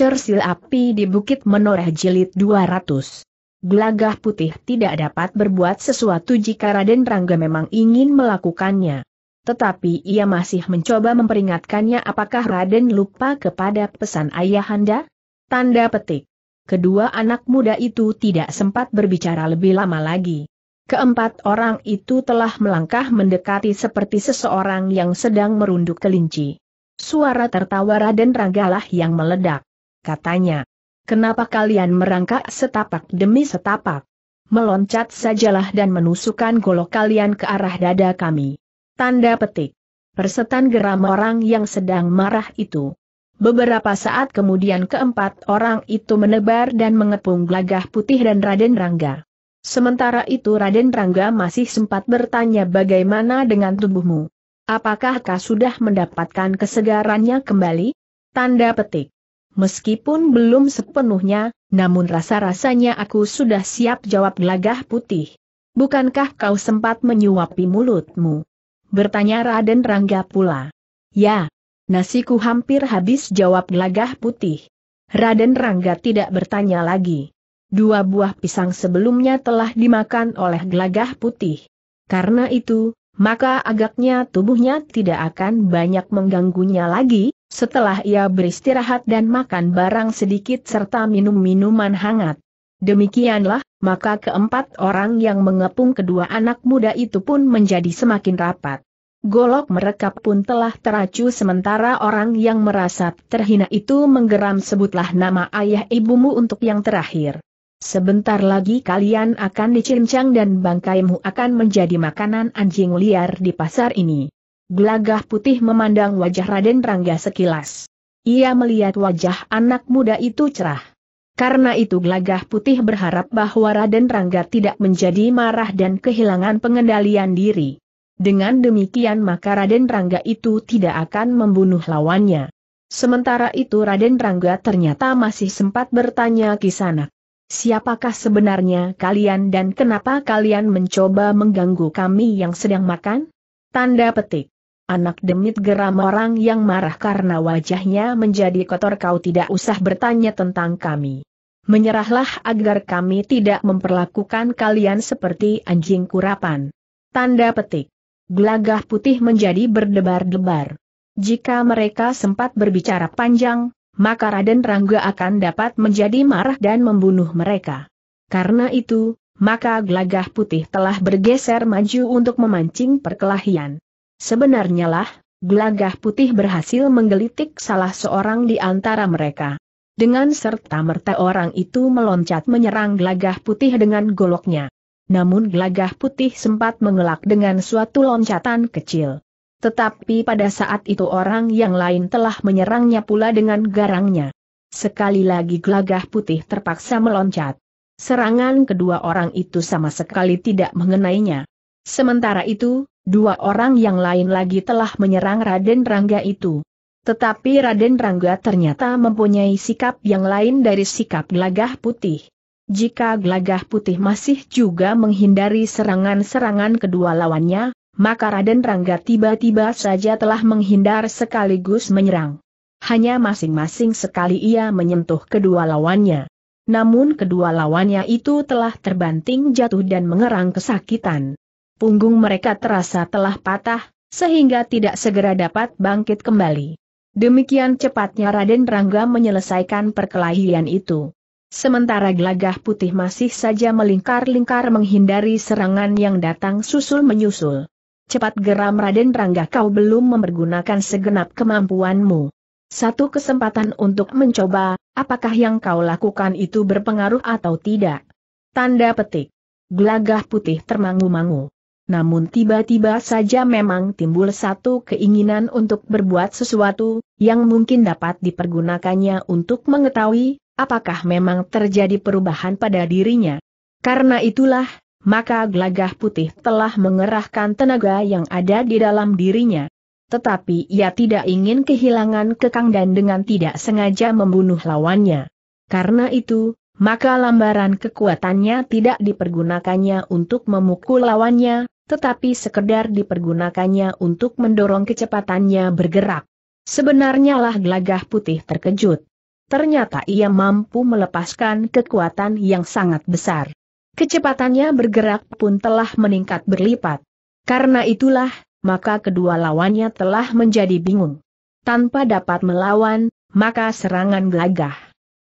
Cersil api di Bukit Menoreh Jilid 200. Gelagah putih tidak dapat berbuat sesuatu jika Raden Rangga memang ingin melakukannya. Tetapi ia masih mencoba memperingatkannya apakah Raden lupa kepada pesan ayahanda? Tanda petik. Kedua anak muda itu tidak sempat berbicara lebih lama lagi. Keempat orang itu telah melangkah mendekati seperti seseorang yang sedang merunduk kelinci. Suara tertawa Raden Ranggalah yang meledak katanya. Kenapa kalian merangkak setapak demi setapak? Meloncat sajalah dan menusukkan golok kalian ke arah dada kami. Tanda petik. Persetan geram orang yang sedang marah itu. Beberapa saat kemudian keempat orang itu menebar dan mengepung gelagah putih dan Raden Rangga. Sementara itu Raden Rangga masih sempat bertanya bagaimana dengan tubuhmu. Apakah kau sudah mendapatkan kesegarannya kembali? Tanda petik meskipun belum sepenuhnya, namun rasa-rasanya aku sudah siap jawab gelagah putih. Bukankah kau sempat menyuapi mulutmu? Bertanya Raden Rangga pula. Ya, nasiku hampir habis jawab gelagah putih. Raden Rangga tidak bertanya lagi. Dua buah pisang sebelumnya telah dimakan oleh gelagah putih. Karena itu, maka agaknya tubuhnya tidak akan banyak mengganggunya lagi, setelah ia beristirahat dan makan barang sedikit serta minum minuman hangat. Demikianlah, maka keempat orang yang mengepung kedua anak muda itu pun menjadi semakin rapat. Golok merekap pun telah teracu sementara orang yang merasa terhina itu menggeram sebutlah nama ayah ibumu untuk yang terakhir. Sebentar lagi kalian akan dicincang dan bangkaimu akan menjadi makanan anjing liar di pasar ini. Gelagah putih memandang wajah Raden Rangga sekilas. Ia melihat wajah anak muda itu cerah. Karena itu gelagah putih berharap bahwa Raden Rangga tidak menjadi marah dan kehilangan pengendalian diri. Dengan demikian maka Raden Rangga itu tidak akan membunuh lawannya. Sementara itu Raden Rangga ternyata masih sempat bertanya Kisanak. Siapakah sebenarnya kalian dan kenapa kalian mencoba mengganggu kami yang sedang makan? Tanda petik. Anak demit geram orang yang marah karena wajahnya menjadi kotor kau tidak usah bertanya tentang kami. Menyerahlah agar kami tidak memperlakukan kalian seperti anjing kurapan. Tanda petik. Gelagah putih menjadi berdebar-debar. Jika mereka sempat berbicara panjang, maka Raden Rangga akan dapat menjadi marah dan membunuh mereka. Karena itu, maka Glagah putih telah bergeser maju untuk memancing perkelahian. Sebenarnya lah, gelagah putih berhasil menggelitik salah seorang di antara mereka. Dengan serta-merta orang itu meloncat menyerang Glagah putih dengan goloknya. Namun Glagah putih sempat mengelak dengan suatu loncatan kecil. Tetapi pada saat itu orang yang lain telah menyerangnya pula dengan garangnya. Sekali lagi Glagah putih terpaksa meloncat. Serangan kedua orang itu sama sekali tidak mengenainya. Sementara itu, dua orang yang lain lagi telah menyerang Raden Rangga itu. Tetapi Raden Rangga ternyata mempunyai sikap yang lain dari sikap Glagah putih. Jika Glagah putih masih juga menghindari serangan-serangan kedua lawannya, maka Raden Rangga tiba-tiba saja telah menghindar sekaligus menyerang. Hanya masing-masing sekali ia menyentuh kedua lawannya. Namun kedua lawannya itu telah terbanting jatuh dan mengerang kesakitan. Punggung mereka terasa telah patah, sehingga tidak segera dapat bangkit kembali. Demikian cepatnya Raden Rangga menyelesaikan perkelahian itu. Sementara gelagah putih masih saja melingkar-lingkar menghindari serangan yang datang susul-menyusul. Cepat geram Raden Rangga kau belum mempergunakan segenap kemampuanmu. Satu kesempatan untuk mencoba, apakah yang kau lakukan itu berpengaruh atau tidak? Tanda petik. Gelagah putih termangu-mangu. Namun tiba-tiba saja memang timbul satu keinginan untuk berbuat sesuatu, yang mungkin dapat dipergunakannya untuk mengetahui, apakah memang terjadi perubahan pada dirinya. Karena itulah, maka Glagah putih telah mengerahkan tenaga yang ada di dalam dirinya. Tetapi ia tidak ingin kehilangan kekang dan dengan tidak sengaja membunuh lawannya. Karena itu, maka lambaran kekuatannya tidak dipergunakannya untuk memukul lawannya, tetapi sekedar dipergunakannya untuk mendorong kecepatannya bergerak. Sebenarnya lah gelagah putih terkejut. Ternyata ia mampu melepaskan kekuatan yang sangat besar. Kecepatannya bergerak pun telah meningkat berlipat. Karena itulah, maka kedua lawannya telah menjadi bingung. Tanpa dapat melawan, maka serangan gelagah.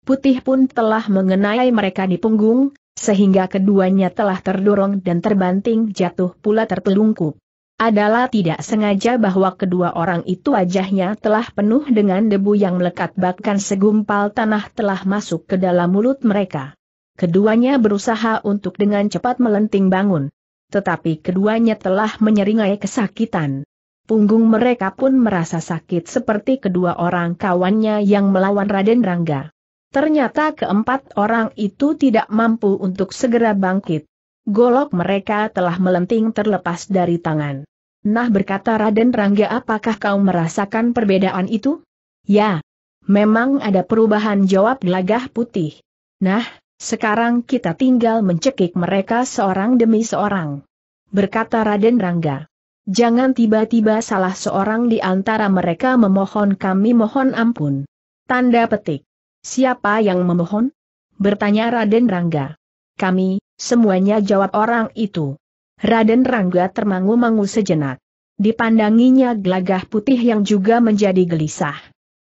Putih pun telah mengenai mereka di punggung, sehingga keduanya telah terdorong dan terbanting jatuh pula tertelungkup. Adalah tidak sengaja bahwa kedua orang itu wajahnya telah penuh dengan debu yang melekat bahkan segumpal tanah telah masuk ke dalam mulut mereka. Keduanya berusaha untuk dengan cepat melenting bangun. Tetapi keduanya telah menyeringai kesakitan. Punggung mereka pun merasa sakit seperti kedua orang kawannya yang melawan Raden Rangga. Ternyata keempat orang itu tidak mampu untuk segera bangkit. Golok mereka telah melenting terlepas dari tangan. Nah berkata Raden Rangga apakah kau merasakan perbedaan itu? Ya, memang ada perubahan jawab gelagah putih. Nah, sekarang kita tinggal mencekik mereka seorang demi seorang. Berkata Raden Rangga. Jangan tiba-tiba salah seorang di antara mereka memohon kami mohon ampun. Tanda petik. Siapa yang memohon? Bertanya Raden Rangga. Kami, semuanya jawab orang itu. Raden Rangga termangu-mangu sejenak. Dipandanginya gelagah putih yang juga menjadi gelisah.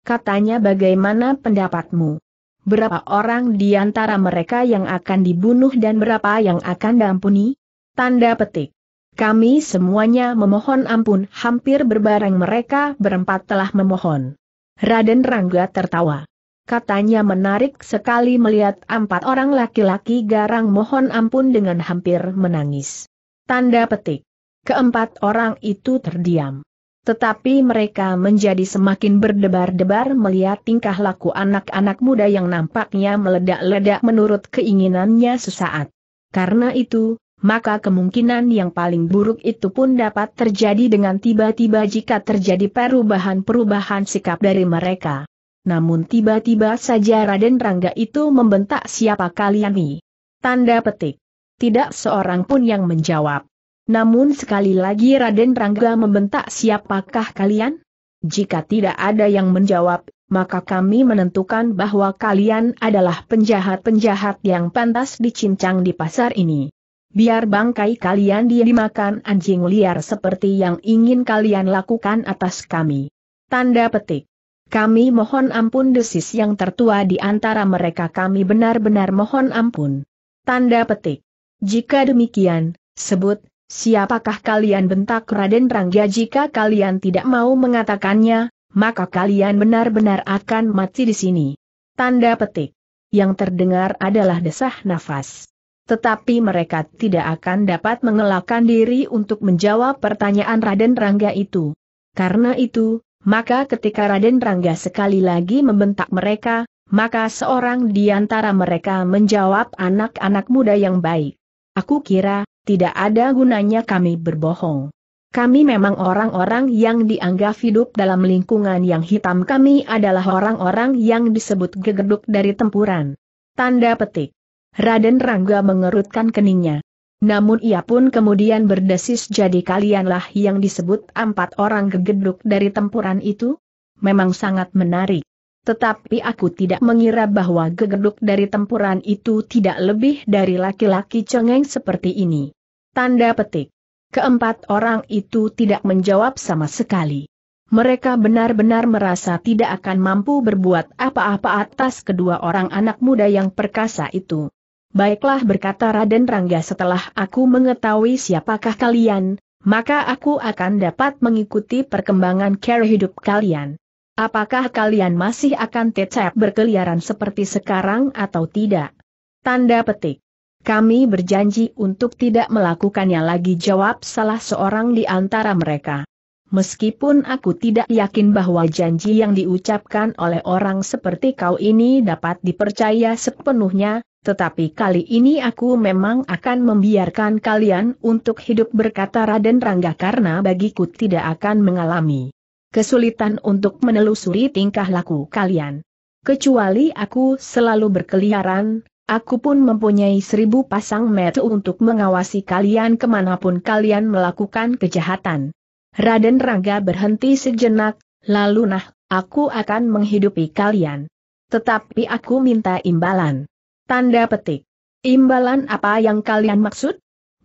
Katanya bagaimana pendapatmu? berapa orang di antara mereka yang akan dibunuh dan berapa yang akan diampuni? Tanda petik. Kami semuanya memohon ampun hampir berbareng mereka berempat telah memohon. Raden Rangga tertawa. Katanya menarik sekali melihat empat orang laki-laki garang mohon ampun dengan hampir menangis. Tanda petik. Keempat orang itu terdiam. Tetapi mereka menjadi semakin berdebar-debar melihat tingkah laku anak-anak muda yang nampaknya meledak-ledak menurut keinginannya sesaat. Karena itu, maka kemungkinan yang paling buruk itu pun dapat terjadi dengan tiba-tiba jika terjadi perubahan-perubahan sikap dari mereka. Namun tiba-tiba saja Raden Rangga itu membentak siapa kalian nih? Tanda petik. Tidak seorang pun yang menjawab. Namun sekali lagi Raden Rangga membentak siapakah kalian? Jika tidak ada yang menjawab, maka kami menentukan bahwa kalian adalah penjahat-penjahat yang pantas dicincang di pasar ini. Biar bangkai kalian dia dimakan anjing liar seperti yang ingin kalian lakukan atas kami. Tanda petik. Kami mohon ampun desis yang tertua di antara mereka kami benar-benar mohon ampun. Tanda petik. Jika demikian, sebut, Siapakah kalian bentak Raden Rangga jika kalian tidak mau mengatakannya, maka kalian benar-benar akan mati di sini. Tanda petik. Yang terdengar adalah desah nafas. Tetapi mereka tidak akan dapat mengelakkan diri untuk menjawab pertanyaan Raden Rangga itu. Karena itu, maka ketika Raden Rangga sekali lagi membentak mereka, maka seorang di antara mereka menjawab anak-anak muda yang baik. Aku kira, tidak ada gunanya kami berbohong. Kami memang orang-orang yang dianggap hidup dalam lingkungan yang hitam. Kami adalah orang-orang yang disebut gegeduk dari tempuran. Tanda petik. Raden Rangga mengerutkan keningnya. Namun ia pun kemudian berdesis jadi kalianlah yang disebut empat orang gegeduk dari tempuran itu? Memang sangat menarik. Tetapi aku tidak mengira bahwa gegeduk dari tempuran itu tidak lebih dari laki-laki cengeng seperti ini. Tanda petik. Keempat orang itu tidak menjawab sama sekali. Mereka benar-benar merasa tidak akan mampu berbuat apa-apa atas kedua orang anak muda yang perkasa itu. Baiklah berkata Raden Rangga setelah aku mengetahui siapakah kalian, maka aku akan dapat mengikuti perkembangan cara hidup kalian. Apakah kalian masih akan tetap berkeliaran seperti sekarang atau tidak? Tanda petik. Kami berjanji untuk tidak melakukannya lagi jawab salah seorang di antara mereka. Meskipun aku tidak yakin bahwa janji yang diucapkan oleh orang seperti kau ini dapat dipercaya sepenuhnya, tetapi kali ini aku memang akan membiarkan kalian untuk hidup berkata Raden Rangga karena bagiku tidak akan mengalami kesulitan untuk menelusuri tingkah laku kalian. Kecuali aku selalu berkeliaran, aku pun mempunyai seribu pasang mata untuk mengawasi kalian kemanapun kalian melakukan kejahatan. Raden Rangga berhenti sejenak, lalu nah, aku akan menghidupi kalian. Tetapi aku minta imbalan. Tanda petik. Imbalan apa yang kalian maksud?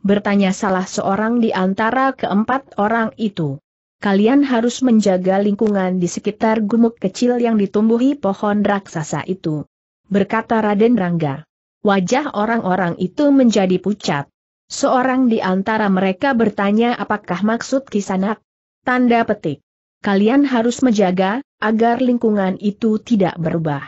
Bertanya salah seorang di antara keempat orang itu kalian harus menjaga lingkungan di sekitar gumuk kecil yang ditumbuhi pohon raksasa itu. Berkata Raden Rangga. Wajah orang-orang itu menjadi pucat. Seorang di antara mereka bertanya apakah maksud kisanak? Tanda petik. Kalian harus menjaga, agar lingkungan itu tidak berubah.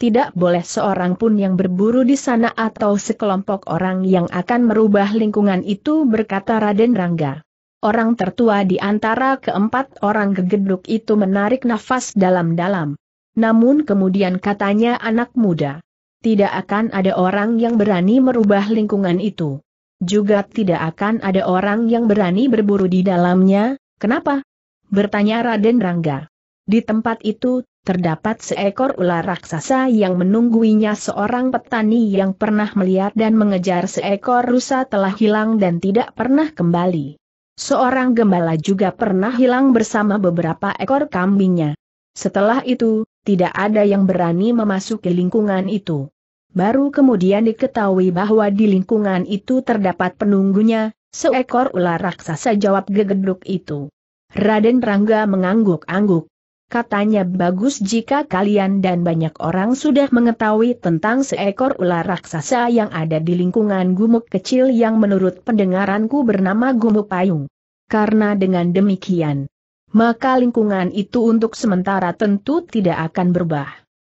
Tidak boleh seorang pun yang berburu di sana atau sekelompok orang yang akan merubah lingkungan itu berkata Raden Rangga orang tertua di antara keempat orang gegeduk itu menarik nafas dalam-dalam. Namun kemudian katanya anak muda. Tidak akan ada orang yang berani merubah lingkungan itu. Juga tidak akan ada orang yang berani berburu di dalamnya, kenapa? Bertanya Raden Rangga. Di tempat itu, terdapat seekor ular raksasa yang menungguinya seorang petani yang pernah melihat dan mengejar seekor rusa telah hilang dan tidak pernah kembali. Seorang gembala juga pernah hilang bersama beberapa ekor kambingnya. Setelah itu, tidak ada yang berani memasuki lingkungan itu. Baru kemudian diketahui bahwa di lingkungan itu terdapat penunggunya, seekor ular raksasa jawab gegeduk itu. Raden Rangga mengangguk-angguk. Katanya bagus jika kalian dan banyak orang sudah mengetahui tentang seekor ular raksasa yang ada di lingkungan gumuk kecil yang menurut pendengaranku bernama gumuk payung. Karena dengan demikian, maka lingkungan itu untuk sementara tentu tidak akan berubah.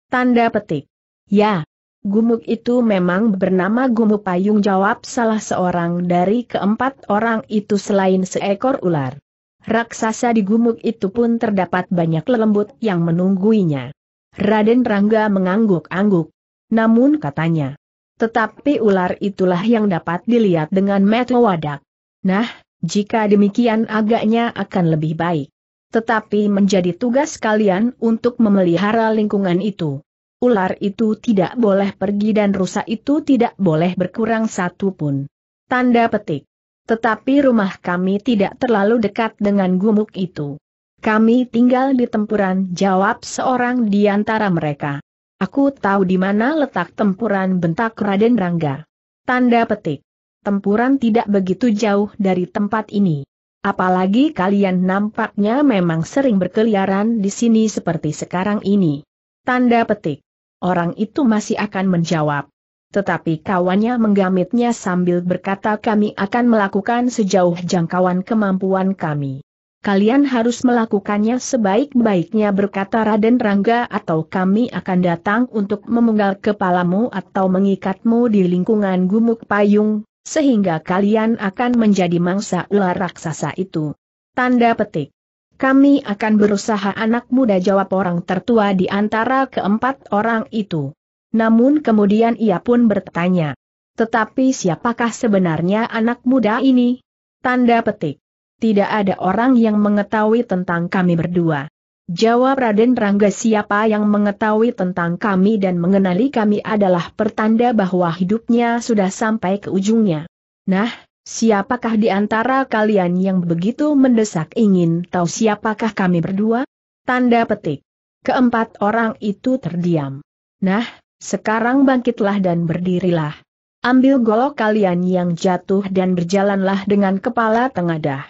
Tanda petik. Ya, gumuk itu memang bernama gumuk payung jawab salah seorang dari keempat orang itu selain seekor ular. Raksasa di gumuk itu pun terdapat banyak lelembut yang menungguinya. Raden Rangga mengangguk-angguk. Namun katanya, tetapi ular itulah yang dapat dilihat dengan metode wadak. Nah, jika demikian agaknya akan lebih baik. Tetapi menjadi tugas kalian untuk memelihara lingkungan itu. Ular itu tidak boleh pergi dan rusa itu tidak boleh berkurang satu pun. Tanda petik. Tetapi rumah kami tidak terlalu dekat dengan gumuk itu. Kami tinggal di tempuran, jawab seorang di antara mereka. Aku tahu di mana letak tempuran bentak Raden Rangga. Tanda petik. Tempuran tidak begitu jauh dari tempat ini. Apalagi kalian nampaknya memang sering berkeliaran di sini seperti sekarang ini. Tanda petik. Orang itu masih akan menjawab. Tetapi kawannya menggamitnya sambil berkata kami akan melakukan sejauh jangkauan kemampuan kami. Kalian harus melakukannya sebaik-baiknya berkata Raden Rangga atau kami akan datang untuk memenggal kepalamu atau mengikatmu di lingkungan gumuk payung, sehingga kalian akan menjadi mangsa ular raksasa itu. Tanda petik. Kami akan berusaha anak muda jawab orang tertua di antara keempat orang itu. Namun kemudian ia pun bertanya. Tetapi siapakah sebenarnya anak muda ini? Tanda petik. Tidak ada orang yang mengetahui tentang kami berdua. Jawab Raden Rangga siapa yang mengetahui tentang kami dan mengenali kami adalah pertanda bahwa hidupnya sudah sampai ke ujungnya. Nah, siapakah di antara kalian yang begitu mendesak ingin tahu siapakah kami berdua? Tanda petik. Keempat orang itu terdiam. Nah, sekarang bangkitlah dan berdirilah. Ambil golok kalian yang jatuh dan berjalanlah dengan kepala tengadah.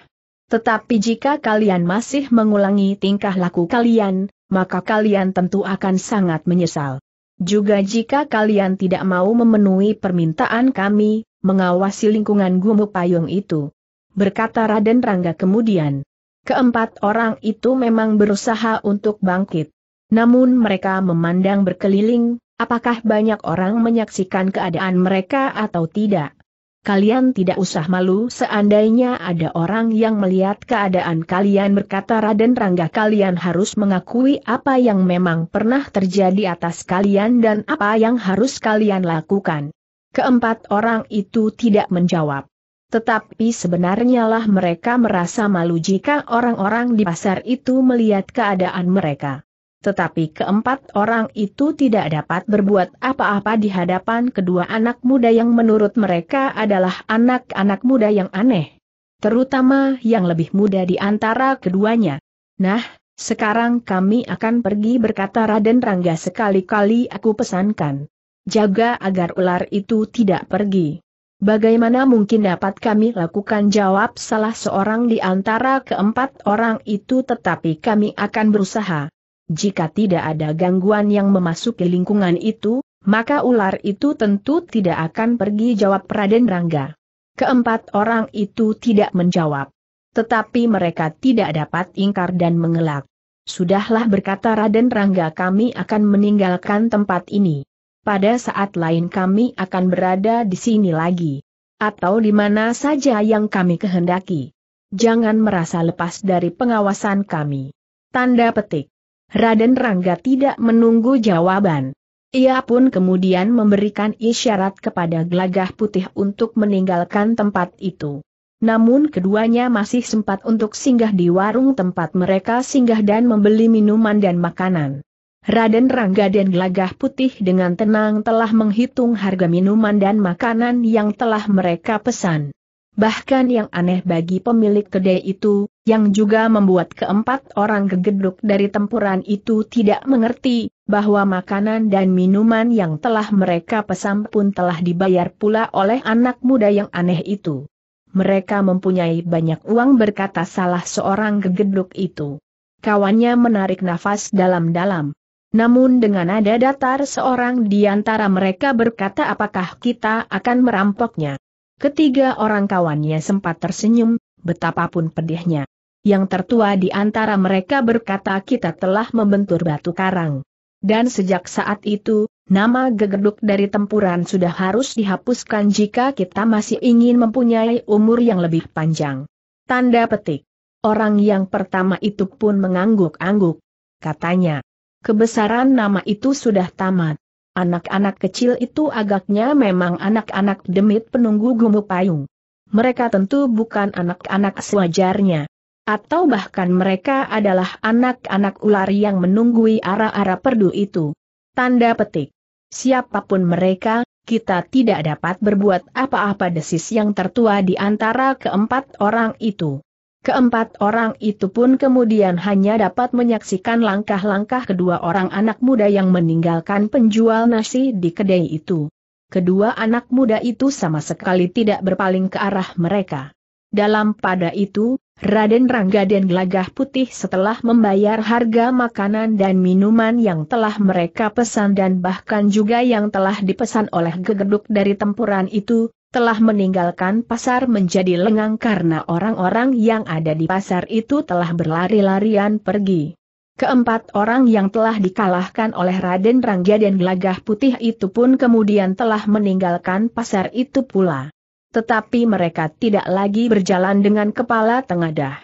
Tetapi jika kalian masih mengulangi tingkah laku kalian, maka kalian tentu akan sangat menyesal. Juga jika kalian tidak mau memenuhi permintaan kami, mengawasi lingkungan gumu payung itu. Berkata Raden Rangga kemudian. Keempat orang itu memang berusaha untuk bangkit. Namun mereka memandang berkeliling, Apakah banyak orang menyaksikan keadaan mereka atau tidak? Kalian tidak usah malu seandainya ada orang yang melihat keadaan kalian berkata Raden Rangga kalian harus mengakui apa yang memang pernah terjadi atas kalian dan apa yang harus kalian lakukan. Keempat orang itu tidak menjawab. Tetapi sebenarnya lah mereka merasa malu jika orang-orang di pasar itu melihat keadaan mereka. Tetapi keempat orang itu tidak dapat berbuat apa-apa di hadapan kedua anak muda yang menurut mereka adalah anak-anak muda yang aneh. Terutama yang lebih muda di antara keduanya. Nah, sekarang kami akan pergi berkata Raden Rangga sekali-kali aku pesankan. Jaga agar ular itu tidak pergi. Bagaimana mungkin dapat kami lakukan jawab salah seorang di antara keempat orang itu tetapi kami akan berusaha. Jika tidak ada gangguan yang memasuki lingkungan itu, maka ular itu tentu tidak akan pergi jawab Raden Rangga. Keempat orang itu tidak menjawab. Tetapi mereka tidak dapat ingkar dan mengelak. Sudahlah berkata Raden Rangga kami akan meninggalkan tempat ini. Pada saat lain kami akan berada di sini lagi. Atau di mana saja yang kami kehendaki. Jangan merasa lepas dari pengawasan kami. Tanda petik. Raden Rangga tidak menunggu jawaban. Ia pun kemudian memberikan isyarat kepada Glagah putih untuk meninggalkan tempat itu. Namun keduanya masih sempat untuk singgah di warung tempat mereka singgah dan membeli minuman dan makanan. Raden Rangga dan Glagah Putih dengan tenang telah menghitung harga minuman dan makanan yang telah mereka pesan. Bahkan yang aneh bagi pemilik kedai itu, yang juga membuat keempat orang gegeduk dari tempuran itu tidak mengerti bahwa makanan dan minuman yang telah mereka pesan pun telah dibayar pula oleh anak muda yang aneh itu. Mereka mempunyai banyak uang berkata salah seorang gegeduk itu. Kawannya menarik nafas dalam-dalam. Namun dengan nada datar seorang di antara mereka berkata apakah kita akan merampoknya. Ketiga orang kawannya sempat tersenyum, betapapun pedihnya. Yang tertua di antara mereka berkata kita telah membentur batu karang. Dan sejak saat itu, nama gegeduk dari tempuran sudah harus dihapuskan jika kita masih ingin mempunyai umur yang lebih panjang. Tanda petik. Orang yang pertama itu pun mengangguk-angguk. Katanya, kebesaran nama itu sudah tamat. Anak-anak kecil itu agaknya memang anak-anak demit penunggu gumu payung. Mereka tentu bukan anak-anak sewajarnya. Atau bahkan mereka adalah anak-anak ular yang menunggui arah-arah perdu itu. Tanda petik. Siapapun mereka, kita tidak dapat berbuat apa-apa desis yang tertua di antara keempat orang itu. Keempat orang itu pun kemudian hanya dapat menyaksikan langkah-langkah kedua orang anak muda yang meninggalkan penjual nasi di kedai itu. Kedua anak muda itu sama sekali tidak berpaling ke arah mereka. Dalam pada itu, Raden Rangga dan Gelagah Putih setelah membayar harga makanan dan minuman yang telah mereka pesan dan bahkan juga yang telah dipesan oleh gegeduk dari tempuran itu, telah meninggalkan pasar menjadi lengang karena orang-orang yang ada di pasar itu telah berlari-larian pergi. Keempat orang yang telah dikalahkan oleh Raden Rangga dan Gelagah Putih itu pun kemudian telah meninggalkan pasar itu pula. Tetapi mereka tidak lagi berjalan dengan kepala tengadah.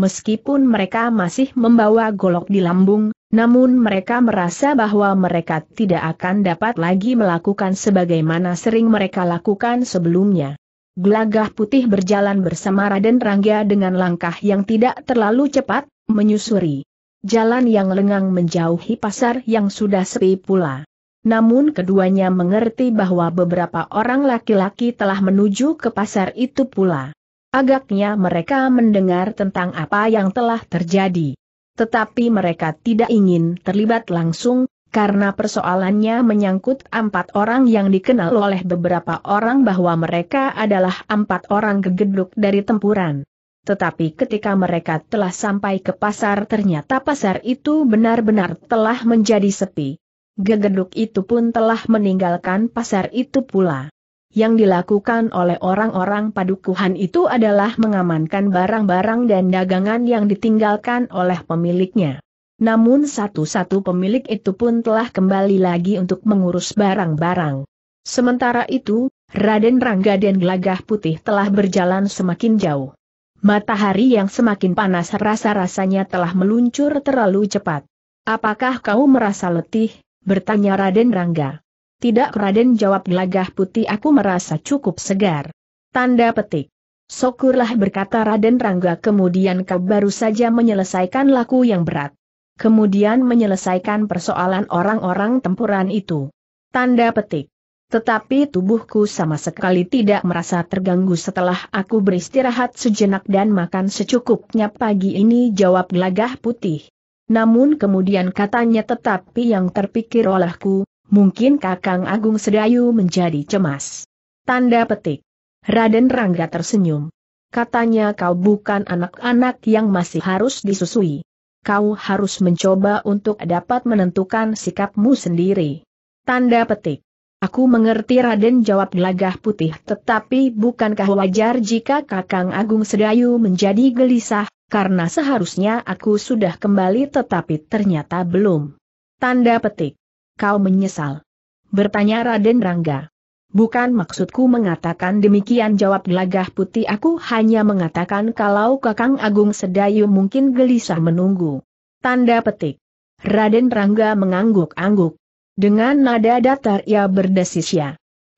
Meskipun mereka masih membawa golok di lambung, namun mereka merasa bahwa mereka tidak akan dapat lagi melakukan sebagaimana sering mereka lakukan sebelumnya. Gelagah putih berjalan bersama Raden Rangga dengan langkah yang tidak terlalu cepat, menyusuri jalan yang lengang menjauhi pasar yang sudah sepi pula namun keduanya mengerti bahwa beberapa orang laki-laki telah menuju ke pasar itu pula. Agaknya mereka mendengar tentang apa yang telah terjadi. Tetapi mereka tidak ingin terlibat langsung, karena persoalannya menyangkut empat orang yang dikenal oleh beberapa orang bahwa mereka adalah empat orang gegeduk dari tempuran. Tetapi ketika mereka telah sampai ke pasar ternyata pasar itu benar-benar telah menjadi sepi. Gegeduk itu pun telah meninggalkan pasar itu pula. Yang dilakukan oleh orang-orang padukuhan itu adalah mengamankan barang-barang dan dagangan yang ditinggalkan oleh pemiliknya. Namun satu-satu pemilik itu pun telah kembali lagi untuk mengurus barang-barang. Sementara itu, Raden Rangga dan Gelagah Putih telah berjalan semakin jauh. Matahari yang semakin panas rasa-rasanya telah meluncur terlalu cepat. Apakah kau merasa letih, bertanya Raden Rangga. Tidak Raden jawab gelagah putih aku merasa cukup segar. Tanda petik. Syukurlah berkata Raden Rangga kemudian kau baru saja menyelesaikan laku yang berat. Kemudian menyelesaikan persoalan orang-orang tempuran itu. Tanda petik. Tetapi tubuhku sama sekali tidak merasa terganggu setelah aku beristirahat sejenak dan makan secukupnya pagi ini jawab gelagah putih. Namun kemudian katanya tetapi yang terpikir olehku, mungkin Kakang Agung Sedayu menjadi cemas. Tanda petik. Raden Rangga tersenyum. Katanya kau bukan anak-anak yang masih harus disusui. Kau harus mencoba untuk dapat menentukan sikapmu sendiri. Tanda petik. Aku mengerti Raden jawab gelagah putih tetapi bukankah wajar jika Kakang Agung Sedayu menjadi gelisah, karena seharusnya aku sudah kembali tetapi ternyata belum. Tanda petik. Kau menyesal. Bertanya Raden Rangga. Bukan maksudku mengatakan demikian jawab gelagah putih aku hanya mengatakan kalau Kakang Agung Sedayu mungkin gelisah menunggu. Tanda petik. Raden Rangga mengangguk-angguk. Dengan nada datar ia berdesis ya.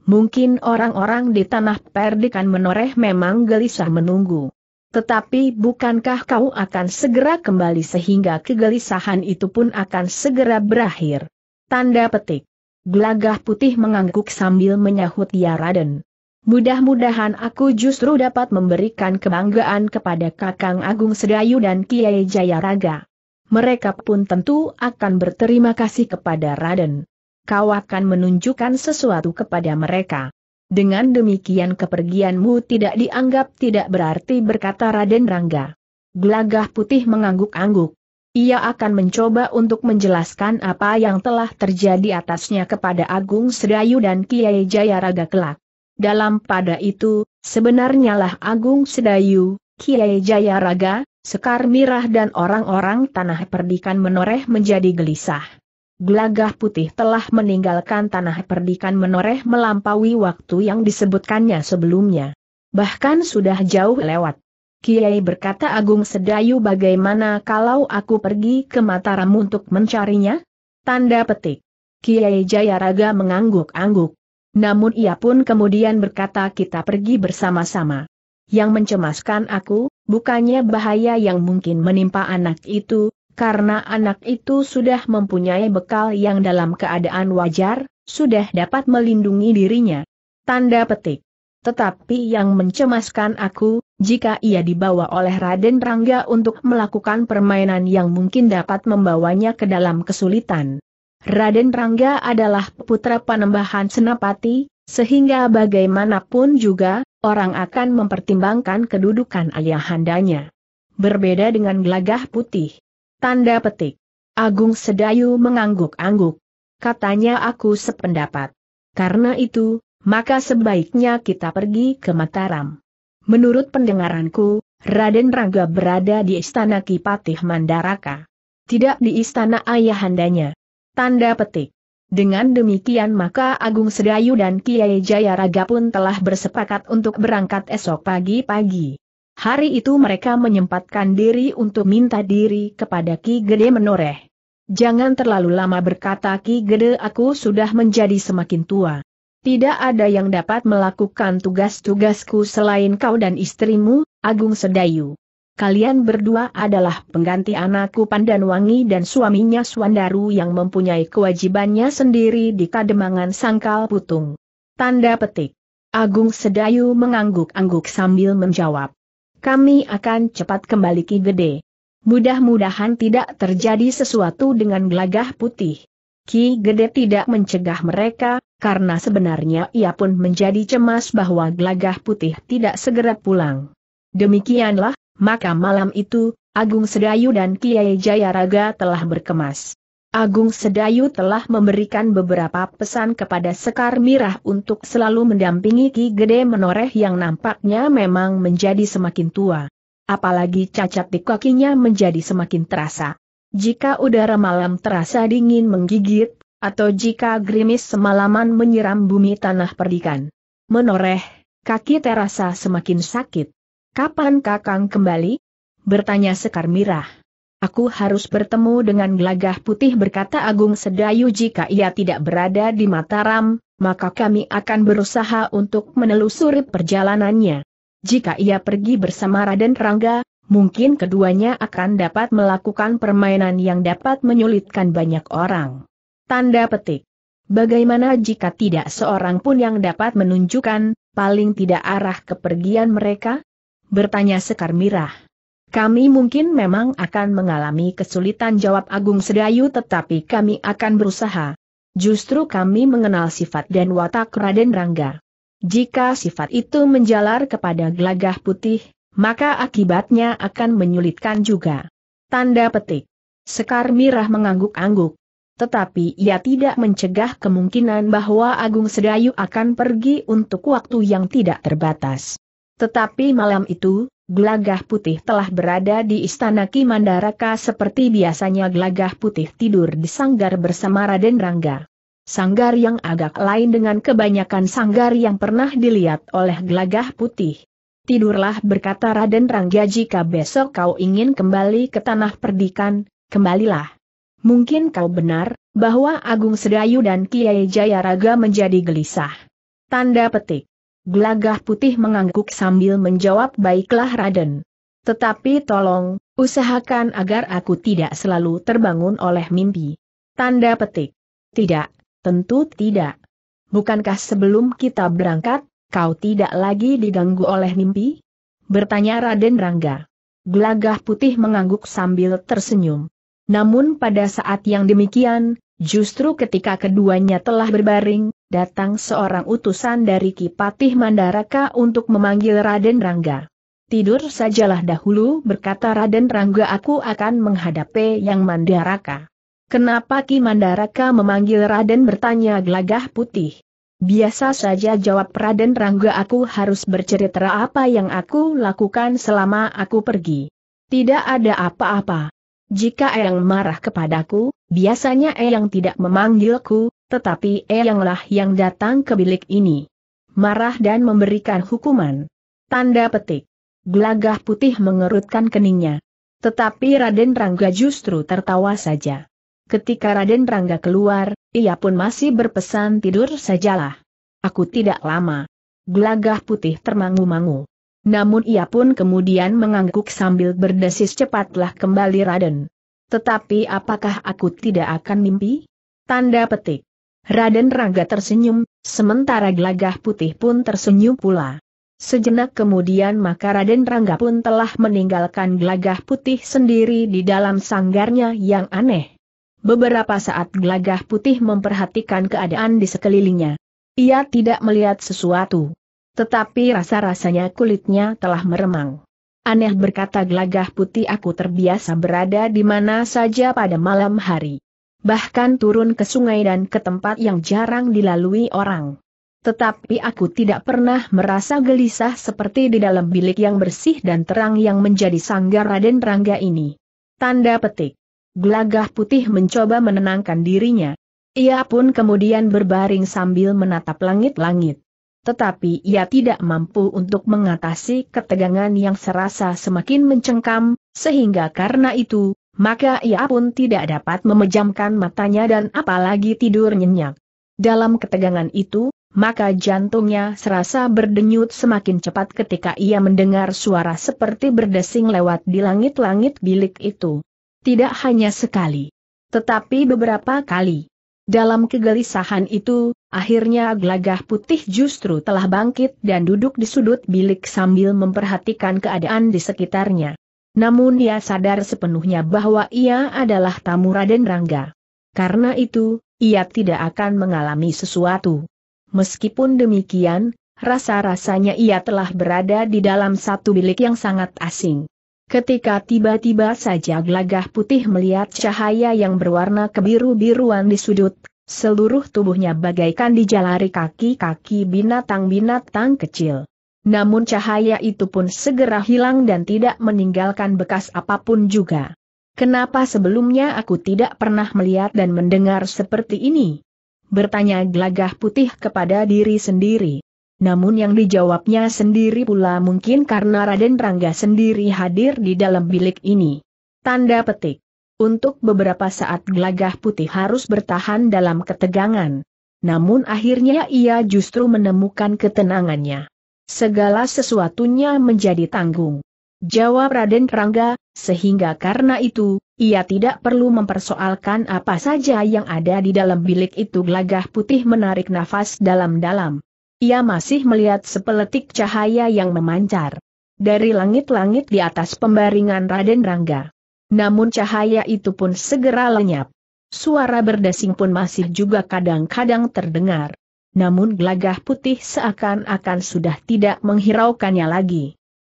Mungkin orang-orang di tanah perdikan menoreh memang gelisah menunggu. Tetapi bukankah kau akan segera kembali sehingga kegelisahan itu pun akan segera berakhir? Tanda petik. Gelagah putih mengangguk sambil menyahut Ya Raden. Mudah-mudahan aku justru dapat memberikan kebanggaan kepada Kakang Agung Sedayu dan Kiai Jayaraga. Mereka pun tentu akan berterima kasih kepada Raden. Kau akan menunjukkan sesuatu kepada mereka. Dengan demikian kepergianmu tidak dianggap tidak berarti berkata Raden Rangga. Gelagah putih mengangguk-angguk. Ia akan mencoba untuk menjelaskan apa yang telah terjadi atasnya kepada Agung Sedayu dan Kiai Jayaraga kelak. Dalam pada itu, sebenarnya lah Agung Sedayu, Kiai Jayaraga, Sekar Mirah dan orang-orang tanah perdikan menoreh menjadi gelisah gelagah putih telah meninggalkan tanah perdikan menoreh melampaui waktu yang disebutkannya sebelumnya. Bahkan sudah jauh lewat. Kiai berkata Agung Sedayu bagaimana kalau aku pergi ke Mataram untuk mencarinya? Tanda petik. Kiai Jayaraga mengangguk-angguk. Namun ia pun kemudian berkata kita pergi bersama-sama. Yang mencemaskan aku, bukannya bahaya yang mungkin menimpa anak itu, karena anak itu sudah mempunyai bekal yang dalam keadaan wajar, sudah dapat melindungi dirinya. Tanda petik. Tetapi yang mencemaskan aku, jika ia dibawa oleh Raden Rangga untuk melakukan permainan yang mungkin dapat membawanya ke dalam kesulitan. Raden Rangga adalah putra panembahan Senapati, sehingga bagaimanapun juga, orang akan mempertimbangkan kedudukan ayahandanya. Berbeda dengan gelagah putih, Tanda petik. Agung Sedayu mengangguk-angguk. Katanya aku sependapat. Karena itu, maka sebaiknya kita pergi ke Mataram. Menurut pendengaranku, Raden Rangga berada di istana Kipatih Mandaraka. Tidak di istana ayahandanya. Tanda petik. Dengan demikian maka Agung Sedayu dan Kiai Jayaraga pun telah bersepakat untuk berangkat esok pagi-pagi. Hari itu mereka menyempatkan diri untuk minta diri kepada Ki Gede menoreh. Jangan terlalu lama berkata Ki Gede aku sudah menjadi semakin tua. Tidak ada yang dapat melakukan tugas-tugasku selain kau dan istrimu, Agung Sedayu. Kalian berdua adalah pengganti anakku Pandanwangi dan suaminya Swandaru yang mempunyai kewajibannya sendiri di Kademangan Sangkal Putung. Tanda petik. Agung Sedayu mengangguk-angguk sambil menjawab kami akan cepat kembali Ki Gede. Mudah-mudahan tidak terjadi sesuatu dengan gelagah putih. Ki Gede tidak mencegah mereka, karena sebenarnya ia pun menjadi cemas bahwa gelagah putih tidak segera pulang. Demikianlah, maka malam itu, Agung Sedayu dan Kiai Jayaraga telah berkemas. Agung Sedayu telah memberikan beberapa pesan kepada Sekar Mirah untuk selalu mendampingi Ki Gede Menoreh yang nampaknya memang menjadi semakin tua. Apalagi cacat di kakinya menjadi semakin terasa. Jika udara malam terasa dingin menggigit, atau jika gerimis semalaman menyiram bumi tanah perdikan. Menoreh, kaki terasa semakin sakit. Kapan Kakang kembali? Bertanya Sekar Mirah. Aku harus bertemu dengan gelagah putih berkata Agung Sedayu jika ia tidak berada di Mataram, maka kami akan berusaha untuk menelusuri perjalanannya. Jika ia pergi bersama Raden Rangga, mungkin keduanya akan dapat melakukan permainan yang dapat menyulitkan banyak orang. Tanda petik. Bagaimana jika tidak seorang pun yang dapat menunjukkan, paling tidak arah kepergian mereka? Bertanya Sekar Mirah. Kami mungkin memang akan mengalami kesulitan jawab Agung Sedayu tetapi kami akan berusaha. Justru kami mengenal sifat dan watak Raden Rangga. Jika sifat itu menjalar kepada gelagah putih, maka akibatnya akan menyulitkan juga. Tanda petik. Sekar Mirah mengangguk-angguk. Tetapi ia tidak mencegah kemungkinan bahwa Agung Sedayu akan pergi untuk waktu yang tidak terbatas. Tetapi malam itu, Gelagah putih telah berada di istana Kimandaraka seperti biasanya gelagah putih tidur di sanggar bersama Raden Rangga. Sanggar yang agak lain dengan kebanyakan sanggar yang pernah dilihat oleh gelagah putih. Tidurlah berkata Raden Rangga jika besok kau ingin kembali ke tanah perdikan, kembalilah. Mungkin kau benar, bahwa Agung Sedayu dan Kiai Jayaraga menjadi gelisah. Tanda petik. Gelagah putih mengangguk sambil menjawab baiklah Raden. Tetapi tolong, usahakan agar aku tidak selalu terbangun oleh mimpi. Tanda petik. Tidak, tentu tidak. Bukankah sebelum kita berangkat, kau tidak lagi diganggu oleh mimpi? Bertanya Raden Rangga. Gelagah putih mengangguk sambil tersenyum. Namun pada saat yang demikian, justru ketika keduanya telah berbaring, datang seorang utusan dari Kipatih Mandaraka untuk memanggil Raden Rangga. Tidur sajalah dahulu berkata Raden Rangga aku akan menghadapi yang Mandaraka. Kenapa Ki Mandaraka memanggil Raden bertanya gelagah putih. Biasa saja jawab Raden Rangga aku harus bercerita apa yang aku lakukan selama aku pergi. Tidak ada apa-apa. Jika Eyang marah kepadaku, biasanya Eyang tidak memanggilku, tetapi Eyanglah yang datang ke bilik ini. Marah dan memberikan hukuman. Tanda petik. Gelagah putih mengerutkan keningnya. Tetapi Raden Rangga justru tertawa saja. Ketika Raden Rangga keluar, ia pun masih berpesan tidur sajalah. Aku tidak lama. Gelagah putih termangu-mangu. Namun ia pun kemudian mengangguk sambil berdesis cepatlah kembali Raden. Tetapi apakah aku tidak akan mimpi? Tanda petik. Raden Rangga tersenyum, sementara Glagah putih pun tersenyum pula. Sejenak kemudian maka Raden Rangga pun telah meninggalkan Glagah putih sendiri di dalam sanggarnya yang aneh. Beberapa saat Glagah putih memperhatikan keadaan di sekelilingnya. Ia tidak melihat sesuatu. Tetapi rasa-rasanya kulitnya telah meremang. Aneh berkata Glagah putih aku terbiasa berada di mana saja pada malam hari bahkan turun ke sungai dan ke tempat yang jarang dilalui orang. Tetapi aku tidak pernah merasa gelisah seperti di dalam bilik yang bersih dan terang yang menjadi sanggar Raden Rangga ini. Tanda petik. Gelagah putih mencoba menenangkan dirinya. Ia pun kemudian berbaring sambil menatap langit-langit. Tetapi ia tidak mampu untuk mengatasi ketegangan yang serasa semakin mencengkam, sehingga karena itu, maka ia pun tidak dapat memejamkan matanya dan apalagi tidur nyenyak. Dalam ketegangan itu, maka jantungnya serasa berdenyut semakin cepat ketika ia mendengar suara seperti berdesing lewat di langit-langit bilik itu. Tidak hanya sekali, tetapi beberapa kali. Dalam kegelisahan itu, akhirnya gelagah putih justru telah bangkit dan duduk di sudut bilik sambil memperhatikan keadaan di sekitarnya namun dia sadar sepenuhnya bahwa ia adalah tamu Raden Rangga. Karena itu, ia tidak akan mengalami sesuatu. Meskipun demikian, rasa-rasanya ia telah berada di dalam satu bilik yang sangat asing. Ketika tiba-tiba saja gelagah putih melihat cahaya yang berwarna kebiru-biruan di sudut, seluruh tubuhnya bagaikan dijalari kaki-kaki binatang-binatang kecil. Namun cahaya itu pun segera hilang dan tidak meninggalkan bekas apapun juga. Kenapa sebelumnya aku tidak pernah melihat dan mendengar seperti ini? Bertanya Glagah putih kepada diri sendiri. Namun yang dijawabnya sendiri pula mungkin karena Raden Rangga sendiri hadir di dalam bilik ini. Tanda petik. Untuk beberapa saat Glagah putih harus bertahan dalam ketegangan. Namun akhirnya ia justru menemukan ketenangannya segala sesuatunya menjadi tanggung. Jawab Raden Rangga, sehingga karena itu, ia tidak perlu mempersoalkan apa saja yang ada di dalam bilik itu gelagah putih menarik nafas dalam-dalam. Ia masih melihat sepeletik cahaya yang memancar dari langit-langit di atas pembaringan Raden Rangga. Namun cahaya itu pun segera lenyap. Suara berdesing pun masih juga kadang-kadang terdengar namun gelagah putih seakan-akan sudah tidak menghiraukannya lagi.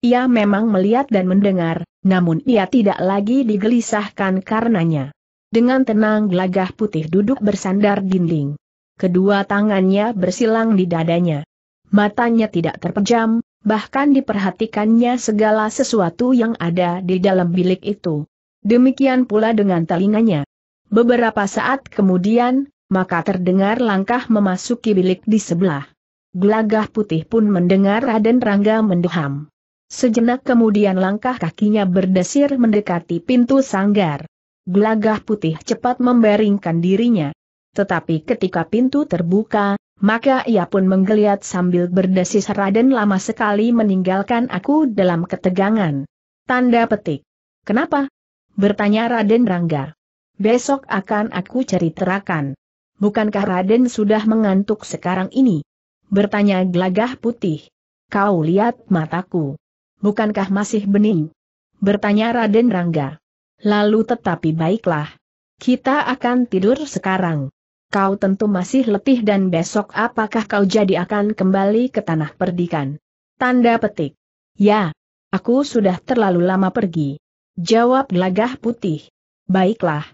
Ia memang melihat dan mendengar, namun ia tidak lagi digelisahkan karenanya. Dengan tenang gelagah putih duduk bersandar dinding. Kedua tangannya bersilang di dadanya. Matanya tidak terpejam, bahkan diperhatikannya segala sesuatu yang ada di dalam bilik itu. Demikian pula dengan telinganya. Beberapa saat kemudian, maka terdengar langkah memasuki bilik di sebelah. Gelagah putih pun mendengar Raden Rangga mendeham. Sejenak kemudian langkah kakinya berdesir mendekati pintu sanggar. Gelagah putih cepat membaringkan dirinya. Tetapi ketika pintu terbuka, maka ia pun menggeliat sambil berdesis Raden lama sekali meninggalkan aku dalam ketegangan. Tanda petik. Kenapa? Bertanya Raden Rangga. Besok akan aku ceritakan bukankah Raden sudah mengantuk sekarang ini? Bertanya Glagah putih. Kau lihat mataku. Bukankah masih bening? Bertanya Raden Rangga. Lalu tetapi baiklah. Kita akan tidur sekarang. Kau tentu masih letih dan besok apakah kau jadi akan kembali ke tanah perdikan? Tanda petik. Ya, aku sudah terlalu lama pergi. Jawab Glagah putih. Baiklah.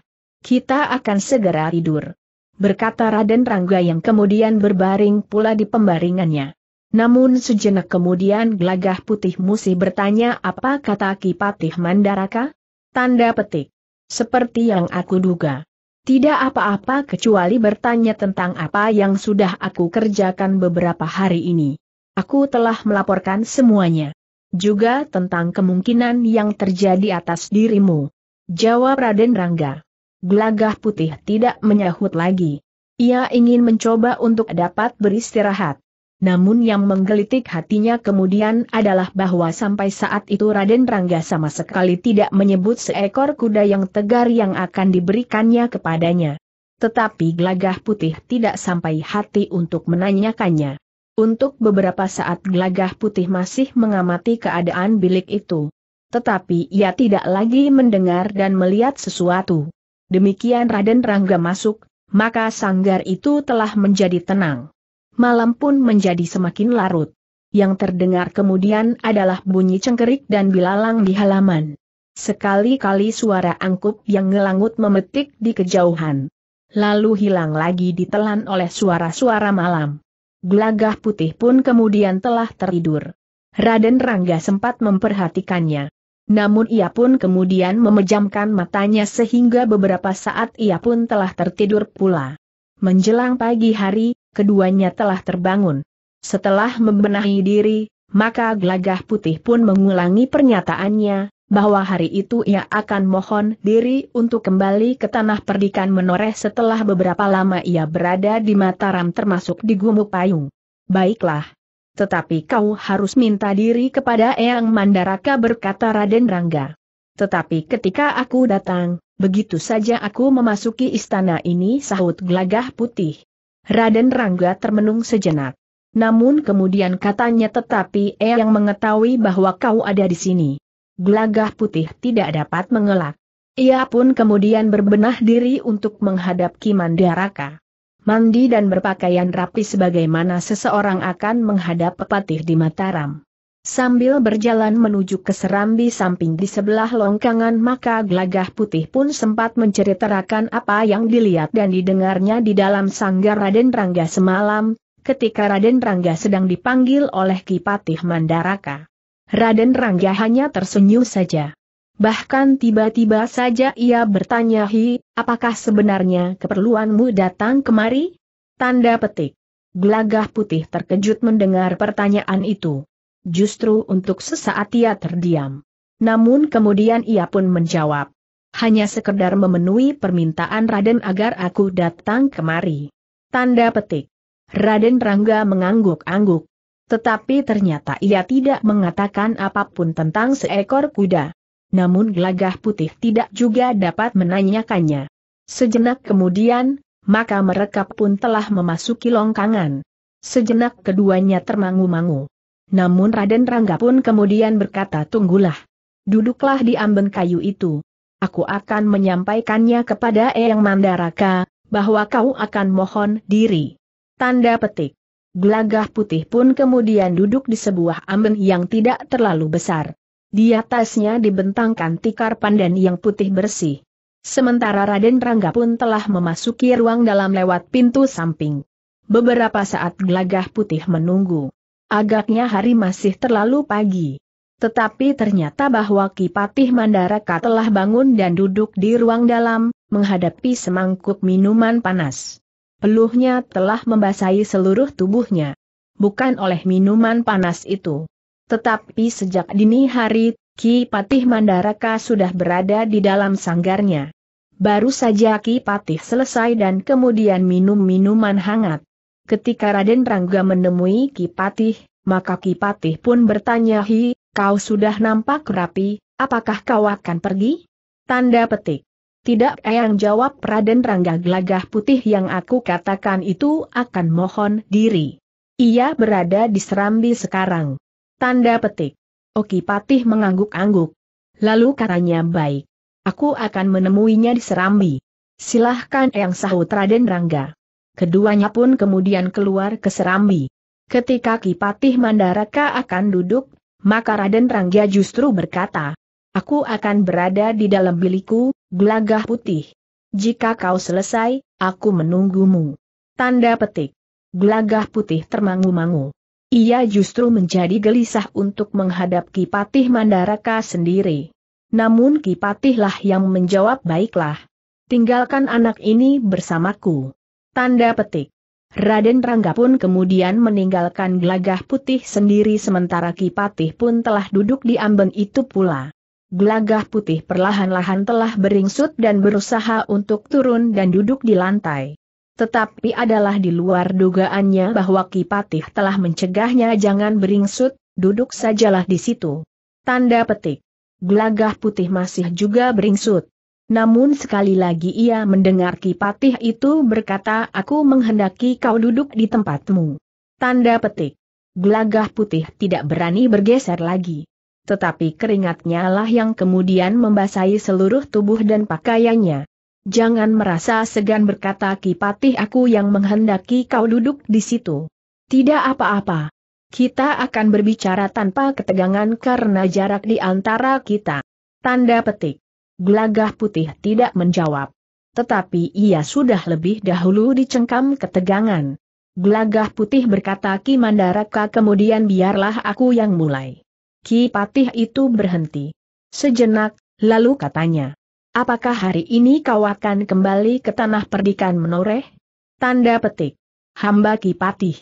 Kita akan segera tidur berkata Raden Rangga yang kemudian berbaring pula di pembaringannya. Namun sejenak kemudian gelagah putih musih bertanya apa kata Kipatih Mandaraka? Tanda petik. Seperti yang aku duga. Tidak apa-apa kecuali bertanya tentang apa yang sudah aku kerjakan beberapa hari ini. Aku telah melaporkan semuanya. Juga tentang kemungkinan yang terjadi atas dirimu. Jawab Raden Rangga. Gelagah putih tidak menyahut lagi. Ia ingin mencoba untuk dapat beristirahat. Namun yang menggelitik hatinya kemudian adalah bahwa sampai saat itu Raden Rangga sama sekali tidak menyebut seekor kuda yang tegar yang akan diberikannya kepadanya. Tetapi gelagah putih tidak sampai hati untuk menanyakannya. Untuk beberapa saat gelagah putih masih mengamati keadaan bilik itu. Tetapi ia tidak lagi mendengar dan melihat sesuatu demikian Raden Rangga masuk, maka sanggar itu telah menjadi tenang. Malam pun menjadi semakin larut. Yang terdengar kemudian adalah bunyi cengkerik dan bilalang di halaman. Sekali-kali suara angkup yang ngelangut memetik di kejauhan. Lalu hilang lagi ditelan oleh suara-suara malam. Gelagah putih pun kemudian telah teridur. Raden Rangga sempat memperhatikannya. Namun ia pun kemudian memejamkan matanya sehingga beberapa saat ia pun telah tertidur pula. Menjelang pagi hari, keduanya telah terbangun. Setelah membenahi diri, maka Glagah putih pun mengulangi pernyataannya, bahwa hari itu ia akan mohon diri untuk kembali ke tanah perdikan menoreh setelah beberapa lama ia berada di Mataram termasuk di Gumuk Payung. Baiklah, tetapi kau harus minta diri kepada Eyang Mandaraka berkata Raden Rangga. Tetapi ketika aku datang, begitu saja aku memasuki istana ini sahut gelagah putih. Raden Rangga termenung sejenak. Namun kemudian katanya tetapi Eyang mengetahui bahwa kau ada di sini. Gelagah putih tidak dapat mengelak. Ia pun kemudian berbenah diri untuk menghadap Kimandaraka mandi dan berpakaian rapi sebagaimana seseorang akan menghadap pepatih di Mataram. Sambil berjalan menuju ke serambi samping di sebelah longkangan maka gelagah putih pun sempat menceritakan apa yang dilihat dan didengarnya di dalam sanggar Raden Rangga semalam, ketika Raden Rangga sedang dipanggil oleh Kipatih Mandaraka. Raden Rangga hanya tersenyum saja. Bahkan tiba-tiba saja ia bertanya Hi, apakah sebenarnya keperluanmu datang kemari? Tanda petik. Gelagah putih terkejut mendengar pertanyaan itu. Justru untuk sesaat ia terdiam. Namun kemudian ia pun menjawab. Hanya sekedar memenuhi permintaan Raden agar aku datang kemari. Tanda petik. Raden Rangga mengangguk-angguk. Tetapi ternyata ia tidak mengatakan apapun tentang seekor kuda namun gelagah putih tidak juga dapat menanyakannya. Sejenak kemudian, maka mereka pun telah memasuki longkangan. Sejenak keduanya termangu-mangu. Namun Raden Rangga pun kemudian berkata tunggulah. Duduklah di ambeng kayu itu. Aku akan menyampaikannya kepada Eyang Mandaraka, bahwa kau akan mohon diri. Tanda petik. Gelagah putih pun kemudian duduk di sebuah ambeng yang tidak terlalu besar. Di atasnya dibentangkan tikar pandan yang putih bersih. Sementara Raden Rangga pun telah memasuki ruang dalam lewat pintu samping. Beberapa saat gelagah putih menunggu. Agaknya hari masih terlalu pagi. Tetapi ternyata bahwa Kipatih Mandaraka telah bangun dan duduk di ruang dalam, menghadapi semangkuk minuman panas. Peluhnya telah membasahi seluruh tubuhnya. Bukan oleh minuman panas itu, tetapi sejak dini hari, Ki Patih Mandaraka sudah berada di dalam sanggarnya. Baru saja Ki Patih selesai dan kemudian minum minuman hangat. Ketika Raden Rangga menemui Ki Patih, maka Ki Patih pun bertanya Hi, kau sudah nampak rapi, apakah kau akan pergi? Tanda petik. Tidak eyang jawab Raden Rangga gelagah putih yang aku katakan itu akan mohon diri. Ia berada di Serambi sekarang. Tanda petik. Oki Patih mengangguk-angguk. Lalu katanya baik. Aku akan menemuinya di Serambi. Silahkan yang sahut Raden Rangga. Keduanya pun kemudian keluar ke Serambi. Ketika Kipatih Mandaraka akan duduk, maka Raden Rangga justru berkata, Aku akan berada di dalam biliku, gelagah putih. Jika kau selesai, aku menunggumu. Tanda petik. Gelagah putih termangu-mangu. Ia justru menjadi gelisah untuk menghadap Kipatih Mandaraka sendiri. Namun Kipatihlah yang menjawab baiklah. Tinggalkan anak ini bersamaku. Tanda petik. Raden Rangga pun kemudian meninggalkan Glagah putih sendiri sementara Kipatih pun telah duduk di amben itu pula. Glagah putih perlahan-lahan telah beringsut dan berusaha untuk turun dan duduk di lantai. Tetapi adalah di luar dugaannya bahwa Kipatih telah mencegahnya jangan beringsut, duduk sajalah di situ. Tanda petik. Gelagah putih masih juga beringsut. Namun sekali lagi ia mendengar Kipatih itu berkata aku menghendaki kau duduk di tempatmu. Tanda petik. Gelagah putih tidak berani bergeser lagi tetapi keringatnya lah yang kemudian membasahi seluruh tubuh dan pakaiannya. Jangan merasa segan berkata Kipatih aku yang menghendaki kau duduk di situ. Tidak apa-apa. Kita akan berbicara tanpa ketegangan karena jarak di antara kita. Tanda petik. Gelagah putih tidak menjawab. Tetapi ia sudah lebih dahulu dicengkam ketegangan. Gelagah putih berkata Ki Mandaraka kemudian biarlah aku yang mulai. Ki Patih itu berhenti. Sejenak, lalu katanya. Apakah hari ini kau akan kembali ke tanah perdikan menoreh? Tanda petik. Hamba Kipatih.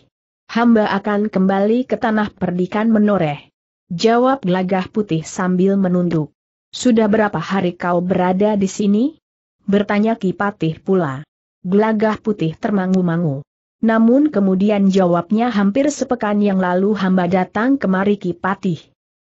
Hamba akan kembali ke tanah perdikan menoreh. Jawab gelagah putih sambil menunduk. Sudah berapa hari kau berada di sini? Bertanya Kipatih pula. Gelagah putih termangu-mangu. Namun kemudian jawabnya hampir sepekan yang lalu hamba datang kemari Kipatih.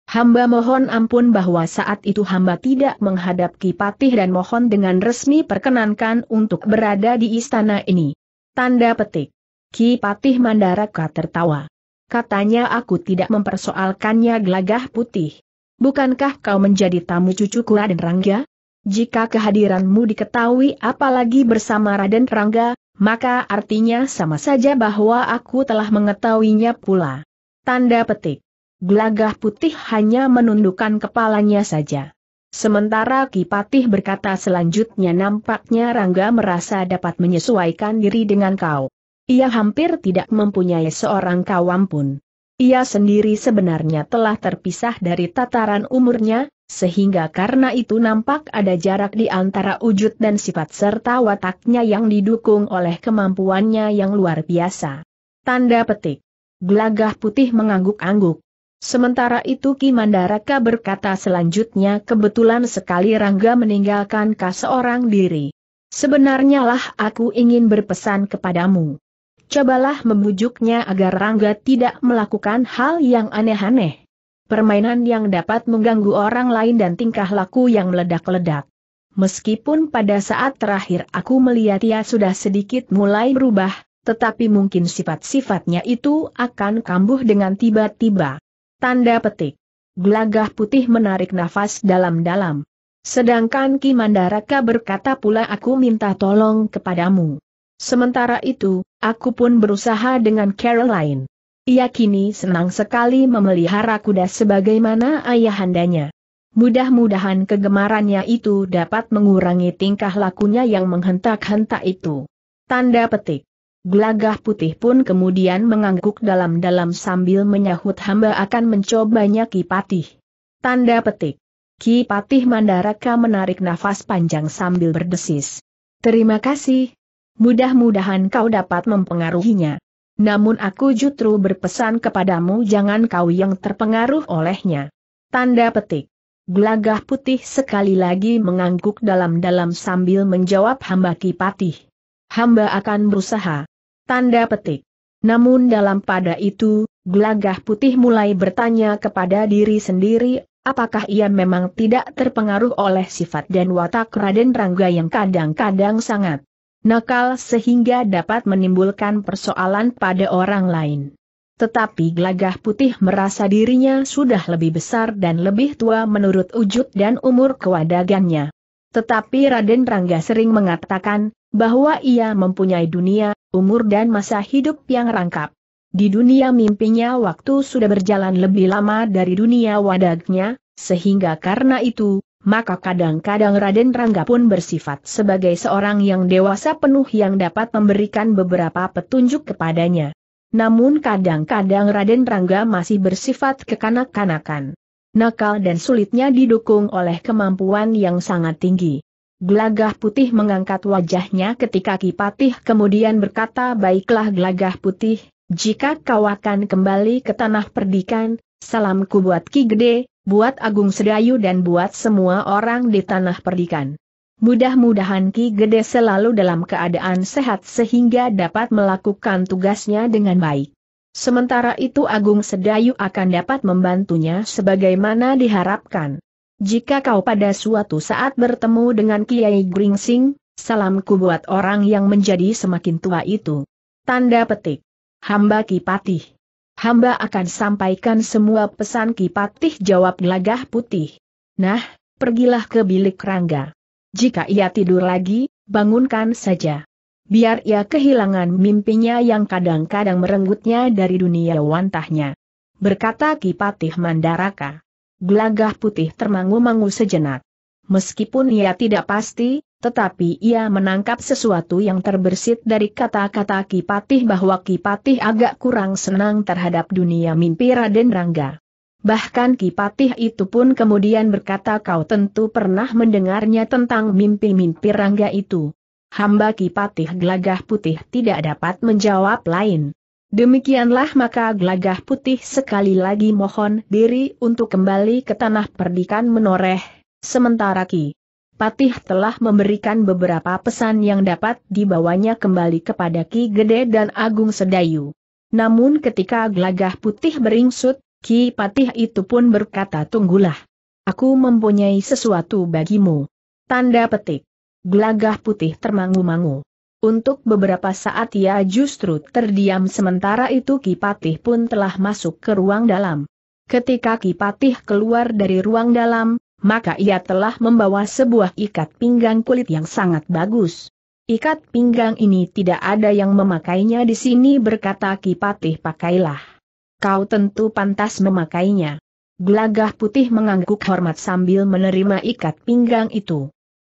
Hamba mohon ampun bahwa saat itu hamba tidak menghadap Ki Patih dan mohon dengan resmi perkenankan untuk berada di istana ini. Tanda petik. Ki Kipatih Mandaraka tertawa. Katanya aku tidak mempersoalkannya gelagah putih. Bukankah kau menjadi tamu cucuku Raden Rangga? Jika kehadiranmu diketahui apalagi bersama Raden Rangga, maka artinya sama saja bahwa aku telah mengetahuinya pula. Tanda petik. Gelagah putih hanya menundukkan kepalanya saja. Sementara Kipatih berkata selanjutnya nampaknya Rangga merasa dapat menyesuaikan diri dengan kau. Ia hampir tidak mempunyai seorang kawan pun. Ia sendiri sebenarnya telah terpisah dari tataran umurnya, sehingga karena itu nampak ada jarak di antara wujud dan sifat serta wataknya yang didukung oleh kemampuannya yang luar biasa. Tanda petik. Gelagah putih mengangguk-angguk. Sementara itu Ki Mandaraka berkata selanjutnya kebetulan sekali Rangga meninggalkan kau seorang diri. Sebenarnya lah aku ingin berpesan kepadamu. Cobalah membujuknya agar Rangga tidak melakukan hal yang aneh-aneh. Permainan yang dapat mengganggu orang lain dan tingkah laku yang meledak-ledak. Meskipun pada saat terakhir aku melihat ia sudah sedikit mulai berubah, tetapi mungkin sifat-sifatnya itu akan kambuh dengan tiba-tiba. Tanda petik. Gelagah putih menarik nafas dalam-dalam. Sedangkan Ki Mandaraka berkata pula aku minta tolong kepadamu. Sementara itu, aku pun berusaha dengan Caroline. Ia kini senang sekali memelihara kuda sebagaimana ayahandanya. Mudah-mudahan kegemarannya itu dapat mengurangi tingkah lakunya yang menghentak-hentak itu. Tanda petik. Gelagah putih pun kemudian mengangguk dalam-dalam sambil menyahut hamba akan mencobanya Kipatih. Tanda petik. Kipatih Mandaraka menarik nafas panjang sambil berdesis. Terima kasih. Mudah-mudahan kau dapat mempengaruhinya. Namun aku justru berpesan kepadamu jangan kau yang terpengaruh olehnya. Tanda petik. Gelagah putih sekali lagi mengangguk dalam-dalam sambil menjawab hamba Kipatih. Hamba akan berusaha. Tanda petik. Namun dalam pada itu, Glagah putih mulai bertanya kepada diri sendiri, apakah ia memang tidak terpengaruh oleh sifat dan watak Raden Rangga yang kadang-kadang sangat nakal sehingga dapat menimbulkan persoalan pada orang lain. Tetapi Glagah putih merasa dirinya sudah lebih besar dan lebih tua menurut wujud dan umur kewadagannya. Tetapi Raden Rangga sering mengatakan, bahwa ia mempunyai dunia, umur dan masa hidup yang rangkap. Di dunia mimpinya waktu sudah berjalan lebih lama dari dunia wadagnya, sehingga karena itu, maka kadang-kadang Raden Rangga pun bersifat sebagai seorang yang dewasa penuh yang dapat memberikan beberapa petunjuk kepadanya. Namun kadang-kadang Raden Rangga masih bersifat kekanak-kanakan. Nakal dan sulitnya didukung oleh kemampuan yang sangat tinggi. Gelagah putih mengangkat wajahnya ketika Kipatih kemudian berkata baiklah gelagah putih, jika kau akan kembali ke tanah perdikan, salamku buat Ki Gede, buat Agung Sedayu dan buat semua orang di tanah perdikan. Mudah-mudahan Ki Gede selalu dalam keadaan sehat sehingga dapat melakukan tugasnya dengan baik. Sementara itu Agung Sedayu akan dapat membantunya sebagaimana diharapkan. Jika kau pada suatu saat bertemu dengan Kiai Gringsing, salamku buat orang yang menjadi semakin tua itu. Tanda petik. Hamba Kipatih. Hamba akan sampaikan semua pesan Kipatih jawab gelagah putih. Nah, pergilah ke bilik Rangga. Jika ia tidur lagi, bangunkan saja. Biar ia kehilangan mimpinya yang kadang-kadang merenggutnya dari dunia wantahnya. Berkata Kipatih Mandaraka. Gelagah putih termangu-mangu sejenak. Meskipun ia tidak pasti, tetapi ia menangkap sesuatu yang terbersit dari kata-kata Kipatih bahwa Kipatih agak kurang senang terhadap dunia mimpi Raden Rangga. Bahkan Kipatih itu pun kemudian berkata kau tentu pernah mendengarnya tentang mimpi-mimpi Rangga itu. Hamba Kipatih gelagah putih tidak dapat menjawab lain. Demikianlah maka gelagah putih sekali lagi mohon diri untuk kembali ke tanah perdikan menoreh, sementara Ki Patih telah memberikan beberapa pesan yang dapat dibawanya kembali kepada Ki Gede dan Agung Sedayu. Namun ketika gelagah putih beringsut, Ki Patih itu pun berkata tunggulah. Aku mempunyai sesuatu bagimu. Tanda petik. Gelagah putih termangu-mangu. Untuk beberapa saat ia justru terdiam sementara itu Kipatih pun telah masuk ke ruang dalam. Ketika Kipatih keluar dari ruang dalam, maka ia telah membawa sebuah ikat pinggang kulit yang sangat bagus. Ikat pinggang ini tidak ada yang memakainya di sini berkata Kipatih pakailah. Kau tentu pantas memakainya. Gelagah putih mengangguk hormat sambil menerima ikat pinggang itu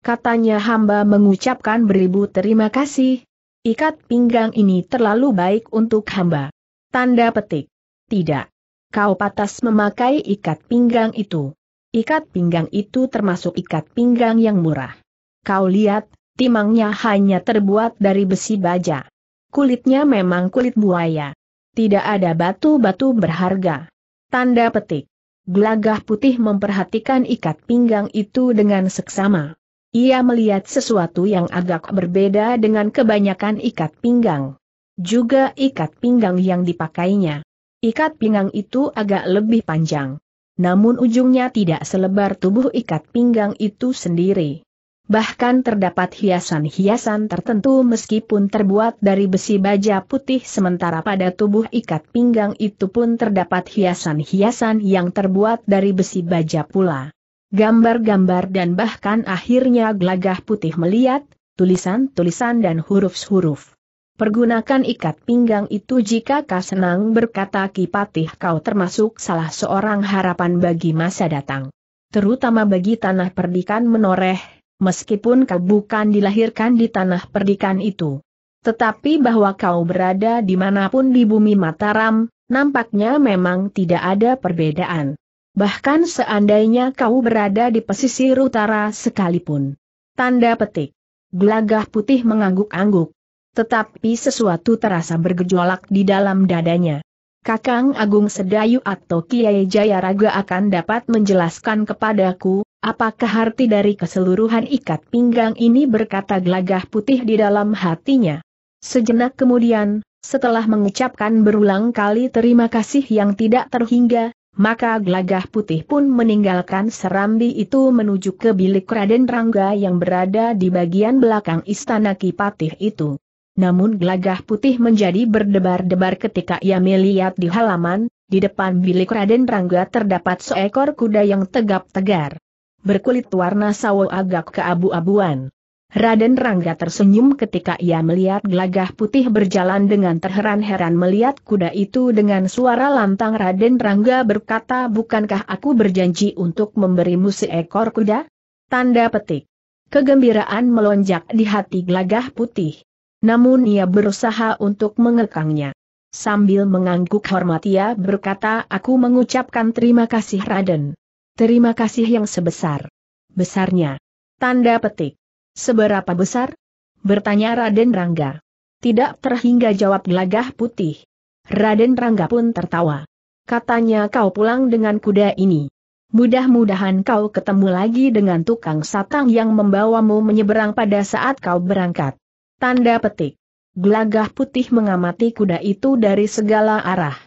katanya hamba mengucapkan beribu terima kasih. Ikat pinggang ini terlalu baik untuk hamba. Tanda petik. Tidak. Kau patas memakai ikat pinggang itu. Ikat pinggang itu termasuk ikat pinggang yang murah. Kau lihat, timangnya hanya terbuat dari besi baja. Kulitnya memang kulit buaya. Tidak ada batu-batu berharga. Tanda petik. Gelagah putih memperhatikan ikat pinggang itu dengan seksama. Ia melihat sesuatu yang agak berbeda dengan kebanyakan ikat pinggang. Juga ikat pinggang yang dipakainya. Ikat pinggang itu agak lebih panjang. Namun ujungnya tidak selebar tubuh ikat pinggang itu sendiri. Bahkan terdapat hiasan-hiasan tertentu meskipun terbuat dari besi baja putih sementara pada tubuh ikat pinggang itu pun terdapat hiasan-hiasan yang terbuat dari besi baja pula gambar-gambar dan bahkan akhirnya gelagah putih melihat, tulisan-tulisan dan huruf-huruf. Pergunakan ikat pinggang itu jika kau senang berkata Kipatih kau termasuk salah seorang harapan bagi masa datang. Terutama bagi tanah perdikan menoreh, meskipun kau bukan dilahirkan di tanah perdikan itu. Tetapi bahwa kau berada dimanapun di bumi Mataram, nampaknya memang tidak ada perbedaan bahkan seandainya kau berada di pesisir utara sekalipun. Tanda petik. Gelagah putih mengangguk-angguk. Tetapi sesuatu terasa bergejolak di dalam dadanya. Kakang Agung Sedayu atau Kiai Jayaraga akan dapat menjelaskan kepadaku, apakah arti dari keseluruhan ikat pinggang ini berkata gelagah putih di dalam hatinya. Sejenak kemudian, setelah mengucapkan berulang kali terima kasih yang tidak terhingga, maka glagah putih pun meninggalkan serambi itu menuju ke bilik Raden Rangga yang berada di bagian belakang istana Kipatih itu. Namun glagah putih menjadi berdebar-debar ketika ia melihat di halaman, di depan bilik Raden Rangga terdapat seekor kuda yang tegap-tegar. Berkulit warna sawo agak keabu-abuan. Raden Rangga tersenyum ketika ia melihat gelagah putih berjalan dengan terheran-heran melihat kuda itu dengan suara lantang Raden Rangga berkata bukankah aku berjanji untuk memberimu seekor kuda? Tanda petik. Kegembiraan melonjak di hati gelagah putih. Namun ia berusaha untuk mengekangnya. Sambil mengangguk hormat ia berkata aku mengucapkan terima kasih Raden. Terima kasih yang sebesar. Besarnya. Tanda petik. Seberapa besar? Bertanya Raden Rangga. Tidak terhingga jawab gelagah putih. Raden Rangga pun tertawa. Katanya kau pulang dengan kuda ini. Mudah-mudahan kau ketemu lagi dengan tukang satang yang membawamu menyeberang pada saat kau berangkat. Tanda petik. Gelagah putih mengamati kuda itu dari segala arah.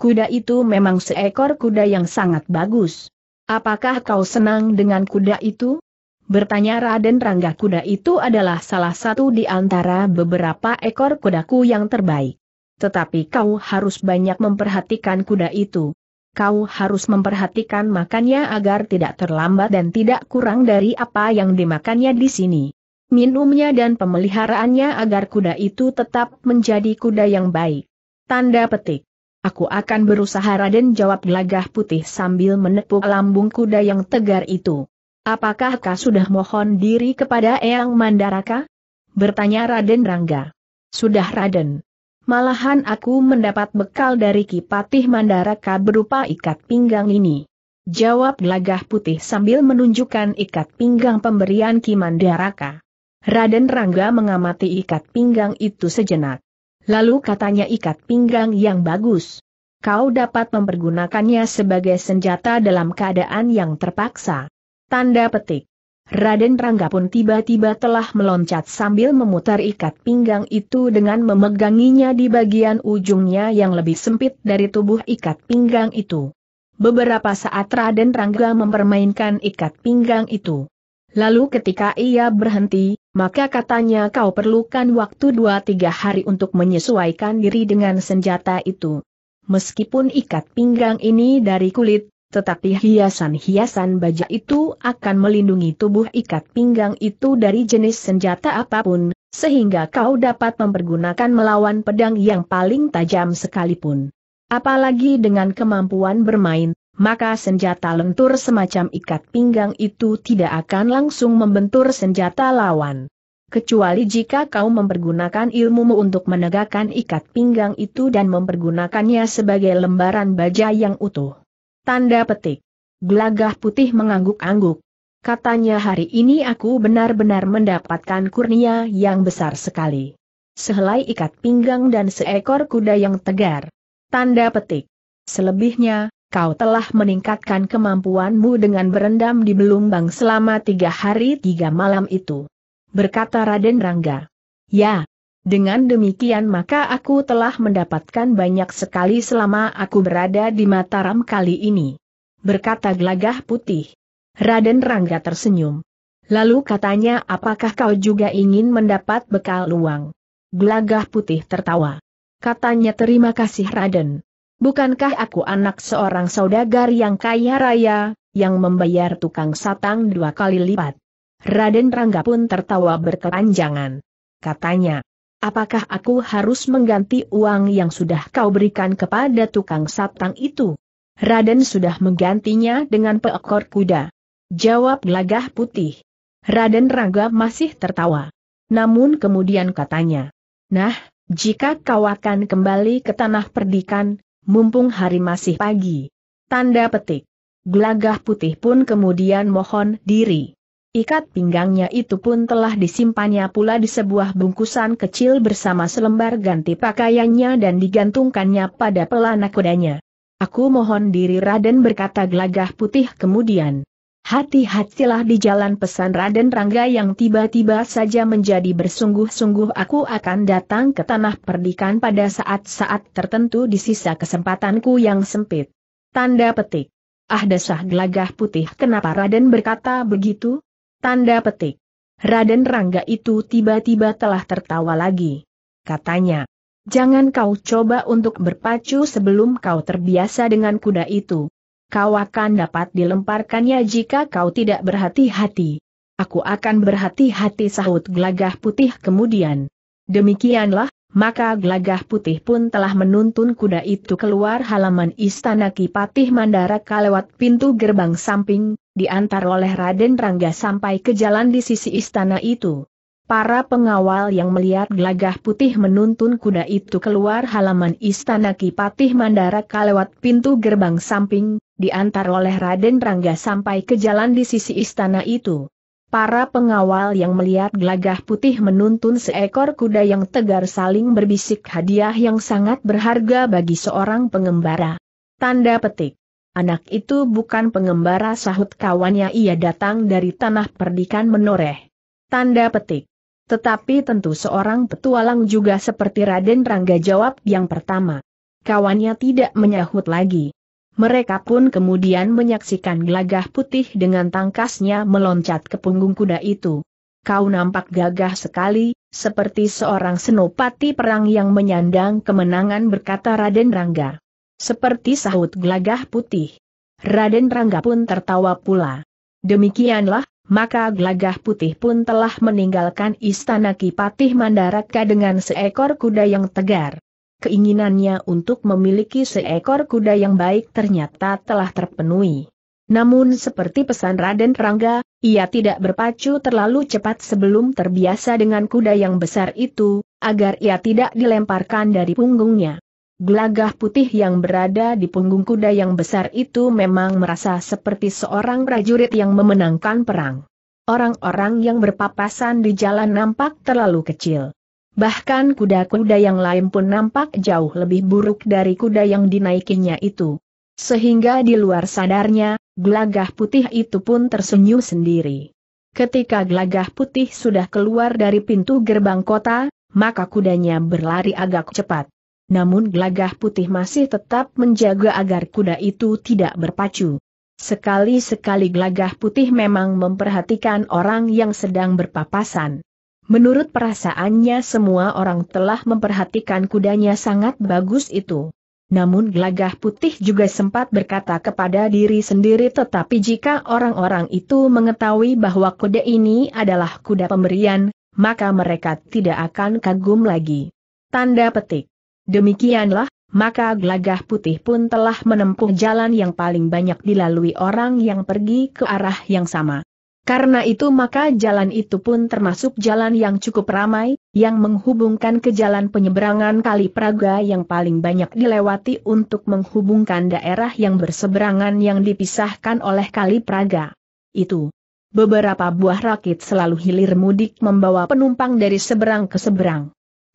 Kuda itu memang seekor kuda yang sangat bagus. Apakah kau senang dengan kuda itu? Bertanya Raden Rangga kuda itu adalah salah satu di antara beberapa ekor kudaku yang terbaik. Tetapi kau harus banyak memperhatikan kuda itu. Kau harus memperhatikan makannya agar tidak terlambat dan tidak kurang dari apa yang dimakannya di sini. Minumnya dan pemeliharaannya agar kuda itu tetap menjadi kuda yang baik. Tanda petik. Aku akan berusaha Raden jawab gelagah putih sambil menepuk lambung kuda yang tegar itu. Apakah kau sudah mohon diri kepada Eyang Mandaraka? Bertanya Raden Rangga. Sudah Raden. Malahan aku mendapat bekal dari Kipatih Mandaraka berupa ikat pinggang ini. Jawab Gelagah Putih sambil menunjukkan ikat pinggang pemberian Ki Mandaraka. Raden Rangga mengamati ikat pinggang itu sejenak. Lalu katanya ikat pinggang yang bagus. Kau dapat mempergunakannya sebagai senjata dalam keadaan yang terpaksa. Tanda petik. Raden Rangga pun tiba-tiba telah meloncat sambil memutar ikat pinggang itu dengan memeganginya di bagian ujungnya yang lebih sempit dari tubuh ikat pinggang itu. Beberapa saat Raden Rangga mempermainkan ikat pinggang itu. Lalu ketika ia berhenti, maka katanya kau perlukan waktu 2-3 hari untuk menyesuaikan diri dengan senjata itu. Meskipun ikat pinggang ini dari kulit, tetapi hiasan-hiasan baja itu akan melindungi tubuh ikat pinggang itu dari jenis senjata apapun, sehingga kau dapat mempergunakan melawan pedang yang paling tajam sekalipun. Apalagi dengan kemampuan bermain, maka senjata lentur semacam ikat pinggang itu tidak akan langsung membentur senjata lawan. Kecuali jika kau mempergunakan ilmumu untuk menegakkan ikat pinggang itu dan mempergunakannya sebagai lembaran baja yang utuh. Tanda petik. Gelagah putih mengangguk-angguk. Katanya hari ini aku benar-benar mendapatkan kurnia yang besar sekali. Sehelai ikat pinggang dan seekor kuda yang tegar. Tanda petik. Selebihnya, kau telah meningkatkan kemampuanmu dengan berendam di belumbang selama tiga hari tiga malam itu. Berkata Raden Rangga. Ya, dengan demikian maka aku telah mendapatkan banyak sekali selama aku berada di Mataram kali ini. Berkata gelagah putih. Raden Rangga tersenyum. Lalu katanya apakah kau juga ingin mendapat bekal luang? Gelagah putih tertawa. Katanya terima kasih Raden. Bukankah aku anak seorang saudagar yang kaya raya, yang membayar tukang satang dua kali lipat? Raden Rangga pun tertawa berkepanjangan. Katanya, apakah aku harus mengganti uang yang sudah kau berikan kepada tukang satang itu? Raden sudah menggantinya dengan peekor kuda. Jawab gelagah putih. Raden Rangga masih tertawa. Namun kemudian katanya, Nah, jika kau akan kembali ke tanah perdikan, mumpung hari masih pagi. Tanda petik. Gelagah putih pun kemudian mohon diri. Ikat pinggangnya itu pun telah disimpannya pula di sebuah bungkusan kecil bersama selembar ganti pakaiannya dan digantungkannya pada pelana kudanya. Aku mohon diri Raden berkata gelagah putih kemudian. Hati-hatilah di jalan pesan Raden Rangga yang tiba-tiba saja menjadi bersungguh-sungguh aku akan datang ke tanah perdikan pada saat-saat tertentu di sisa kesempatanku yang sempit. Tanda petik. Ah dasah gelagah putih kenapa Raden berkata begitu? Tanda petik. Raden Rangga itu tiba-tiba telah tertawa lagi. Katanya, jangan kau coba untuk berpacu sebelum kau terbiasa dengan kuda itu. Kau akan dapat dilemparkannya jika kau tidak berhati-hati. Aku akan berhati-hati sahut glagah putih kemudian. Demikianlah, maka glagah putih pun telah menuntun kuda itu keluar halaman istana Kipatih Mandara lewat pintu gerbang samping, diantar oleh Raden Rangga sampai ke jalan di sisi istana itu. Para pengawal yang melihat gelagah putih menuntun kuda itu keluar halaman istana Kipatih Mandara, lewat pintu gerbang samping, diantar oleh Raden Rangga sampai ke jalan di sisi istana itu. Para pengawal yang melihat gelagah putih menuntun seekor kuda yang tegar saling berbisik hadiah yang sangat berharga bagi seorang pengembara. Tanda petik. Anak itu bukan pengembara sahut kawannya ia datang dari tanah perdikan menoreh. Tanda petik. Tetapi tentu seorang petualang juga seperti Raden Rangga jawab yang pertama. Kawannya tidak menyahut lagi. Mereka pun kemudian menyaksikan gelagah putih dengan tangkasnya meloncat ke punggung kuda itu. Kau nampak gagah sekali, seperti seorang senopati perang yang menyandang kemenangan berkata Raden Rangga. Seperti sahut gelagah putih. Raden Rangga pun tertawa pula. Demikianlah, maka gelagah putih pun telah meninggalkan istana Kipatih Mandaraka dengan seekor kuda yang tegar. Keinginannya untuk memiliki seekor kuda yang baik ternyata telah terpenuhi. Namun seperti pesan Raden Rangga, ia tidak berpacu terlalu cepat sebelum terbiasa dengan kuda yang besar itu, agar ia tidak dilemparkan dari punggungnya. Gelagah putih yang berada di punggung kuda yang besar itu memang merasa seperti seorang prajurit yang memenangkan perang. Orang-orang yang berpapasan di jalan nampak terlalu kecil. Bahkan kuda-kuda yang lain pun nampak jauh lebih buruk dari kuda yang dinaikinya itu. Sehingga di luar sadarnya, gelagah putih itu pun tersenyum sendiri. Ketika gelagah putih sudah keluar dari pintu gerbang kota, maka kudanya berlari agak cepat namun gelagah putih masih tetap menjaga agar kuda itu tidak berpacu. Sekali-sekali gelagah putih memang memperhatikan orang yang sedang berpapasan. Menurut perasaannya semua orang telah memperhatikan kudanya sangat bagus itu. Namun gelagah putih juga sempat berkata kepada diri sendiri tetapi jika orang-orang itu mengetahui bahwa kuda ini adalah kuda pemberian, maka mereka tidak akan kagum lagi. Tanda petik. Demikianlah, maka gelagah putih pun telah menempuh jalan yang paling banyak dilalui orang yang pergi ke arah yang sama. Karena itu maka jalan itu pun termasuk jalan yang cukup ramai, yang menghubungkan ke jalan penyeberangan Kali Praga yang paling banyak dilewati untuk menghubungkan daerah yang berseberangan yang dipisahkan oleh Kali Praga. Itu. Beberapa buah rakit selalu hilir mudik membawa penumpang dari seberang ke seberang.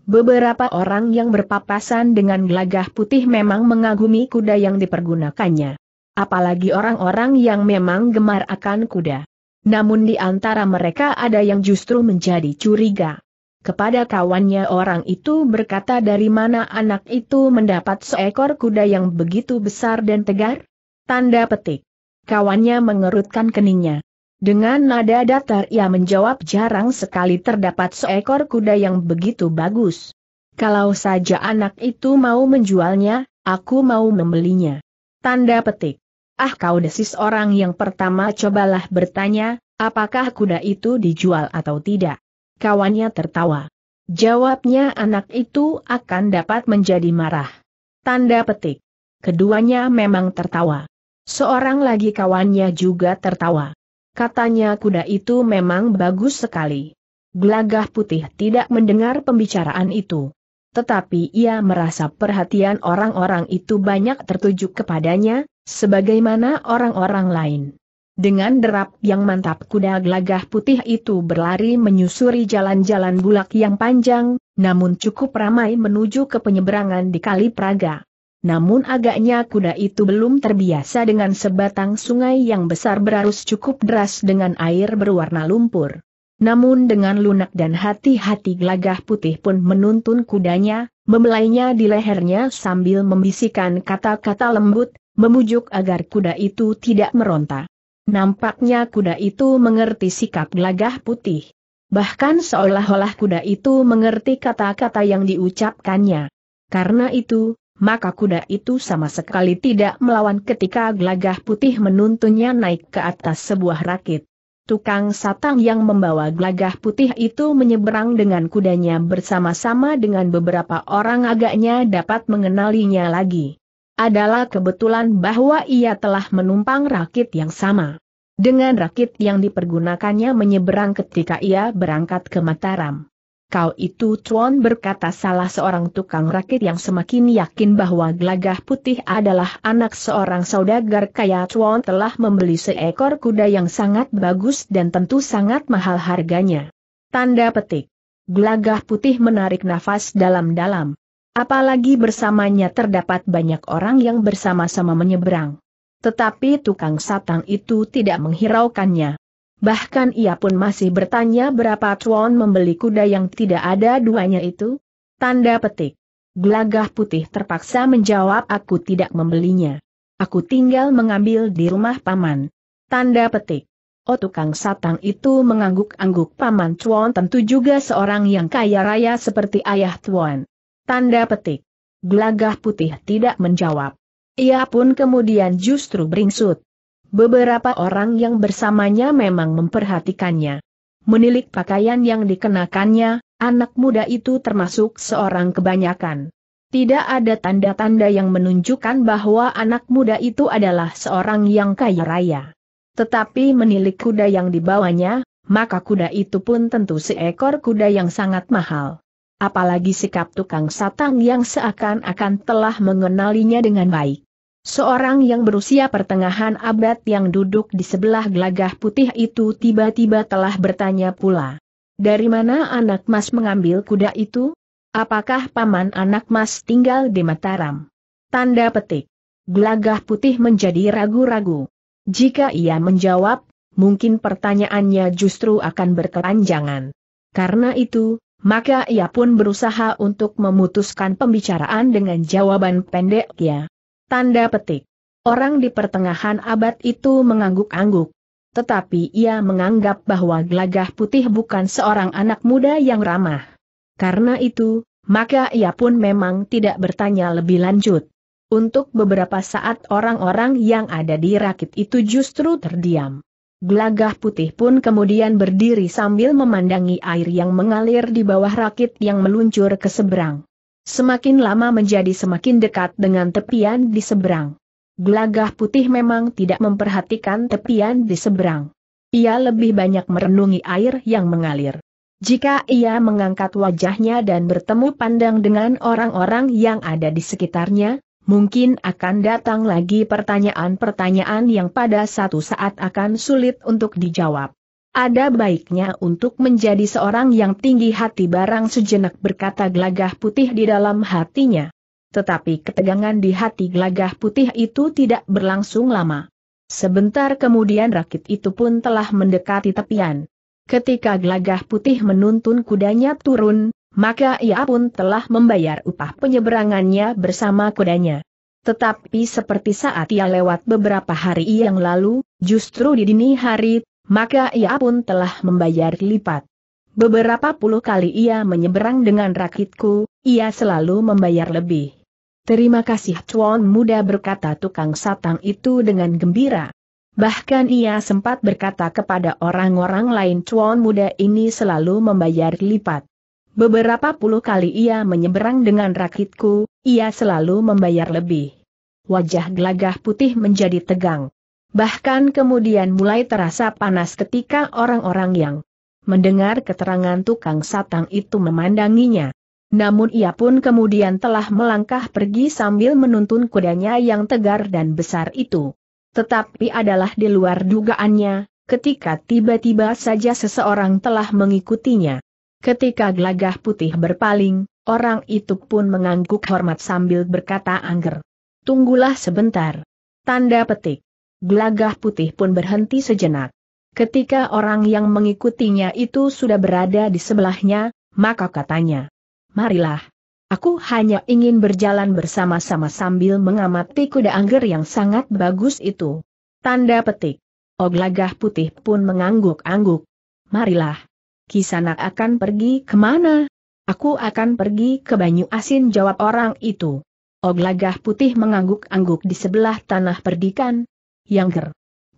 Beberapa orang yang berpapasan dengan gelagah putih memang mengagumi kuda yang dipergunakannya. Apalagi orang-orang yang memang gemar akan kuda. Namun di antara mereka ada yang justru menjadi curiga. Kepada kawannya orang itu berkata dari mana anak itu mendapat seekor kuda yang begitu besar dan tegar? Tanda petik. Kawannya mengerutkan keningnya. Dengan nada datar ia menjawab jarang sekali terdapat seekor kuda yang begitu bagus. Kalau saja anak itu mau menjualnya, aku mau membelinya. Tanda petik. Ah kau desis orang yang pertama cobalah bertanya, apakah kuda itu dijual atau tidak. Kawannya tertawa. Jawabnya anak itu akan dapat menjadi marah. Tanda petik. Keduanya memang tertawa. Seorang lagi kawannya juga tertawa. Katanya kuda itu memang bagus sekali. Gelagah putih tidak mendengar pembicaraan itu. Tetapi ia merasa perhatian orang-orang itu banyak tertuju kepadanya, sebagaimana orang-orang lain. Dengan derap yang mantap kuda gelagah putih itu berlari menyusuri jalan-jalan bulak yang panjang, namun cukup ramai menuju ke penyeberangan di Kali Praga namun agaknya kuda itu belum terbiasa dengan sebatang sungai yang besar berarus cukup deras dengan air berwarna lumpur. Namun dengan lunak dan hati-hati gelagah putih pun menuntun kudanya, membelainya di lehernya sambil membisikkan kata-kata lembut, memujuk agar kuda itu tidak meronta. Nampaknya kuda itu mengerti sikap gelagah putih. Bahkan seolah-olah kuda itu mengerti kata-kata yang diucapkannya. Karena itu, maka kuda itu sama sekali tidak melawan ketika gelagah putih menuntunnya naik ke atas sebuah rakit. Tukang satang yang membawa gelagah putih itu menyeberang dengan kudanya bersama-sama dengan beberapa orang agaknya dapat mengenalinya lagi. Adalah kebetulan bahwa ia telah menumpang rakit yang sama. Dengan rakit yang dipergunakannya menyeberang ketika ia berangkat ke Mataram kau itu cuan berkata salah seorang tukang rakit yang semakin yakin bahwa gelagah putih adalah anak seorang saudagar kaya cuan telah membeli seekor kuda yang sangat bagus dan tentu sangat mahal harganya. Tanda petik. Gelagah putih menarik nafas dalam-dalam. Apalagi bersamanya terdapat banyak orang yang bersama-sama menyeberang. Tetapi tukang satang itu tidak menghiraukannya. Bahkan ia pun masih bertanya berapa cuan membeli kuda yang tidak ada duanya itu? Tanda petik. Gelagah putih terpaksa menjawab aku tidak membelinya. Aku tinggal mengambil di rumah paman. Tanda petik. Oh tukang satang itu mengangguk-angguk paman cuan tentu juga seorang yang kaya raya seperti ayah tuan. Tanda petik. Gelagah putih tidak menjawab. Ia pun kemudian justru beringsut. Beberapa orang yang bersamanya memang memperhatikannya. Menilik pakaian yang dikenakannya, anak muda itu termasuk seorang kebanyakan. Tidak ada tanda-tanda yang menunjukkan bahwa anak muda itu adalah seorang yang kaya raya. Tetapi menilik kuda yang dibawanya, maka kuda itu pun tentu seekor kuda yang sangat mahal. Apalagi sikap tukang satang yang seakan-akan telah mengenalinya dengan baik. Seorang yang berusia pertengahan abad yang duduk di sebelah gelagah putih itu tiba-tiba telah bertanya pula. Dari mana anak mas mengambil kuda itu? Apakah paman anak mas tinggal di Mataram? Tanda petik. Gelagah putih menjadi ragu-ragu. Jika ia menjawab, mungkin pertanyaannya justru akan berkelanjangan. Karena itu, maka ia pun berusaha untuk memutuskan pembicaraan dengan jawaban pendek ya. Tanda petik. Orang di pertengahan abad itu mengangguk-angguk. Tetapi ia menganggap bahwa Gelagah Putih bukan seorang anak muda yang ramah. Karena itu, maka ia pun memang tidak bertanya lebih lanjut. Untuk beberapa saat orang-orang yang ada di rakit itu justru terdiam. Gelagah putih pun kemudian berdiri sambil memandangi air yang mengalir di bawah rakit yang meluncur ke seberang. Semakin lama menjadi semakin dekat dengan tepian di seberang. Gelagah putih memang tidak memperhatikan tepian di seberang. Ia lebih banyak merenungi air yang mengalir. Jika ia mengangkat wajahnya dan bertemu pandang dengan orang-orang yang ada di sekitarnya, mungkin akan datang lagi pertanyaan-pertanyaan yang pada satu saat akan sulit untuk dijawab. Ada baiknya untuk menjadi seorang yang tinggi hati barang sejenak berkata gelagah putih di dalam hatinya. Tetapi ketegangan di hati gelagah putih itu tidak berlangsung lama. Sebentar kemudian rakit itu pun telah mendekati tepian. Ketika gelagah putih menuntun kudanya turun, maka ia pun telah membayar upah penyeberangannya bersama kudanya. Tetapi seperti saat ia lewat beberapa hari yang lalu, justru di dini hari maka ia pun telah membayar lipat. Beberapa puluh kali ia menyeberang dengan rakitku, ia selalu membayar lebih. Terima kasih Chuan muda berkata tukang satang itu dengan gembira. Bahkan ia sempat berkata kepada orang-orang lain Chuan muda ini selalu membayar lipat. Beberapa puluh kali ia menyeberang dengan rakitku, ia selalu membayar lebih. Wajah gelagah putih menjadi tegang. Bahkan kemudian mulai terasa panas ketika orang-orang yang mendengar keterangan tukang satang itu memandanginya. Namun ia pun kemudian telah melangkah pergi sambil menuntun kudanya yang tegar dan besar itu. Tetapi adalah di luar dugaannya, ketika tiba-tiba saja seseorang telah mengikutinya. Ketika gelagah putih berpaling, orang itu pun mengangguk hormat sambil berkata angger. Tunggulah sebentar. Tanda petik. Gelagah putih pun berhenti sejenak. Ketika orang yang mengikutinya itu sudah berada di sebelahnya, maka katanya, Marilah. Aku hanya ingin berjalan bersama-sama sambil mengamati kuda angger yang sangat bagus itu. Tanda petik. Oglagah putih pun mengangguk-angguk. Marilah. Kisanak akan pergi kemana? Aku akan pergi ke Banyu Asin jawab orang itu. Oglagah putih mengangguk-angguk di sebelah tanah perdikan, yang ger.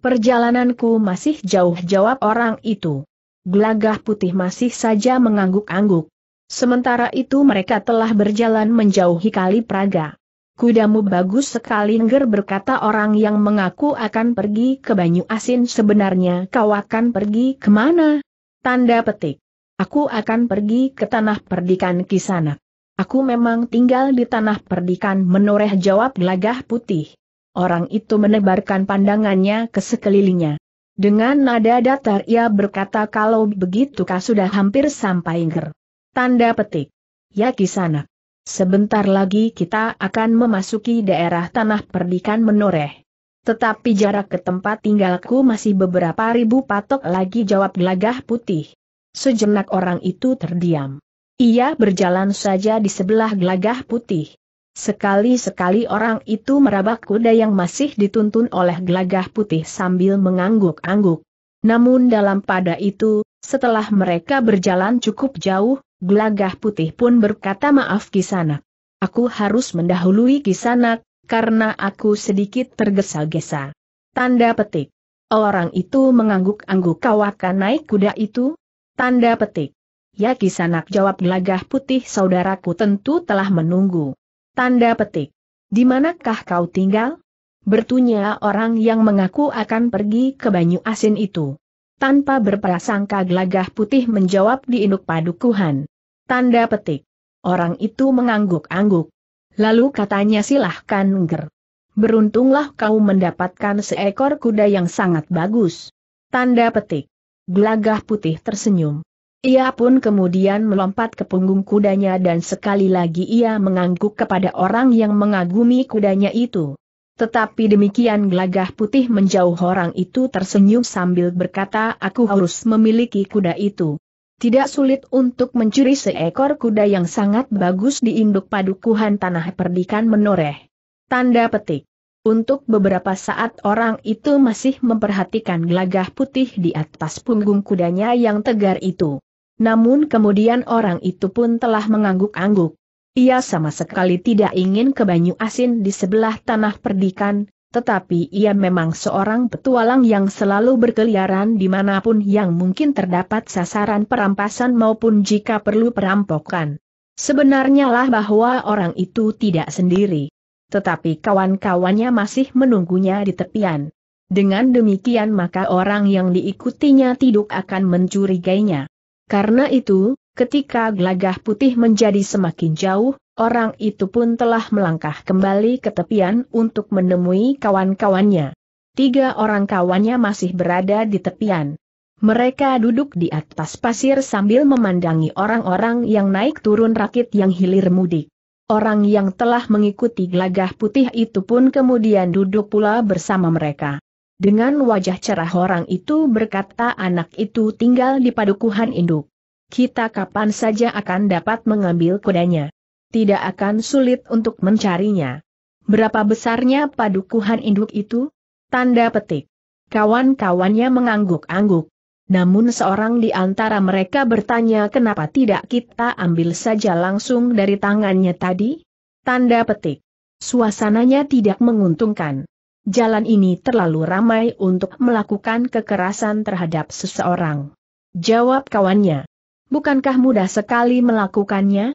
Perjalananku masih jauh jawab orang itu. Gelagah putih masih saja mengangguk-angguk. Sementara itu mereka telah berjalan menjauhi kali Praga. Kudamu bagus sekali Ngger berkata orang yang mengaku akan pergi ke Banyu Asin sebenarnya kau akan pergi kemana? Tanda petik. Aku akan pergi ke tanah perdikan kisana. Aku memang tinggal di tanah perdikan menoreh jawab gelagah putih. Orang itu menebarkan pandangannya ke sekelilingnya. Dengan nada datar ia berkata kalau begitu kau sudah hampir sampai ger. Tanda petik. Ya kisana. Sebentar lagi kita akan memasuki daerah tanah perdikan menoreh. Tetapi jarak ke tempat tinggalku masih beberapa ribu patok lagi jawab gelagah putih. Sejenak orang itu terdiam. Ia berjalan saja di sebelah gelagah putih. Sekali-sekali orang itu merabak kuda yang masih dituntun oleh gelagah putih sambil mengangguk-angguk. Namun dalam pada itu, setelah mereka berjalan cukup jauh, gelagah putih pun berkata maaf kisanak. Aku harus mendahului kisanak, karena aku sedikit tergesa-gesa. Tanda petik. Orang itu mengangguk-angguk kau akan naik kuda itu? Tanda petik. Ya kisanak jawab gelagah putih saudaraku tentu telah menunggu. Tanda petik. Di manakah kau tinggal? Bertunya orang yang mengaku akan pergi ke Banyu Asin itu. Tanpa berprasangka gelagah putih menjawab di induk padukuhan. Tanda petik. Orang itu mengangguk-angguk. Lalu katanya silahkan ger. Beruntunglah kau mendapatkan seekor kuda yang sangat bagus. Tanda petik. Gelagah putih tersenyum. Ia pun kemudian melompat ke punggung kudanya dan sekali lagi ia mengangguk kepada orang yang mengagumi kudanya itu. Tetapi demikian gelagah putih menjauh orang itu tersenyum sambil berkata aku harus memiliki kuda itu. Tidak sulit untuk mencuri seekor kuda yang sangat bagus di induk padukuhan tanah perdikan menoreh. Tanda petik. Untuk beberapa saat orang itu masih memperhatikan gelagah putih di atas punggung kudanya yang tegar itu. Namun kemudian orang itu pun telah mengangguk-angguk. Ia sama sekali tidak ingin ke Banyu Asin di sebelah tanah perdikan, tetapi ia memang seorang petualang yang selalu berkeliaran di dimanapun yang mungkin terdapat sasaran perampasan maupun jika perlu perampokan. Sebenarnya lah bahwa orang itu tidak sendiri. Tetapi kawan-kawannya masih menunggunya di tepian. Dengan demikian maka orang yang diikutinya tidak akan mencurigainya. Karena itu, ketika gelagah putih menjadi semakin jauh, orang itu pun telah melangkah kembali ke tepian untuk menemui kawan-kawannya. Tiga orang kawannya masih berada di tepian. Mereka duduk di atas pasir sambil memandangi orang-orang yang naik turun rakit yang hilir mudik. Orang yang telah mengikuti gelagah putih itu pun kemudian duduk pula bersama mereka. Dengan wajah cerah orang itu berkata anak itu tinggal di padukuhan induk. Kita kapan saja akan dapat mengambil kudanya. Tidak akan sulit untuk mencarinya. Berapa besarnya padukuhan induk itu? Tanda petik. Kawan-kawannya mengangguk-angguk. Namun seorang di antara mereka bertanya kenapa tidak kita ambil saja langsung dari tangannya tadi? Tanda petik. Suasananya tidak menguntungkan jalan ini terlalu ramai untuk melakukan kekerasan terhadap seseorang. Jawab kawannya. Bukankah mudah sekali melakukannya?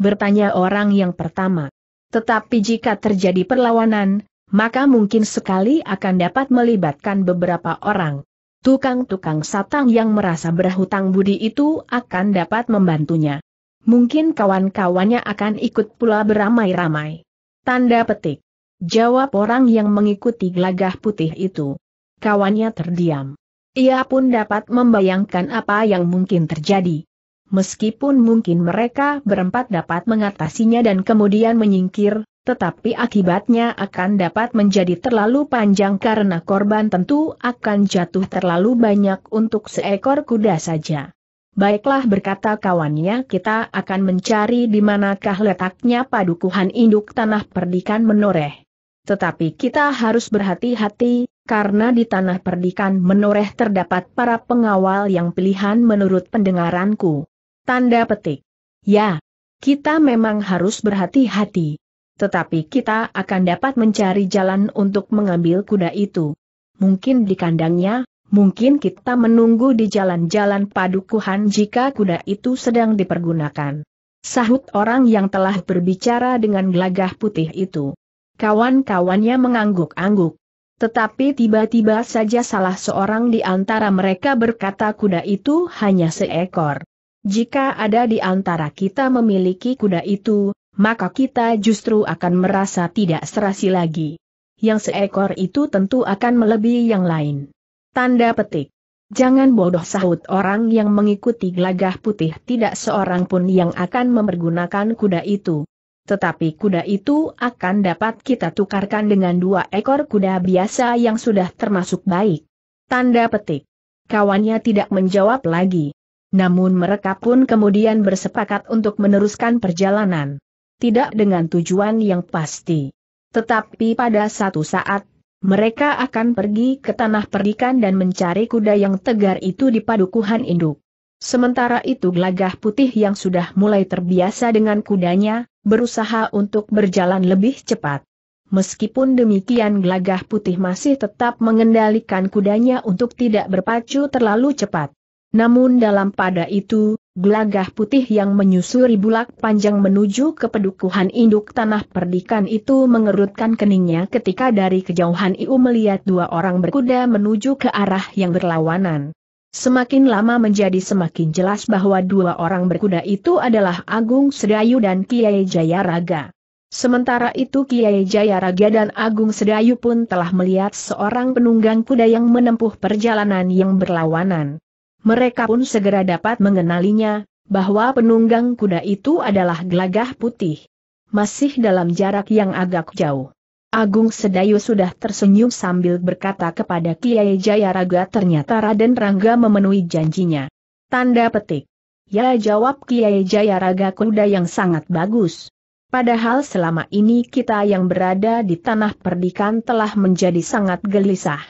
Bertanya orang yang pertama. Tetapi jika terjadi perlawanan, maka mungkin sekali akan dapat melibatkan beberapa orang. Tukang-tukang satang yang merasa berhutang budi itu akan dapat membantunya. Mungkin kawan-kawannya akan ikut pula beramai-ramai. Tanda petik. Jawab orang yang mengikuti gelagah putih itu. Kawannya terdiam. Ia pun dapat membayangkan apa yang mungkin terjadi. Meskipun mungkin mereka berempat dapat mengatasinya dan kemudian menyingkir, tetapi akibatnya akan dapat menjadi terlalu panjang karena korban tentu akan jatuh terlalu banyak untuk seekor kuda saja. Baiklah berkata kawannya kita akan mencari di manakah letaknya padukuhan induk tanah perdikan menoreh. Tetapi kita harus berhati-hati, karena di tanah perdikan menoreh terdapat para pengawal yang pilihan menurut pendengaranku. Tanda petik. Ya, kita memang harus berhati-hati. Tetapi kita akan dapat mencari jalan untuk mengambil kuda itu. Mungkin di kandangnya, mungkin kita menunggu di jalan-jalan padukuhan jika kuda itu sedang dipergunakan. Sahut orang yang telah berbicara dengan gelagah putih itu. Kawan-kawannya mengangguk-angguk. Tetapi tiba-tiba saja salah seorang di antara mereka berkata kuda itu hanya seekor. Jika ada di antara kita memiliki kuda itu, maka kita justru akan merasa tidak serasi lagi. Yang seekor itu tentu akan melebihi yang lain. Tanda petik. Jangan bodoh sahut orang yang mengikuti gelagah putih tidak seorang pun yang akan mempergunakan kuda itu. Tetapi kuda itu akan dapat kita tukarkan dengan dua ekor kuda biasa yang sudah termasuk baik. Tanda petik. Kawannya tidak menjawab lagi. Namun mereka pun kemudian bersepakat untuk meneruskan perjalanan. Tidak dengan tujuan yang pasti. Tetapi pada satu saat, mereka akan pergi ke tanah perdikan dan mencari kuda yang tegar itu di padukuhan induk. Sementara itu gelagah putih yang sudah mulai terbiasa dengan kudanya, berusaha untuk berjalan lebih cepat. Meskipun demikian gelagah putih masih tetap mengendalikan kudanya untuk tidak berpacu terlalu cepat. Namun dalam pada itu, gelagah putih yang menyusuri bulak panjang menuju ke pedukuhan induk tanah perdikan itu mengerutkan keningnya ketika dari kejauhan Iu melihat dua orang berkuda menuju ke arah yang berlawanan. Semakin lama menjadi semakin jelas bahwa dua orang berkuda itu adalah Agung Sedayu dan Kiai Jayaraga. Sementara itu Kiai Jayaraga dan Agung Sedayu pun telah melihat seorang penunggang kuda yang menempuh perjalanan yang berlawanan. Mereka pun segera dapat mengenalinya, bahwa penunggang kuda itu adalah gelagah putih. Masih dalam jarak yang agak jauh. Agung Sedayu sudah tersenyum sambil berkata kepada Kiai Jayaraga ternyata Raden Rangga memenuhi janjinya. Tanda petik. Ya jawab Kiai Jayaraga kuda yang sangat bagus. Padahal selama ini kita yang berada di tanah perdikan telah menjadi sangat gelisah.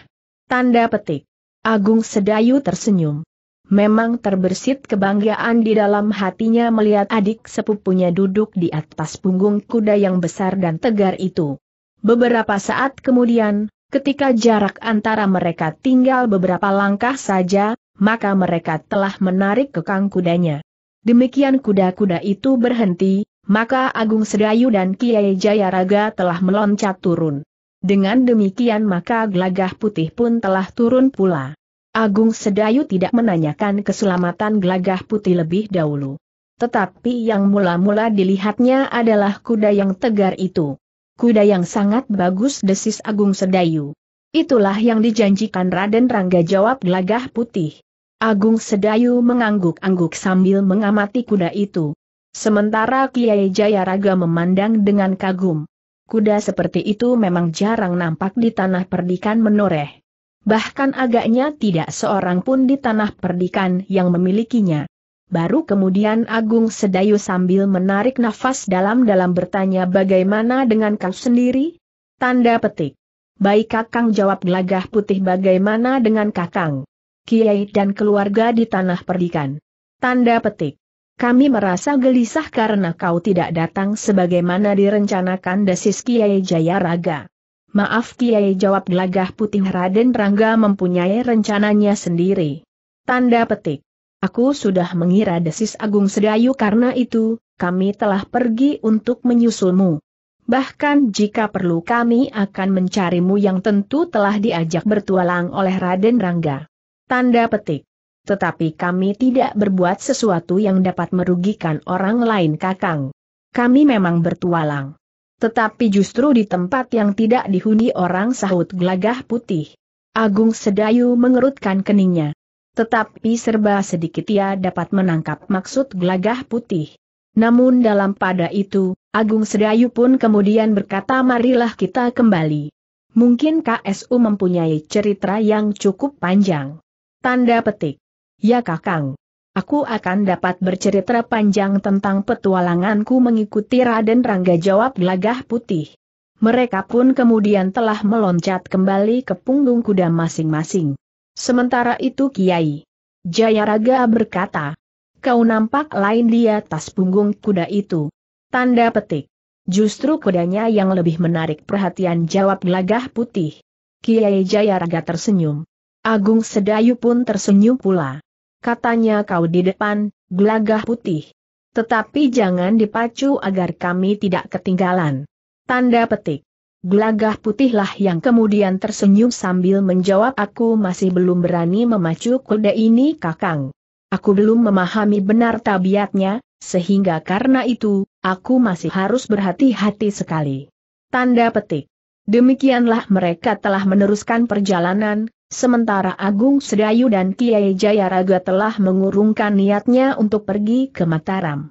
Tanda petik. Agung Sedayu tersenyum. Memang terbersit kebanggaan di dalam hatinya melihat adik sepupunya duduk di atas punggung kuda yang besar dan tegar itu. Beberapa saat kemudian, ketika jarak antara mereka tinggal beberapa langkah saja, maka mereka telah menarik kekang kudanya. Demikian kuda-kuda itu berhenti, maka Agung Sedayu dan Kiai Jayaraga telah meloncat turun. Dengan demikian maka Glagah putih pun telah turun pula. Agung Sedayu tidak menanyakan keselamatan Glagah putih lebih dahulu. Tetapi yang mula-mula dilihatnya adalah kuda yang tegar itu kuda yang sangat bagus desis Agung Sedayu. Itulah yang dijanjikan Raden Rangga jawab gelagah putih. Agung Sedayu mengangguk-angguk sambil mengamati kuda itu. Sementara Kiai Jayaraga memandang dengan kagum. Kuda seperti itu memang jarang nampak di tanah perdikan menoreh. Bahkan agaknya tidak seorang pun di tanah perdikan yang memilikinya. Baru kemudian Agung Sedayu sambil menarik nafas dalam-dalam bertanya bagaimana dengan kau sendiri? Tanda petik. Baik Kakang jawab gelagah putih bagaimana dengan Kakang? Kiai dan keluarga di tanah perdikan. Tanda petik. Kami merasa gelisah karena kau tidak datang sebagaimana direncanakan desis Kiai Jayaraga. Maaf Kiai jawab gelagah putih Raden Rangga mempunyai rencananya sendiri. Tanda petik. Aku sudah mengira desis Agung Sedayu karena itu, kami telah pergi untuk menyusulmu. Bahkan jika perlu kami akan mencarimu yang tentu telah diajak bertualang oleh Raden Rangga. Tanda petik. Tetapi kami tidak berbuat sesuatu yang dapat merugikan orang lain kakang. Kami memang bertualang. Tetapi justru di tempat yang tidak dihuni orang sahut gelagah putih. Agung Sedayu mengerutkan keningnya tetapi serba sedikit ia dapat menangkap maksud gelagah putih. Namun dalam pada itu, Agung Sedayu pun kemudian berkata marilah kita kembali. Mungkin KSU mempunyai cerita yang cukup panjang. Tanda petik. Ya kakang. Aku akan dapat bercerita panjang tentang petualanganku mengikuti Raden Rangga jawab gelagah putih. Mereka pun kemudian telah meloncat kembali ke punggung kuda masing-masing. Sementara itu Kiai Jayaraga berkata, kau nampak lain di atas punggung kuda itu. Tanda petik. Justru kudanya yang lebih menarik perhatian jawab gelagah putih. Kiai Jayaraga tersenyum. Agung Sedayu pun tersenyum pula. Katanya kau di depan, gelagah putih. Tetapi jangan dipacu agar kami tidak ketinggalan. Tanda petik. Gelagah putihlah yang kemudian tersenyum sambil menjawab aku masih belum berani memacu kuda ini kakang. Aku belum memahami benar tabiatnya, sehingga karena itu, aku masih harus berhati-hati sekali. Tanda petik. Demikianlah mereka telah meneruskan perjalanan, sementara Agung Sedayu dan Kiai Jayaraga telah mengurungkan niatnya untuk pergi ke Mataram.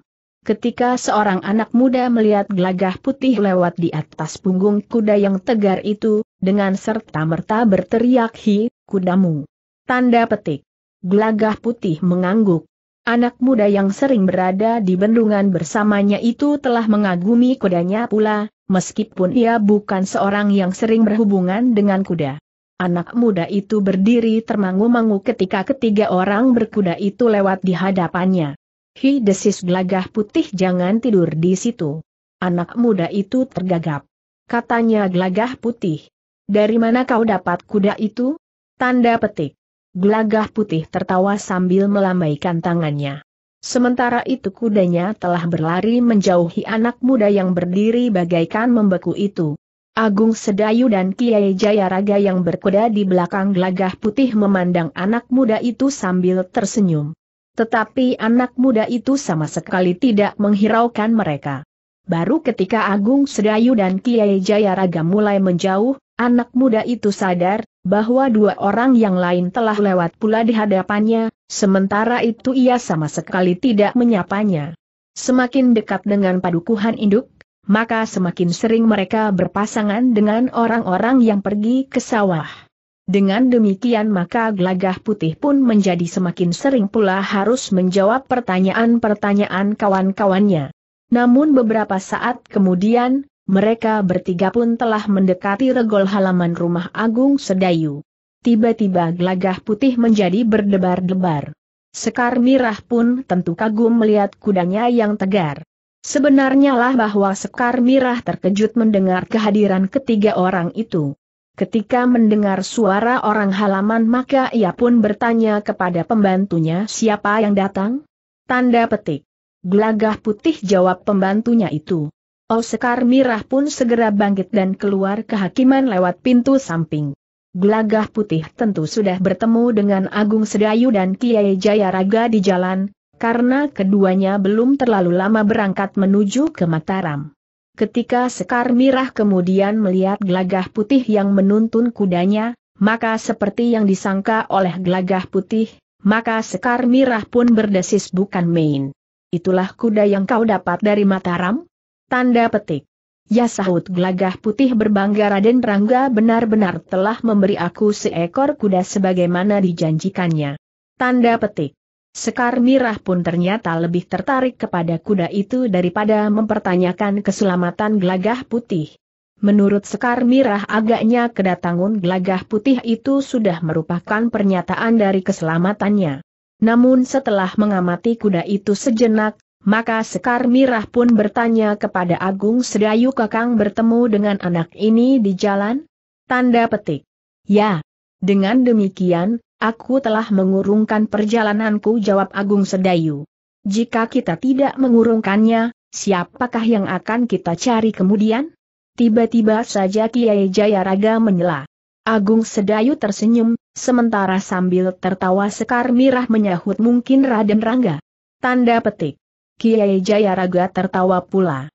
Ketika seorang anak muda melihat gelagah putih lewat di atas punggung kuda yang tegar itu, dengan serta-merta berteriak hi, kudamu. Tanda petik. Gelagah putih mengangguk. Anak muda yang sering berada di bendungan bersamanya itu telah mengagumi kudanya pula, meskipun ia bukan seorang yang sering berhubungan dengan kuda. Anak muda itu berdiri termangu-mangu ketika ketiga orang berkuda itu lewat di hadapannya. Hi desis gelagah putih jangan tidur di situ. Anak muda itu tergagap. Katanya gelagah putih. Dari mana kau dapat kuda itu? Tanda petik. Gelagah putih tertawa sambil melambaikan tangannya. Sementara itu kudanya telah berlari menjauhi anak muda yang berdiri bagaikan membeku itu. Agung Sedayu dan Kiai Jayaraga yang berkuda di belakang gelagah putih memandang anak muda itu sambil tersenyum. Tetapi anak muda itu sama sekali tidak menghiraukan mereka. Baru ketika Agung Sedayu dan Kiai Jayaraga mulai menjauh, anak muda itu sadar bahwa dua orang yang lain telah lewat pula di hadapannya, sementara itu ia sama sekali tidak menyapanya. Semakin dekat dengan padukuhan induk, maka semakin sering mereka berpasangan dengan orang-orang yang pergi ke sawah. Dengan demikian maka gelagah putih pun menjadi semakin sering pula harus menjawab pertanyaan-pertanyaan kawan-kawannya. Namun beberapa saat kemudian, mereka bertiga pun telah mendekati regol halaman rumah Agung Sedayu. Tiba-tiba gelagah putih menjadi berdebar-debar. Sekar Mirah pun tentu kagum melihat kudanya yang tegar. Sebenarnya lah bahwa Sekar Mirah terkejut mendengar kehadiran ketiga orang itu. Ketika mendengar suara orang halaman maka ia pun bertanya kepada pembantunya siapa yang datang? Tanda petik. Gelagah putih jawab pembantunya itu. Osekar Mirah pun segera bangkit dan keluar kehakiman lewat pintu samping. Gelagah putih tentu sudah bertemu dengan Agung Sedayu dan Kiai Jayaraga di jalan, karena keduanya belum terlalu lama berangkat menuju ke Mataram. Ketika Sekar Mirah kemudian melihat gelagah putih yang menuntun kudanya, maka seperti yang disangka oleh gelagah putih, maka Sekar Mirah pun berdesis bukan main. Itulah kuda yang kau dapat dari Mataram? Tanda petik. Ya sahut gelagah putih berbangga Raden Rangga benar-benar telah memberi aku seekor kuda sebagaimana dijanjikannya. Tanda petik. Sekar Mirah pun ternyata lebih tertarik kepada kuda itu daripada mempertanyakan keselamatan gelagah putih. Menurut Sekar Mirah agaknya kedatangan gelagah putih itu sudah merupakan pernyataan dari keselamatannya. Namun setelah mengamati kuda itu sejenak, maka Sekar Mirah pun bertanya kepada Agung Sedayu Kakang bertemu dengan anak ini di jalan? Tanda petik. Ya. Dengan demikian, Aku telah mengurungkan perjalananku jawab Agung Sedayu. Jika kita tidak mengurungkannya, siapakah yang akan kita cari kemudian? Tiba-tiba saja Kiai Jayaraga menyela. Agung Sedayu tersenyum, sementara sambil tertawa sekar mirah menyahut mungkin Raden Rangga. Tanda petik. Kiai Jayaraga tertawa pula.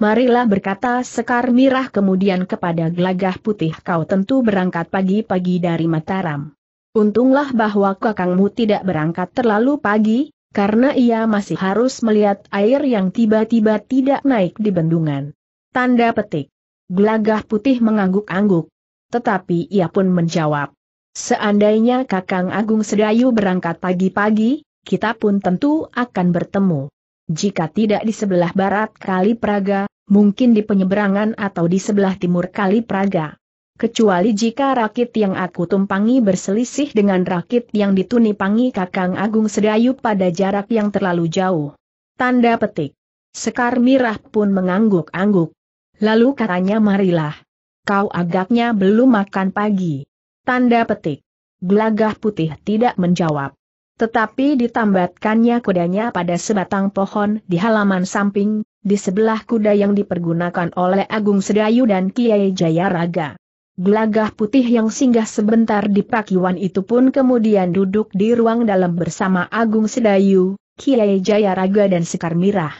Marilah berkata Sekar Mirah kemudian kepada Gelagah Putih kau tentu berangkat pagi-pagi dari Mataram. Untunglah bahwa kakangmu tidak berangkat terlalu pagi, karena ia masih harus melihat air yang tiba-tiba tidak naik di bendungan. Tanda petik. Gelagah putih mengangguk-angguk. Tetapi ia pun menjawab. Seandainya Kakang Agung Sedayu berangkat pagi-pagi, kita pun tentu akan bertemu. Jika tidak di sebelah barat Kali Praga, mungkin di penyeberangan atau di sebelah timur Kali Praga kecuali jika rakit yang aku tumpangi berselisih dengan rakit yang ditunipangi Kakang Agung Sedayu pada jarak yang terlalu jauh. Tanda petik. Sekar Mirah pun mengangguk-angguk. Lalu katanya marilah. Kau agaknya belum makan pagi. Tanda petik. Gelagah putih tidak menjawab. Tetapi ditambatkannya kudanya pada sebatang pohon di halaman samping, di sebelah kuda yang dipergunakan oleh Agung Sedayu dan Kiai Jayaraga. Gelagah putih yang singgah sebentar di Pakiwan itu pun kemudian duduk di ruang dalam bersama Agung Sedayu, Kiai Jayaraga dan Sekar Mirah.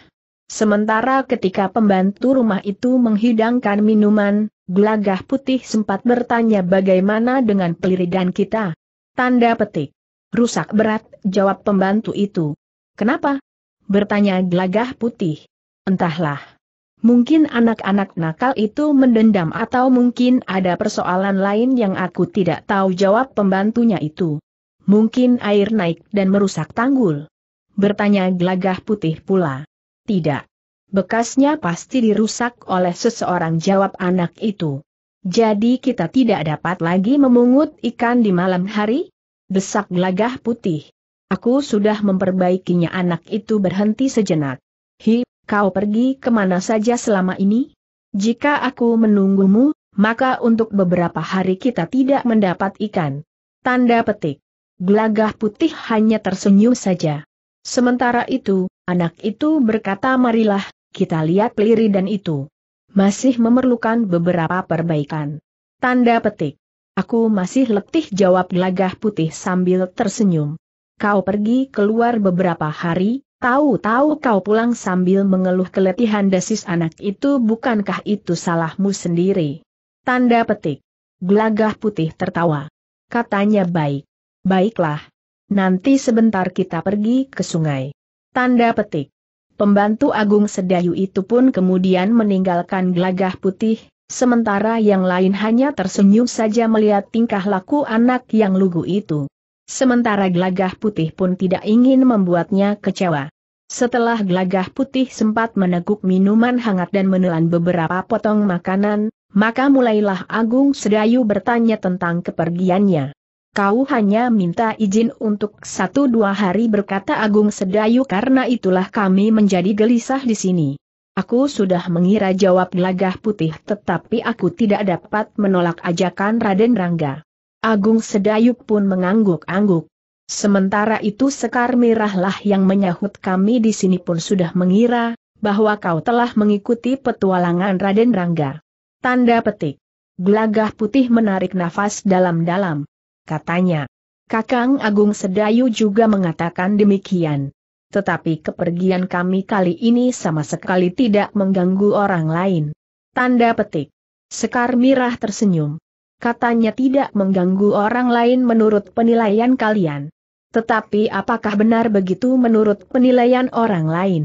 Sementara ketika pembantu rumah itu menghidangkan minuman, Gelagah putih sempat bertanya bagaimana dengan peliridan kita. Tanda petik. Rusak berat, jawab pembantu itu. Kenapa? Bertanya gelagah putih. Entahlah. Mungkin anak-anak nakal itu mendendam atau mungkin ada persoalan lain yang aku tidak tahu jawab pembantunya itu. Mungkin air naik dan merusak tanggul. Bertanya gelagah putih pula. Tidak. Bekasnya pasti dirusak oleh seseorang jawab anak itu. Jadi kita tidak dapat lagi memungut ikan di malam hari? Desak gelagah putih. Aku sudah memperbaikinya anak itu berhenti sejenak. Hi, kau pergi kemana saja selama ini? Jika aku menunggumu, maka untuk beberapa hari kita tidak mendapat ikan. Tanda petik. Gelagah putih hanya tersenyum saja. Sementara itu, anak itu berkata marilah, kita lihat peliri dan itu. Masih memerlukan beberapa perbaikan. Tanda petik. Aku masih letih jawab gelagah putih sambil tersenyum. Kau pergi keluar beberapa hari, Tahu-tahu kau pulang sambil mengeluh keletihan desis anak itu bukankah itu salahmu sendiri? Tanda petik. Gelagah putih tertawa. Katanya baik. Baiklah. Nanti sebentar kita pergi ke sungai. Tanda petik. Pembantu Agung Sedayu itu pun kemudian meninggalkan gelagah putih, sementara yang lain hanya tersenyum saja melihat tingkah laku anak yang lugu itu. Sementara gelagah putih pun tidak ingin membuatnya kecewa. Setelah gelagah putih sempat meneguk minuman hangat dan menelan beberapa potong makanan, maka mulailah Agung Sedayu bertanya tentang kepergiannya. Kau hanya minta izin untuk satu dua hari berkata Agung Sedayu karena itulah kami menjadi gelisah di sini. Aku sudah mengira jawab gelagah putih tetapi aku tidak dapat menolak ajakan Raden Rangga. Agung Sedayuk pun mengangguk-angguk. Sementara itu Sekar Mirahlah yang menyahut kami di sini pun sudah mengira, bahwa kau telah mengikuti petualangan Raden Rangga. Tanda petik. Gelagah putih menarik nafas dalam-dalam. Katanya, Kakang Agung Sedayu juga mengatakan demikian. Tetapi kepergian kami kali ini sama sekali tidak mengganggu orang lain. Tanda petik. Sekar Mirah tersenyum. Katanya tidak mengganggu orang lain menurut penilaian kalian. Tetapi apakah benar begitu menurut penilaian orang lain?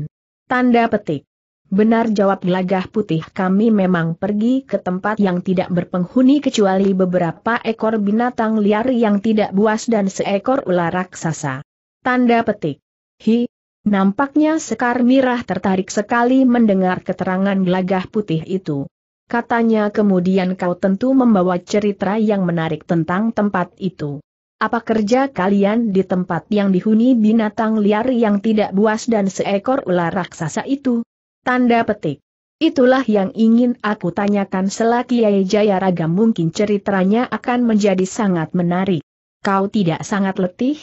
Tanda petik. Benar jawab gelagah putih kami memang pergi ke tempat yang tidak berpenghuni kecuali beberapa ekor binatang liar yang tidak buas dan seekor ular raksasa. Tanda petik. Hi, Nampaknya Sekar Mirah tertarik sekali mendengar keterangan gelagah putih itu. Katanya kemudian kau tentu membawa cerita yang menarik tentang tempat itu. Apa kerja kalian di tempat yang dihuni binatang liar yang tidak buas dan seekor ular raksasa itu? Tanda petik. Itulah yang ingin aku tanyakan selagi Kiai Jayaraga mungkin ceritanya akan menjadi sangat menarik. Kau tidak sangat letih?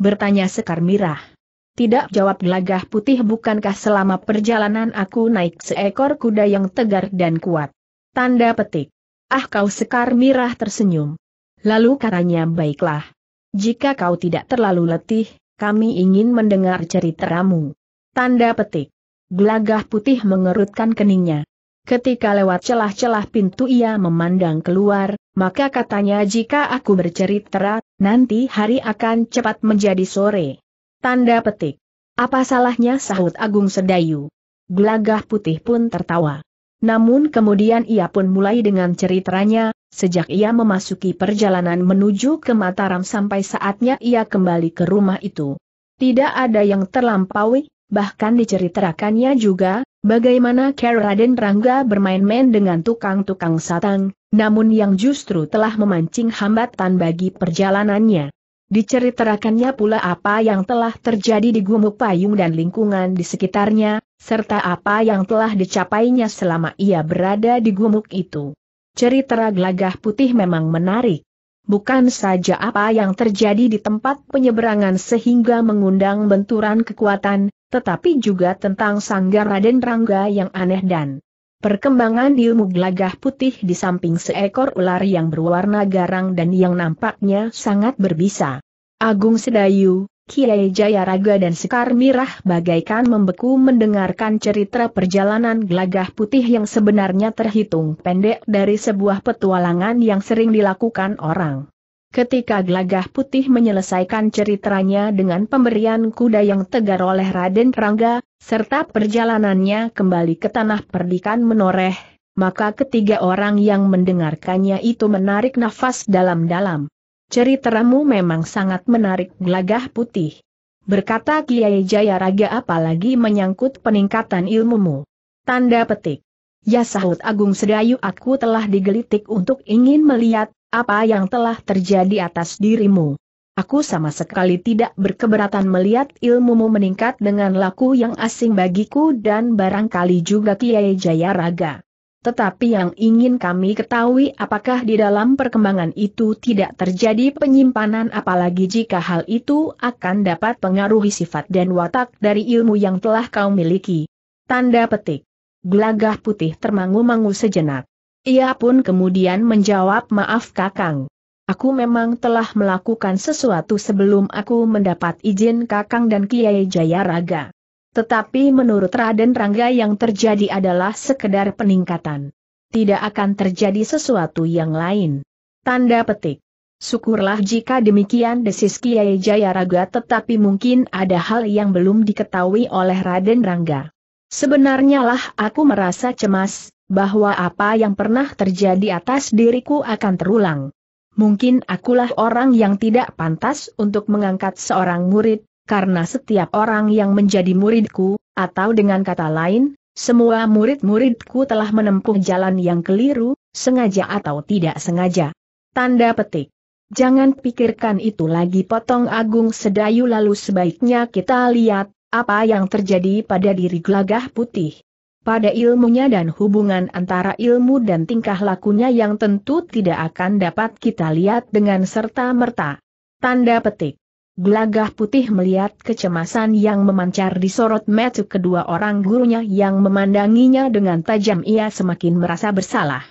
Bertanya Sekar Mirah. Tidak jawab gelagah putih bukankah selama perjalanan aku naik seekor kuda yang tegar dan kuat. Tanda petik. Ah kau sekar mirah tersenyum. Lalu katanya baiklah. Jika kau tidak terlalu letih, kami ingin mendengar ceritamu. Tanda petik. Gelagah putih mengerutkan keningnya. Ketika lewat celah-celah pintu ia memandang keluar, maka katanya jika aku bercerita, nanti hari akan cepat menjadi sore. Tanda petik. Apa salahnya sahut Agung Sedayu? Gelagah putih pun tertawa. Namun kemudian ia pun mulai dengan ceritanya, sejak ia memasuki perjalanan menuju ke Mataram sampai saatnya ia kembali ke rumah itu. Tidak ada yang terlampaui, bahkan diceritakannya juga, bagaimana Keraden Rangga bermain-main dengan tukang-tukang satang, namun yang justru telah memancing hambatan bagi perjalanannya. Diceritakannya pula apa yang telah terjadi di gumuk payung dan lingkungan di sekitarnya, serta apa yang telah dicapainya selama ia berada di gumuk itu. Cerita gelagah putih memang menarik. Bukan saja apa yang terjadi di tempat penyeberangan sehingga mengundang benturan kekuatan, tetapi juga tentang sanggar Raden Rangga yang aneh dan Perkembangan ilmu gelagah putih di samping seekor ular yang berwarna garang dan yang nampaknya sangat berbisa. Agung Sedayu, Kiai Jayaraga dan Sekar Mirah bagaikan membeku mendengarkan cerita perjalanan gelagah putih yang sebenarnya terhitung pendek dari sebuah petualangan yang sering dilakukan orang. Ketika Glagah Putih menyelesaikan ceritanya dengan pemberian kuda yang tegar oleh Raden Rangga, serta perjalanannya kembali ke tanah perdikan menoreh, maka ketiga orang yang mendengarkannya itu menarik nafas dalam-dalam. Ceritamu memang sangat menarik Glagah Putih. Berkata Kiai Jaya apalagi menyangkut peningkatan ilmumu. Tanda petik. Ya sahut Agung Sedayu aku telah digelitik untuk ingin melihat apa yang telah terjadi atas dirimu. Aku sama sekali tidak berkeberatan melihat ilmumu meningkat dengan laku yang asing bagiku dan barangkali juga Kiai Jayaraga. Tetapi yang ingin kami ketahui apakah di dalam perkembangan itu tidak terjadi penyimpanan apalagi jika hal itu akan dapat pengaruhi sifat dan watak dari ilmu yang telah kau miliki. Tanda petik. Gelagah putih termangu-mangu sejenak. Ia pun kemudian menjawab maaf kakang. Aku memang telah melakukan sesuatu sebelum aku mendapat izin kakang dan Kiai Jayaraga. Tetapi menurut Raden Rangga yang terjadi adalah sekedar peningkatan. Tidak akan terjadi sesuatu yang lain. Tanda petik. Syukurlah jika demikian desis Kiai Jayaraga tetapi mungkin ada hal yang belum diketahui oleh Raden Rangga. Sebenarnya lah aku merasa cemas, bahwa apa yang pernah terjadi atas diriku akan terulang. Mungkin akulah orang yang tidak pantas untuk mengangkat seorang murid, karena setiap orang yang menjadi muridku, atau dengan kata lain, semua murid-muridku telah menempuh jalan yang keliru, sengaja atau tidak sengaja. Tanda petik. Jangan pikirkan itu lagi potong Agung Sedayu lalu sebaiknya kita lihat, apa yang terjadi pada diri gelagah putih pada ilmunya dan hubungan antara ilmu dan tingkah lakunya yang tentu tidak akan dapat kita lihat dengan serta-merta. Tanda petik. Gelagah putih melihat kecemasan yang memancar di sorot mata kedua orang gurunya yang memandanginya dengan tajam ia semakin merasa bersalah.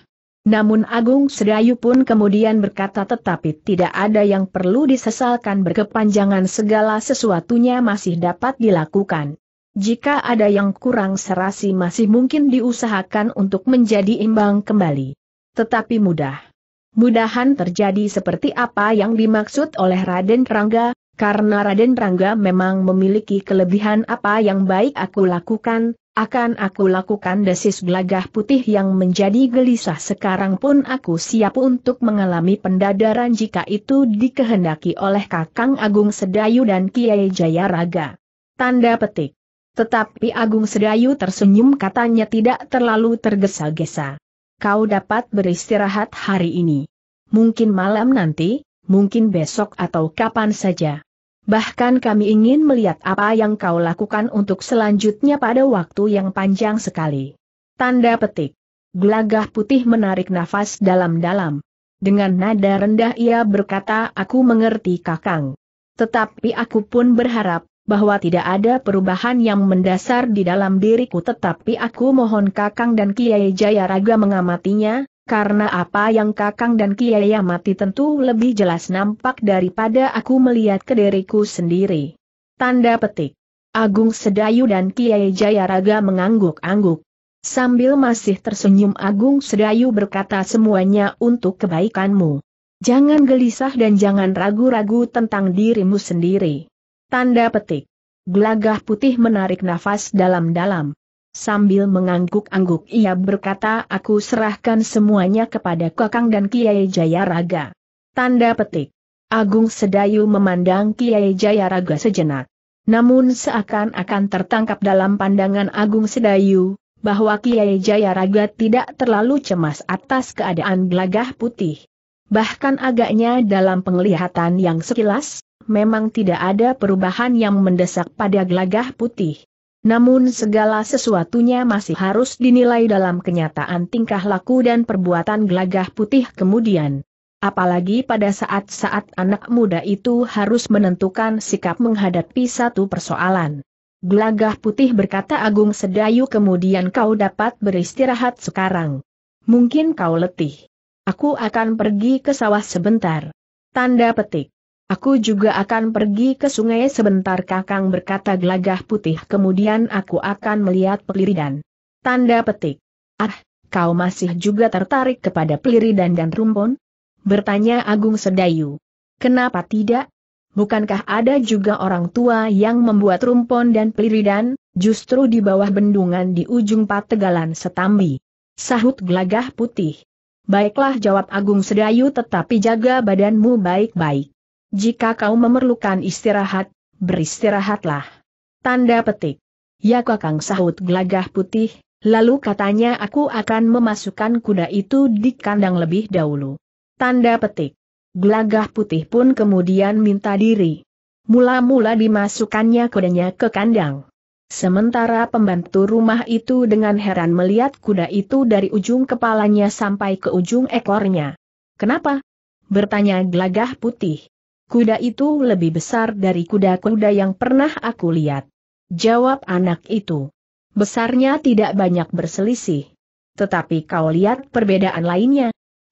Namun Agung Sedayu pun kemudian berkata tetapi tidak ada yang perlu disesalkan berkepanjangan segala sesuatunya masih dapat dilakukan. Jika ada yang kurang serasi masih mungkin diusahakan untuk menjadi imbang kembali. Tetapi mudah. Mudahan terjadi seperti apa yang dimaksud oleh Raden Rangga, karena Raden Rangga memang memiliki kelebihan apa yang baik aku lakukan, akan aku lakukan desis gelagah putih yang menjadi gelisah sekarang pun aku siap untuk mengalami pendadaran jika itu dikehendaki oleh Kakang Agung Sedayu dan Kiai Jayaraga. Tanda petik. Tetapi Agung Sedayu tersenyum katanya tidak terlalu tergesa-gesa. Kau dapat beristirahat hari ini. Mungkin malam nanti, mungkin besok atau kapan saja. Bahkan kami ingin melihat apa yang kau lakukan untuk selanjutnya pada waktu yang panjang sekali. Tanda petik. Gelagah putih menarik nafas dalam-dalam. Dengan nada rendah ia berkata aku mengerti kakang. Tetapi aku pun berharap, bahwa tidak ada perubahan yang mendasar di dalam diriku tetapi aku mohon Kakang dan Kiai Jayaraga mengamatinya, karena apa yang Kakang dan Kiai amati tentu lebih jelas nampak daripada aku melihat ke diriku sendiri. Tanda petik. Agung Sedayu dan Kiai Jayaraga mengangguk-angguk. Sambil masih tersenyum Agung Sedayu berkata semuanya untuk kebaikanmu. Jangan gelisah dan jangan ragu-ragu tentang dirimu sendiri. Tanda petik. Gelagah putih menarik nafas dalam-dalam. Sambil mengangguk-angguk ia berkata aku serahkan semuanya kepada Kakang dan Kiai Jayaraga. Tanda petik. Agung Sedayu memandang Kiai Jayaraga sejenak. Namun seakan-akan tertangkap dalam pandangan Agung Sedayu, bahwa Kiai Jayaraga tidak terlalu cemas atas keadaan gelagah putih. Bahkan agaknya dalam penglihatan yang sekilas, memang tidak ada perubahan yang mendesak pada gelagah putih. Namun segala sesuatunya masih harus dinilai dalam kenyataan tingkah laku dan perbuatan gelagah putih kemudian. Apalagi pada saat-saat anak muda itu harus menentukan sikap menghadapi satu persoalan. Gelagah putih berkata Agung Sedayu kemudian kau dapat beristirahat sekarang. Mungkin kau letih. Aku akan pergi ke sawah sebentar. Tanda petik. Aku juga akan pergi ke sungai sebentar kakang berkata gelagah putih kemudian aku akan melihat peliridan. Tanda petik. Ah, kau masih juga tertarik kepada peliridan dan rumpun? Bertanya Agung Sedayu. Kenapa tidak? Bukankah ada juga orang tua yang membuat rumpon dan peliridan, justru di bawah bendungan di ujung pategalan setambi? Sahut gelagah putih. Baiklah jawab Agung Sedayu tetapi jaga badanmu baik-baik. Jika kau memerlukan istirahat, beristirahatlah. Tanda petik. Ya kakang sahut gelagah putih, lalu katanya aku akan memasukkan kuda itu di kandang lebih dahulu. Tanda petik. Gelagah putih pun kemudian minta diri. Mula-mula dimasukkannya kudanya ke kandang. Sementara pembantu rumah itu dengan heran melihat kuda itu dari ujung kepalanya sampai ke ujung ekornya. Kenapa? Bertanya gelagah putih kuda itu lebih besar dari kuda-kuda yang pernah aku lihat. Jawab anak itu. Besarnya tidak banyak berselisih. Tetapi kau lihat perbedaan lainnya?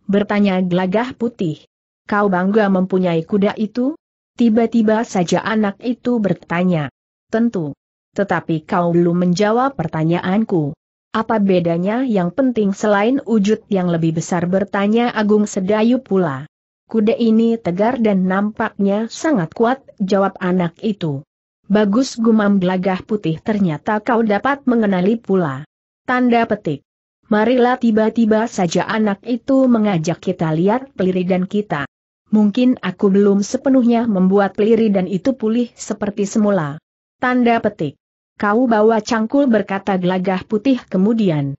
Bertanya gelagah putih. Kau bangga mempunyai kuda itu? Tiba-tiba saja anak itu bertanya. Tentu. Tetapi kau belum menjawab pertanyaanku. Apa bedanya yang penting selain wujud yang lebih besar bertanya Agung Sedayu pula. Kuda ini tegar dan nampaknya sangat kuat, jawab anak itu. Bagus gumam gelagah putih ternyata kau dapat mengenali pula. Tanda petik. Marilah tiba-tiba saja anak itu mengajak kita lihat peliri dan kita. Mungkin aku belum sepenuhnya membuat peliri dan itu pulih seperti semula. Tanda petik. Kau bawa cangkul berkata gelagah putih kemudian.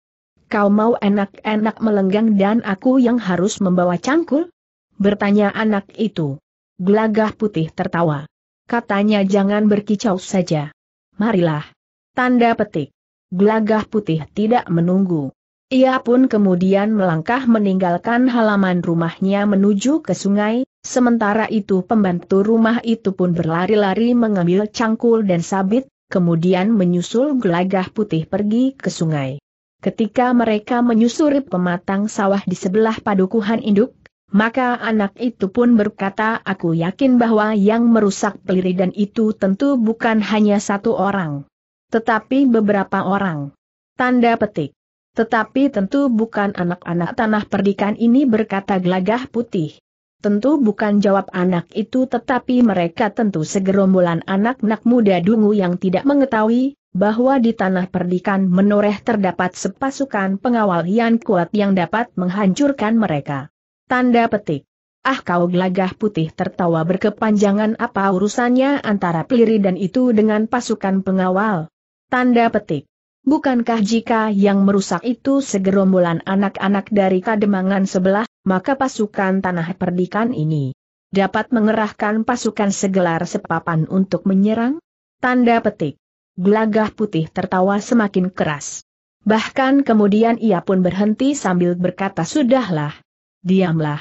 Kau mau enak-enak melenggang dan aku yang harus membawa cangkul? Bertanya anak itu. Gelagah putih tertawa. Katanya jangan berkicau saja. Marilah. Tanda petik. Gelagah putih tidak menunggu. Ia pun kemudian melangkah meninggalkan halaman rumahnya menuju ke sungai, sementara itu pembantu rumah itu pun berlari-lari mengambil cangkul dan sabit, kemudian menyusul gelagah putih pergi ke sungai. Ketika mereka menyusuri pematang sawah di sebelah padukuhan induk, maka anak itu pun berkata aku yakin bahwa yang merusak peliridan itu tentu bukan hanya satu orang. Tetapi beberapa orang. Tanda petik. Tetapi tentu bukan anak-anak tanah perdikan ini berkata gelagah putih. Tentu bukan jawab anak itu tetapi mereka tentu segerombolan anak-anak muda dungu yang tidak mengetahui, bahwa di tanah perdikan menoreh terdapat sepasukan pengawal yang kuat yang dapat menghancurkan mereka. Tanda petik. Ah kau gelagah putih tertawa berkepanjangan apa urusannya antara peliri dan itu dengan pasukan pengawal. Tanda petik. Bukankah jika yang merusak itu segerombolan anak-anak dari kademangan sebelah, maka pasukan tanah perdikan ini dapat mengerahkan pasukan segelar sepapan untuk menyerang? Tanda petik. Gelagah putih tertawa semakin keras. Bahkan kemudian ia pun berhenti sambil berkata sudahlah, diamlah.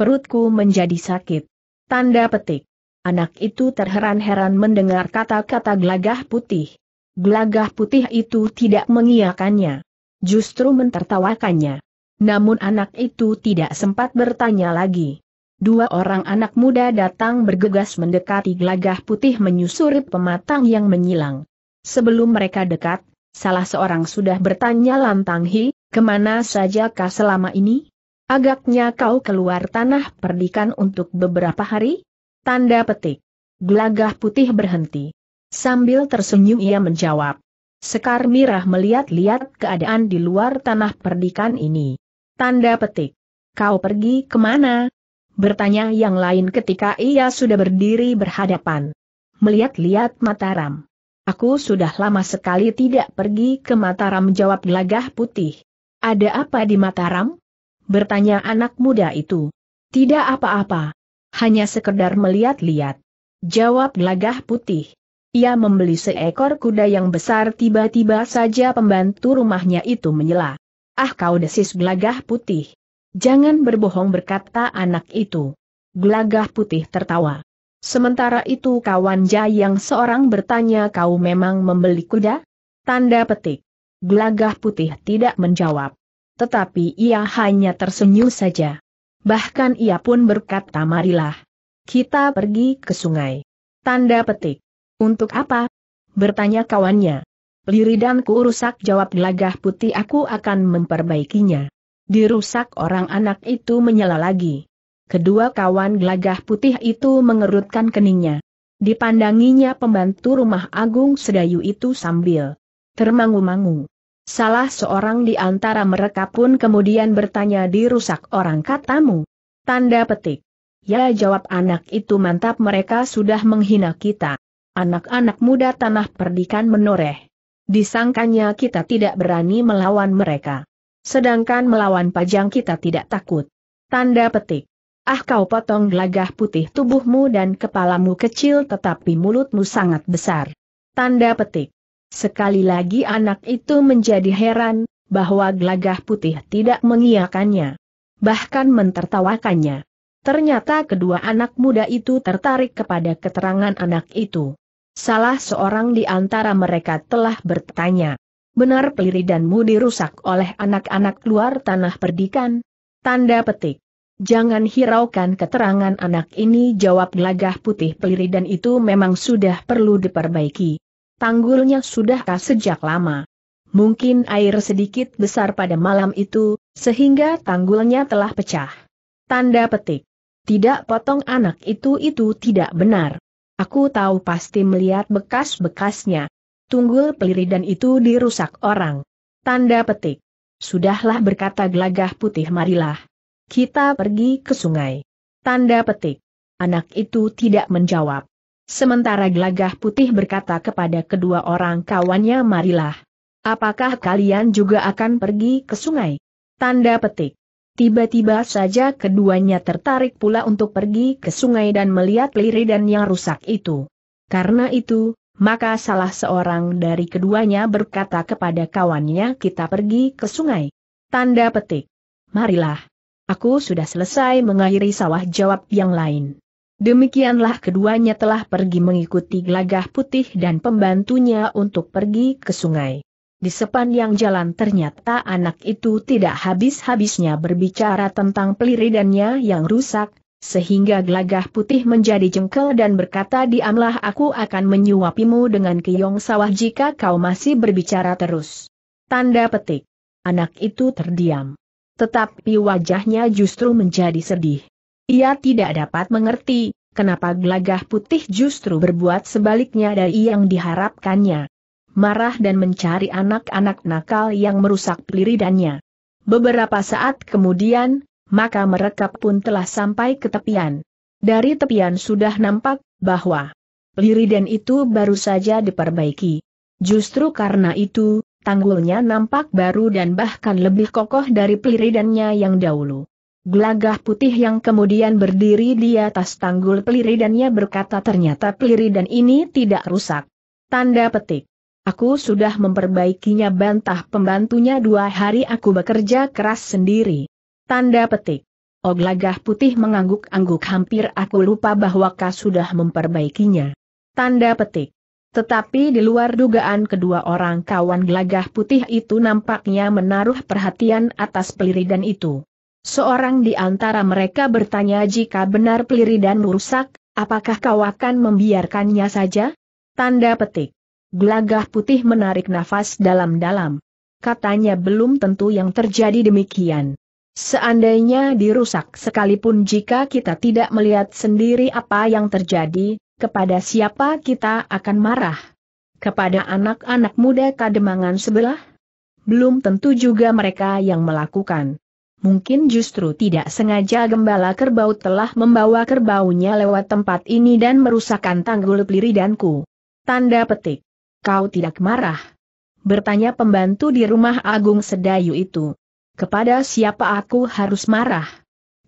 Perutku menjadi sakit. Tanda petik. Anak itu terheran-heran mendengar kata-kata gelagah putih. Gelagah putih itu tidak mengiyakannya. Justru mentertawakannya. Namun anak itu tidak sempat bertanya lagi. Dua orang anak muda datang bergegas mendekati gelagah putih menyusuri pematang yang menyilang. Sebelum mereka dekat, salah seorang sudah bertanya lantang Hi, kemana sajakah selama ini? Agaknya kau keluar tanah perdikan untuk beberapa hari? Tanda petik. Gelagah putih berhenti. Sambil tersenyum ia menjawab. Sekar Mirah melihat-lihat keadaan di luar tanah perdikan ini. Tanda petik. Kau pergi kemana? Bertanya yang lain ketika ia sudah berdiri berhadapan. Melihat-lihat Mataram. Aku sudah lama sekali tidak pergi ke Mataram jawab gelagah putih. Ada apa di Mataram? bertanya anak muda itu. Tidak apa-apa. Hanya sekedar melihat-lihat. Jawab gelagah putih. Ia membeli seekor kuda yang besar tiba-tiba saja pembantu rumahnya itu menyela. Ah kau desis gelagah putih. Jangan berbohong berkata anak itu. Gelagah putih tertawa. Sementara itu kawan yang seorang bertanya kau memang membeli kuda? Tanda petik. Gelagah putih tidak menjawab. Tetapi ia hanya tersenyum saja. Bahkan ia pun berkata marilah. Kita pergi ke sungai. Tanda petik. Untuk apa? Bertanya kawannya. Liridanku rusak jawab gelagah putih aku akan memperbaikinya. Dirusak orang anak itu menyala lagi. Kedua kawan gelagah putih itu mengerutkan keningnya. Dipandanginya pembantu rumah agung sedayu itu sambil termangu-mangu. Salah seorang di antara mereka pun kemudian bertanya dirusak orang katamu. Tanda petik. Ya jawab anak itu mantap mereka sudah menghina kita. Anak-anak muda tanah perdikan menoreh. Disangkanya kita tidak berani melawan mereka. Sedangkan melawan pajang kita tidak takut. Tanda petik. Ah kau potong gelagah putih tubuhmu dan kepalamu kecil tetapi mulutmu sangat besar. Tanda petik. Sekali lagi anak itu menjadi heran, bahwa gelagah putih tidak mengiakannya. Bahkan mentertawakannya. Ternyata kedua anak muda itu tertarik kepada keterangan anak itu. Salah seorang di antara mereka telah bertanya. Benar peliridanmu dirusak oleh anak-anak luar tanah perdikan? Tanda petik. Jangan hiraukan keterangan anak ini jawab gelagah putih peliridan itu memang sudah perlu diperbaiki. Tanggulnya sudahkah sejak lama? Mungkin air sedikit besar pada malam itu, sehingga tanggulnya telah pecah. Tanda petik. Tidak potong anak itu itu tidak benar. Aku tahu pasti melihat bekas-bekasnya. Tunggul peliridan itu dirusak orang. Tanda petik. Sudahlah berkata gelagah putih marilah. Kita pergi ke sungai. Tanda petik. Anak itu tidak menjawab. Sementara gelagah putih berkata kepada kedua orang kawannya marilah. Apakah kalian juga akan pergi ke sungai? Tanda petik. Tiba-tiba saja keduanya tertarik pula untuk pergi ke sungai dan melihat liridan yang rusak itu. Karena itu, maka salah seorang dari keduanya berkata kepada kawannya kita pergi ke sungai. Tanda petik. Marilah. Aku sudah selesai mengairi sawah jawab yang lain. Demikianlah keduanya telah pergi mengikuti gelagah putih dan pembantunya untuk pergi ke sungai. Di sepanjang jalan ternyata anak itu tidak habis-habisnya berbicara tentang peliridannya yang rusak, sehingga gelagah putih menjadi jengkel dan berkata diamlah aku akan menyuapimu dengan keong sawah jika kau masih berbicara terus. Tanda petik. Anak itu terdiam. Tetapi wajahnya justru menjadi sedih. Ia tidak dapat mengerti, kenapa gelagah putih justru berbuat sebaliknya dari yang diharapkannya. Marah dan mencari anak-anak nakal yang merusak peliridannya. Beberapa saat kemudian, maka mereka pun telah sampai ke tepian. Dari tepian sudah nampak bahwa peliridan itu baru saja diperbaiki. Justru karena itu, tanggulnya nampak baru dan bahkan lebih kokoh dari peliridannya yang dahulu. Gelagah putih yang kemudian berdiri di atas tanggul peliridannya berkata ternyata peliridan ini tidak rusak. Tanda petik. Aku sudah memperbaikinya bantah pembantunya dua hari aku bekerja keras sendiri. Tanda petik. Oh gelagah putih mengangguk-angguk hampir aku lupa bahwa kau sudah memperbaikinya. Tanda petik. Tetapi di luar dugaan kedua orang kawan gelagah putih itu nampaknya menaruh perhatian atas peliridan itu. Seorang di antara mereka bertanya jika benar dan rusak, apakah kau akan membiarkannya saja? Tanda petik. Gelagah putih menarik nafas dalam-dalam. Katanya belum tentu yang terjadi demikian. Seandainya dirusak sekalipun jika kita tidak melihat sendiri apa yang terjadi, kepada siapa kita akan marah? Kepada anak-anak muda kademangan sebelah? Belum tentu juga mereka yang melakukan mungkin justru tidak sengaja gembala kerbau telah membawa kerbaunya lewat tempat ini dan merusakkan tanggul peliridanku. Tanda petik. Kau tidak marah. Bertanya pembantu di rumah Agung Sedayu itu. Kepada siapa aku harus marah?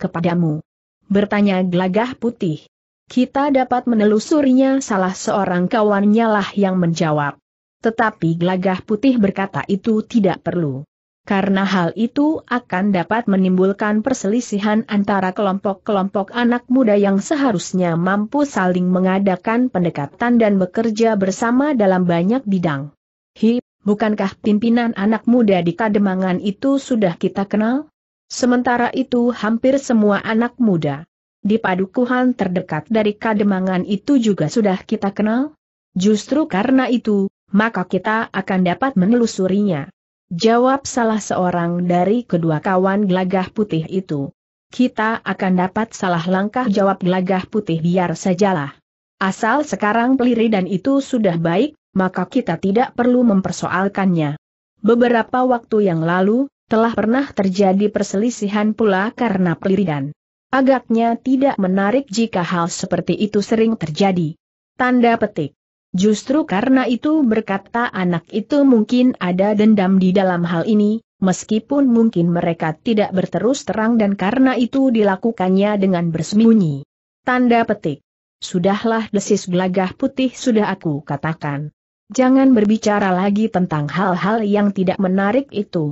Kepadamu. Bertanya Glagah putih. Kita dapat menelusurinya salah seorang kawannya lah yang menjawab. Tetapi Glagah putih berkata itu tidak perlu karena hal itu akan dapat menimbulkan perselisihan antara kelompok-kelompok anak muda yang seharusnya mampu saling mengadakan pendekatan dan bekerja bersama dalam banyak bidang. Hi, bukankah pimpinan anak muda di Kademangan itu sudah kita kenal? Sementara itu hampir semua anak muda di padukuhan terdekat dari Kademangan itu juga sudah kita kenal? Justru karena itu, maka kita akan dapat menelusurinya. Jawab salah seorang dari kedua kawan gelagah putih itu. Kita akan dapat salah langkah jawab gelagah putih biar sajalah. Asal sekarang peliri dan itu sudah baik, maka kita tidak perlu mempersoalkannya. Beberapa waktu yang lalu, telah pernah terjadi perselisihan pula karena peliridan. Agaknya tidak menarik jika hal seperti itu sering terjadi. Tanda petik. Justru karena itu berkata anak itu mungkin ada dendam di dalam hal ini, meskipun mungkin mereka tidak berterus terang dan karena itu dilakukannya dengan bersembunyi. Tanda petik. Sudahlah desis gelagah putih sudah aku katakan. Jangan berbicara lagi tentang hal-hal yang tidak menarik itu.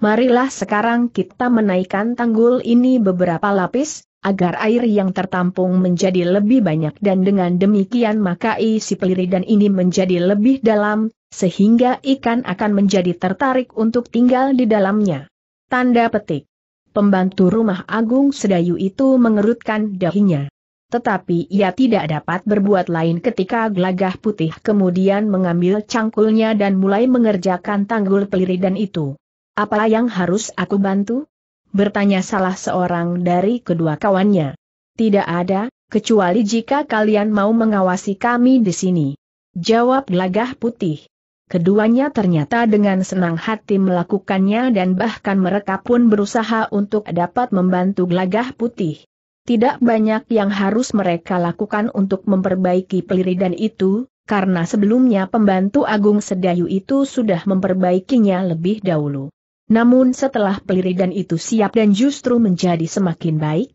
Marilah sekarang kita menaikkan tanggul ini beberapa lapis, agar air yang tertampung menjadi lebih banyak dan dengan demikian maka isi peliridan ini menjadi lebih dalam, sehingga ikan akan menjadi tertarik untuk tinggal di dalamnya. Tanda petik. Pembantu rumah Agung Sedayu itu mengerutkan dahinya. Tetapi ia tidak dapat berbuat lain ketika gelagah putih kemudian mengambil cangkulnya dan mulai mengerjakan tanggul peliridan itu. Apa yang harus aku bantu? bertanya salah seorang dari kedua kawannya. Tidak ada, kecuali jika kalian mau mengawasi kami di sini. Jawab gelagah putih. Keduanya ternyata dengan senang hati melakukannya dan bahkan mereka pun berusaha untuk dapat membantu gelagah putih. Tidak banyak yang harus mereka lakukan untuk memperbaiki peliridan itu, karena sebelumnya pembantu Agung Sedayu itu sudah memperbaikinya lebih dahulu. Namun setelah peliridan itu siap dan justru menjadi semakin baik,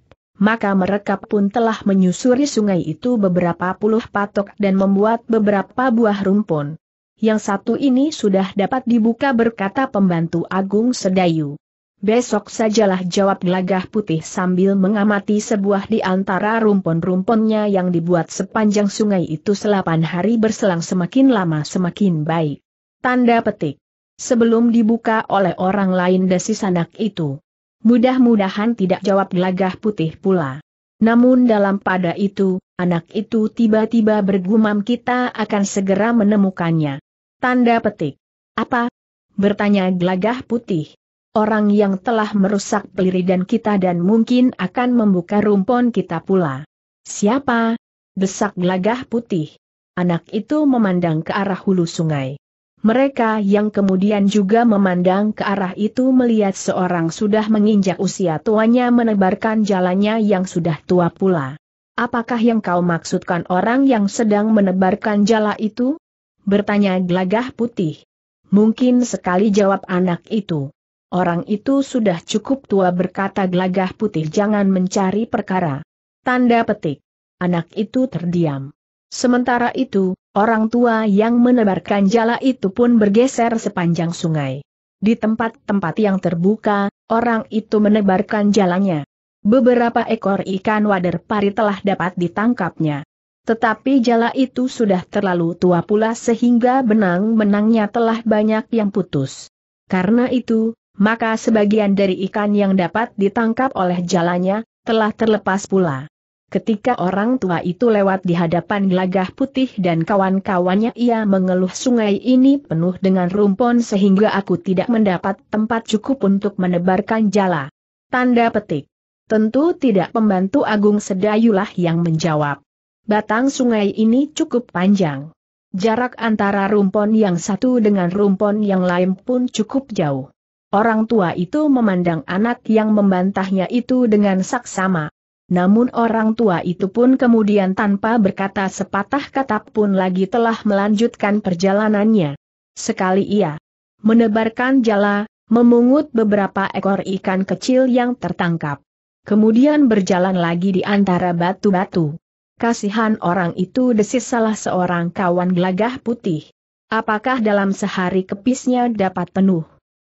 maka mereka pun telah menyusuri sungai itu beberapa puluh patok dan membuat beberapa buah rumpun. Yang satu ini sudah dapat dibuka berkata pembantu Agung Sedayu. Besok sajalah jawab gelagah putih sambil mengamati sebuah di antara rumpun-rumpunnya yang dibuat sepanjang sungai itu selapan hari berselang semakin lama semakin baik. Tanda petik sebelum dibuka oleh orang lain desis anak itu. Mudah-mudahan tidak jawab gelagah putih pula. Namun dalam pada itu, anak itu tiba-tiba bergumam kita akan segera menemukannya. Tanda petik. Apa? Bertanya gelagah putih. Orang yang telah merusak peliridan kita dan mungkin akan membuka rumpon kita pula. Siapa? Desak gelagah putih. Anak itu memandang ke arah hulu sungai. Mereka yang kemudian juga memandang ke arah itu melihat seorang sudah menginjak usia tuanya menebarkan jalannya yang sudah tua pula. Apakah yang kau maksudkan orang yang sedang menebarkan jala itu? Bertanya gelagah putih. Mungkin sekali jawab anak itu. Orang itu sudah cukup tua berkata gelagah putih jangan mencari perkara. Tanda petik. Anak itu terdiam. Sementara itu, Orang tua yang menebarkan jala itu pun bergeser sepanjang sungai. Di tempat-tempat yang terbuka, orang itu menebarkan jalannya. Beberapa ekor ikan wader pari telah dapat ditangkapnya. Tetapi jala itu sudah terlalu tua pula sehingga benang-benangnya telah banyak yang putus. Karena itu, maka sebagian dari ikan yang dapat ditangkap oleh jalannya, telah terlepas pula. Ketika orang tua itu lewat di hadapan gelagah putih dan kawan-kawannya ia mengeluh sungai ini penuh dengan rumpon sehingga aku tidak mendapat tempat cukup untuk menebarkan jala. Tanda petik. Tentu tidak pembantu Agung Sedayulah yang menjawab. Batang sungai ini cukup panjang. Jarak antara rumpon yang satu dengan rumpon yang lain pun cukup jauh. Orang tua itu memandang anak yang membantahnya itu dengan saksama. Namun orang tua itu pun kemudian tanpa berkata sepatah kata pun lagi telah melanjutkan perjalanannya. Sekali ia menebarkan jala, memungut beberapa ekor ikan kecil yang tertangkap. Kemudian berjalan lagi di antara batu-batu. Kasihan orang itu desis salah seorang kawan gelagah putih. Apakah dalam sehari kepisnya dapat penuh?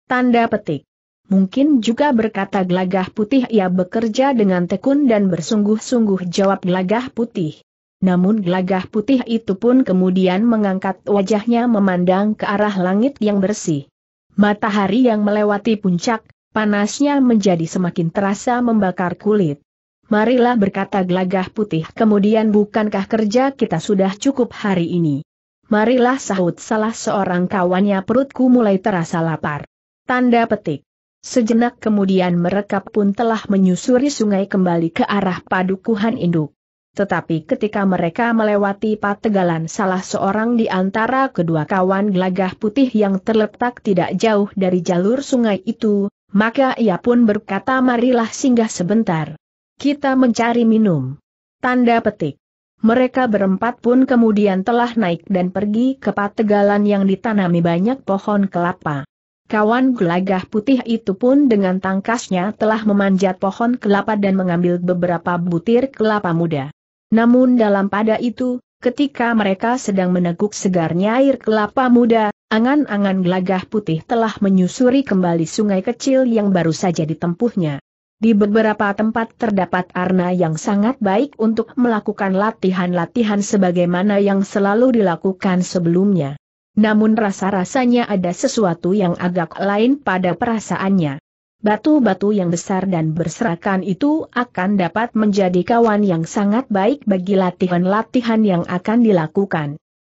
Tanda petik mungkin juga berkata gelagah putih ia bekerja dengan tekun dan bersungguh-sungguh jawab gelagah putih. Namun gelagah putih itu pun kemudian mengangkat wajahnya memandang ke arah langit yang bersih. Matahari yang melewati puncak, panasnya menjadi semakin terasa membakar kulit. Marilah berkata gelagah putih kemudian bukankah kerja kita sudah cukup hari ini. Marilah sahut salah seorang kawannya perutku mulai terasa lapar. Tanda petik. Sejenak kemudian mereka pun telah menyusuri sungai kembali ke arah padukuhan induk. Tetapi ketika mereka melewati pategalan salah seorang di antara kedua kawan gelagah putih yang terletak tidak jauh dari jalur sungai itu, maka ia pun berkata marilah singgah sebentar. Kita mencari minum. Tanda petik. Mereka berempat pun kemudian telah naik dan pergi ke pategalan yang ditanami banyak pohon kelapa. Kawan gelagah putih itu pun dengan tangkasnya telah memanjat pohon kelapa dan mengambil beberapa butir kelapa muda. Namun dalam pada itu, ketika mereka sedang meneguk segarnya air kelapa muda, angan-angan gelagah putih telah menyusuri kembali sungai kecil yang baru saja ditempuhnya. Di beberapa tempat terdapat arna yang sangat baik untuk melakukan latihan-latihan sebagaimana yang selalu dilakukan sebelumnya. Namun rasa-rasanya ada sesuatu yang agak lain pada perasaannya. Batu-batu yang besar dan berserakan itu akan dapat menjadi kawan yang sangat baik bagi latihan-latihan yang akan dilakukan.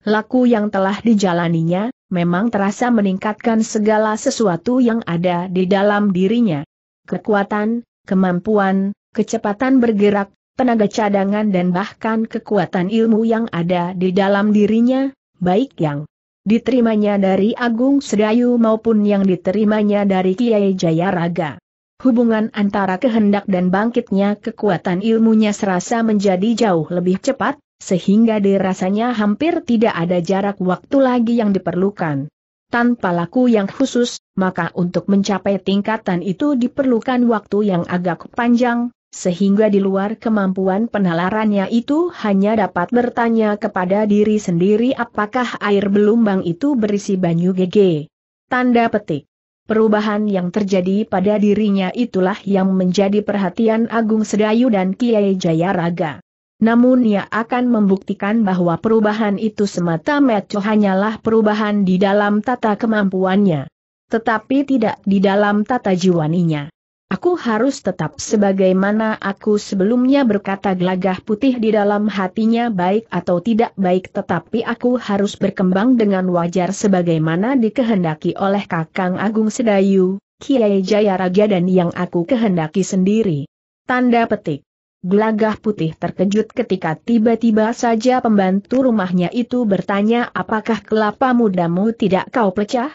Laku yang telah dijalaninya, memang terasa meningkatkan segala sesuatu yang ada di dalam dirinya. Kekuatan, kemampuan, kecepatan bergerak, tenaga cadangan dan bahkan kekuatan ilmu yang ada di dalam dirinya, baik yang diterimanya dari Agung Sedayu maupun yang diterimanya dari Kiai Jayaraga. Hubungan antara kehendak dan bangkitnya kekuatan ilmunya serasa menjadi jauh lebih cepat, sehingga dirasanya hampir tidak ada jarak waktu lagi yang diperlukan. Tanpa laku yang khusus, maka untuk mencapai tingkatan itu diperlukan waktu yang agak panjang, sehingga di luar kemampuan penalarannya itu hanya dapat bertanya kepada diri sendiri apakah air belumbang itu berisi banyu gege. Tanda petik. Perubahan yang terjadi pada dirinya itulah yang menjadi perhatian Agung Sedayu dan Kiai Jayaraga. Namun ia akan membuktikan bahwa perubahan itu semata-mata hanyalah perubahan di dalam tata kemampuannya. Tetapi tidak di dalam tata jiwaninya. Aku harus tetap sebagaimana aku sebelumnya berkata gelagah putih di dalam hatinya baik atau tidak baik tetapi aku harus berkembang dengan wajar sebagaimana dikehendaki oleh Kakang Agung Sedayu, Kiai Raja dan yang aku kehendaki sendiri. Tanda petik. Gelagah putih terkejut ketika tiba-tiba saja pembantu rumahnya itu bertanya apakah kelapa mudamu tidak kau pecah?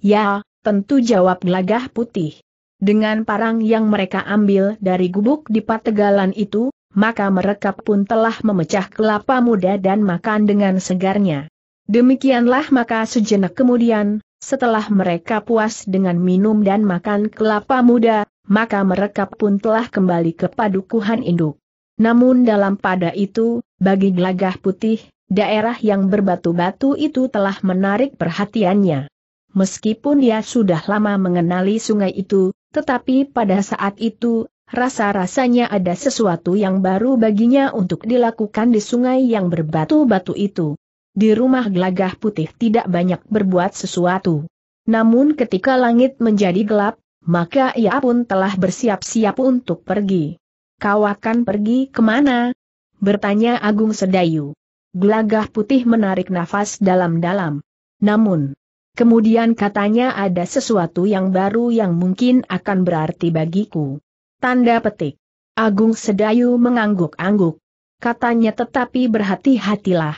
Ya, tentu jawab gelagah putih. Dengan parang yang mereka ambil dari gubuk di pategalan itu, maka mereka pun telah memecah kelapa muda dan makan dengan segarnya. Demikianlah maka sejenak kemudian, setelah mereka puas dengan minum dan makan kelapa muda, maka mereka pun telah kembali ke padukuhan induk. Namun dalam pada itu, bagi gelagah putih, daerah yang berbatu-batu itu telah menarik perhatiannya. Meskipun dia sudah lama mengenali sungai itu, tetapi pada saat itu, rasa-rasanya ada sesuatu yang baru baginya untuk dilakukan di sungai yang berbatu-batu itu. Di rumah gelagah putih tidak banyak berbuat sesuatu. Namun ketika langit menjadi gelap, maka ia pun telah bersiap-siap untuk pergi. Kau akan pergi kemana? Bertanya Agung Sedayu. Gelagah putih menarik nafas dalam-dalam. Namun, Kemudian katanya ada sesuatu yang baru yang mungkin akan berarti bagiku. Tanda petik. Agung Sedayu mengangguk-angguk. Katanya tetapi berhati-hatilah.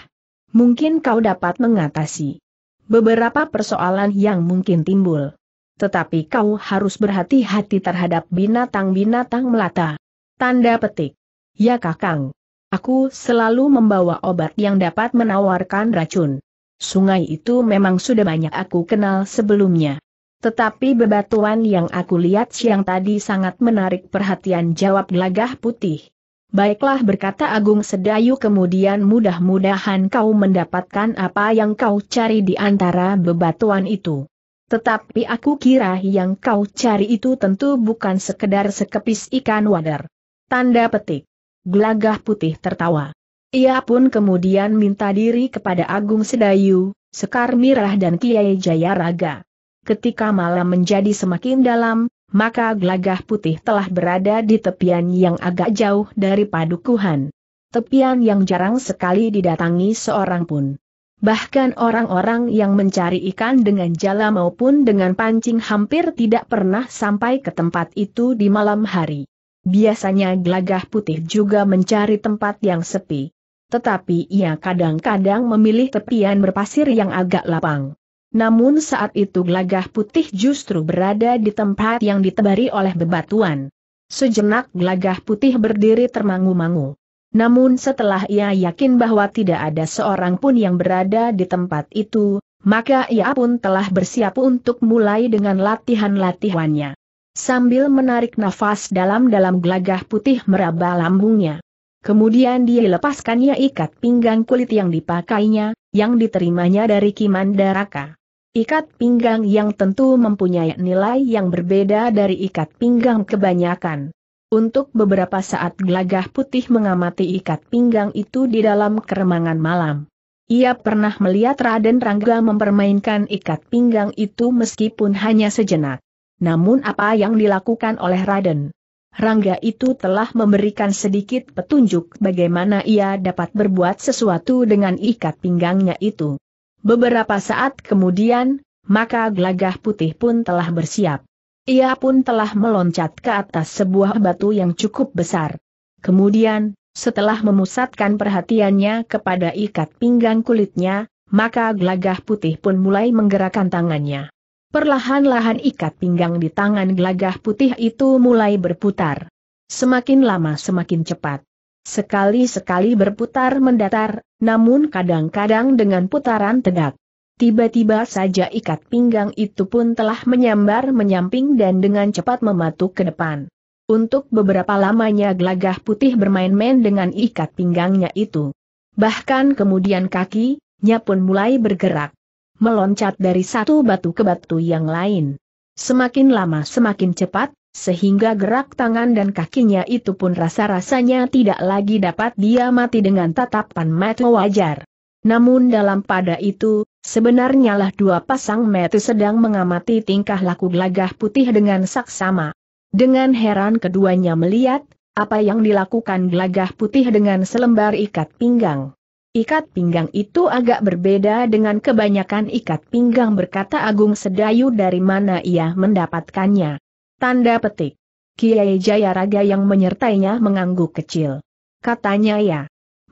Mungkin kau dapat mengatasi beberapa persoalan yang mungkin timbul. Tetapi kau harus berhati-hati terhadap binatang-binatang melata. Tanda petik. Ya kakang. Aku selalu membawa obat yang dapat menawarkan racun. Sungai itu memang sudah banyak aku kenal sebelumnya. Tetapi bebatuan yang aku lihat siang tadi sangat menarik perhatian jawab gelagah putih. Baiklah berkata Agung Sedayu kemudian mudah-mudahan kau mendapatkan apa yang kau cari di antara bebatuan itu. Tetapi aku kira yang kau cari itu tentu bukan sekedar sekepis ikan wader. Tanda petik. Gelagah putih tertawa. Ia pun kemudian minta diri kepada Agung Sedayu, Sekar Mirah dan Kiai Jayaraga. Ketika malam menjadi semakin dalam, maka Glagah putih telah berada di tepian yang agak jauh dari padukuhan. Tepian yang jarang sekali didatangi seorang pun. Bahkan orang-orang yang mencari ikan dengan jala maupun dengan pancing hampir tidak pernah sampai ke tempat itu di malam hari. Biasanya Glagah putih juga mencari tempat yang sepi tetapi ia kadang-kadang memilih tepian berpasir yang agak lapang. Namun saat itu gelagah putih justru berada di tempat yang ditebari oleh bebatuan. Sejenak gelagah putih berdiri termangu-mangu. Namun setelah ia yakin bahwa tidak ada seorang pun yang berada di tempat itu, maka ia pun telah bersiap untuk mulai dengan latihan-latihannya. Sambil menarik nafas dalam-dalam gelagah putih meraba lambungnya. Kemudian dilepaskannya ikat pinggang kulit yang dipakainya, yang diterimanya dari Kimandaraka. Ikat pinggang yang tentu mempunyai nilai yang berbeda dari ikat pinggang kebanyakan. Untuk beberapa saat gelagah putih mengamati ikat pinggang itu di dalam keremangan malam. Ia pernah melihat Raden Rangga mempermainkan ikat pinggang itu meskipun hanya sejenak. Namun apa yang dilakukan oleh Raden Rangga itu telah memberikan sedikit petunjuk bagaimana ia dapat berbuat sesuatu dengan ikat pinggangnya itu. Beberapa saat kemudian, maka gelagah putih pun telah bersiap. Ia pun telah meloncat ke atas sebuah batu yang cukup besar. Kemudian, setelah memusatkan perhatiannya kepada ikat pinggang kulitnya, maka gelagah putih pun mulai menggerakkan tangannya. Perlahan-lahan ikat pinggang di tangan gelagah putih itu mulai berputar. Semakin lama semakin cepat. Sekali-sekali berputar mendatar, namun kadang-kadang dengan putaran tegak. Tiba-tiba saja ikat pinggang itu pun telah menyambar menyamping dan dengan cepat mematuk ke depan. Untuk beberapa lamanya gelagah putih bermain-main dengan ikat pinggangnya itu. Bahkan kemudian kakinya pun mulai bergerak meloncat dari satu batu ke batu yang lain. Semakin lama semakin cepat, sehingga gerak tangan dan kakinya itu pun rasa-rasanya tidak lagi dapat dia mati dengan tatapan mata wajar. Namun dalam pada itu, sebenarnya lah dua pasang mata sedang mengamati tingkah laku gelagah putih dengan saksama. Dengan heran keduanya melihat, apa yang dilakukan gelagah putih dengan selembar ikat pinggang. Ikat pinggang itu agak berbeda dengan kebanyakan ikat pinggang berkata Agung Sedayu dari mana ia mendapatkannya. Tanda petik. Kiai Jayaraga yang menyertainya mengangguk kecil. Katanya ya.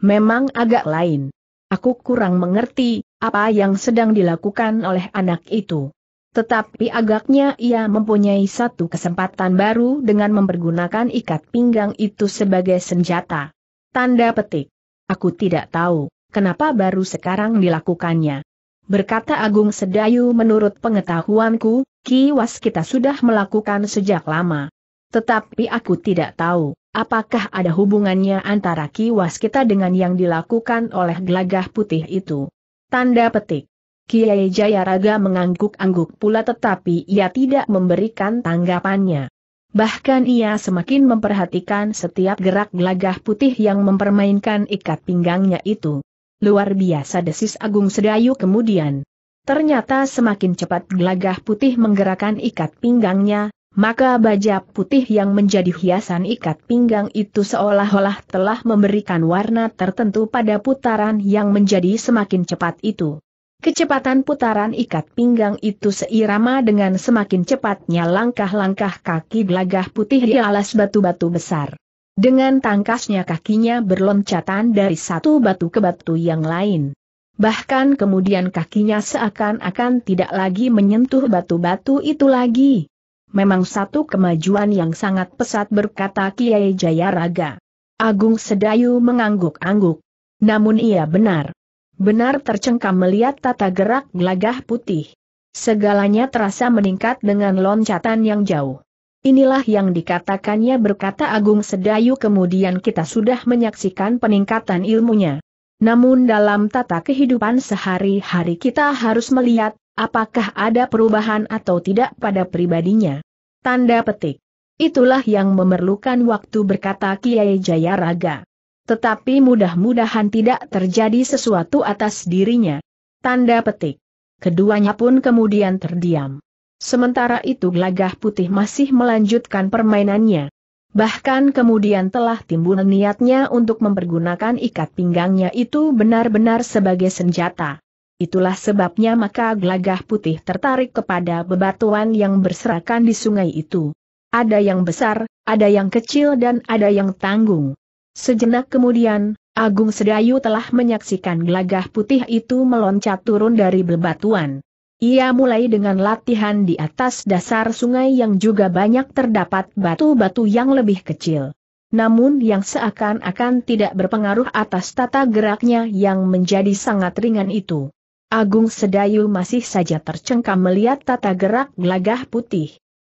Memang agak lain. Aku kurang mengerti apa yang sedang dilakukan oleh anak itu. Tetapi agaknya ia mempunyai satu kesempatan baru dengan mempergunakan ikat pinggang itu sebagai senjata. Tanda petik. Aku tidak tahu, kenapa baru sekarang dilakukannya. Berkata Agung Sedayu menurut pengetahuanku, kiwas kita sudah melakukan sejak lama. Tetapi aku tidak tahu, apakah ada hubungannya antara kiwas kita dengan yang dilakukan oleh gelagah putih itu. Tanda petik. Kiai Jayaraga mengangguk-angguk pula tetapi ia tidak memberikan tanggapannya. Bahkan ia semakin memperhatikan setiap gerak gelagah putih yang mempermainkan ikat pinggangnya itu. Luar biasa desis Agung Sedayu kemudian. Ternyata semakin cepat gelagah putih menggerakkan ikat pinggangnya, maka baja putih yang menjadi hiasan ikat pinggang itu seolah-olah telah memberikan warna tertentu pada putaran yang menjadi semakin cepat itu. Kecepatan putaran ikat pinggang itu seirama dengan semakin cepatnya langkah-langkah kaki belagah putih di alas batu-batu besar. Dengan tangkasnya kakinya berloncatan dari satu batu ke batu yang lain. Bahkan kemudian kakinya seakan-akan tidak lagi menyentuh batu-batu itu lagi. Memang satu kemajuan yang sangat pesat berkata Kiai Jayaraga. Agung Sedayu mengangguk-angguk. Namun ia benar benar tercengkam melihat tata gerak gelagah putih. Segalanya terasa meningkat dengan loncatan yang jauh. Inilah yang dikatakannya berkata Agung Sedayu kemudian kita sudah menyaksikan peningkatan ilmunya. Namun dalam tata kehidupan sehari-hari kita harus melihat, apakah ada perubahan atau tidak pada pribadinya. Tanda petik. Itulah yang memerlukan waktu berkata Kiai Jayaraga. Tetapi mudah-mudahan tidak terjadi sesuatu atas dirinya. Tanda petik. Keduanya pun kemudian terdiam. Sementara itu gelagah putih masih melanjutkan permainannya. Bahkan kemudian telah timbul niatnya untuk mempergunakan ikat pinggangnya itu benar-benar sebagai senjata. Itulah sebabnya maka gelagah putih tertarik kepada bebatuan yang berserakan di sungai itu. Ada yang besar, ada yang kecil dan ada yang tanggung. Sejenak kemudian, Agung Sedayu telah menyaksikan gelagah putih itu meloncat turun dari bebatuan. Ia mulai dengan latihan di atas dasar sungai yang juga banyak terdapat batu-batu yang lebih kecil. Namun yang seakan-akan tidak berpengaruh atas tata geraknya yang menjadi sangat ringan itu. Agung Sedayu masih saja tercengkam melihat tata gerak gelagah putih.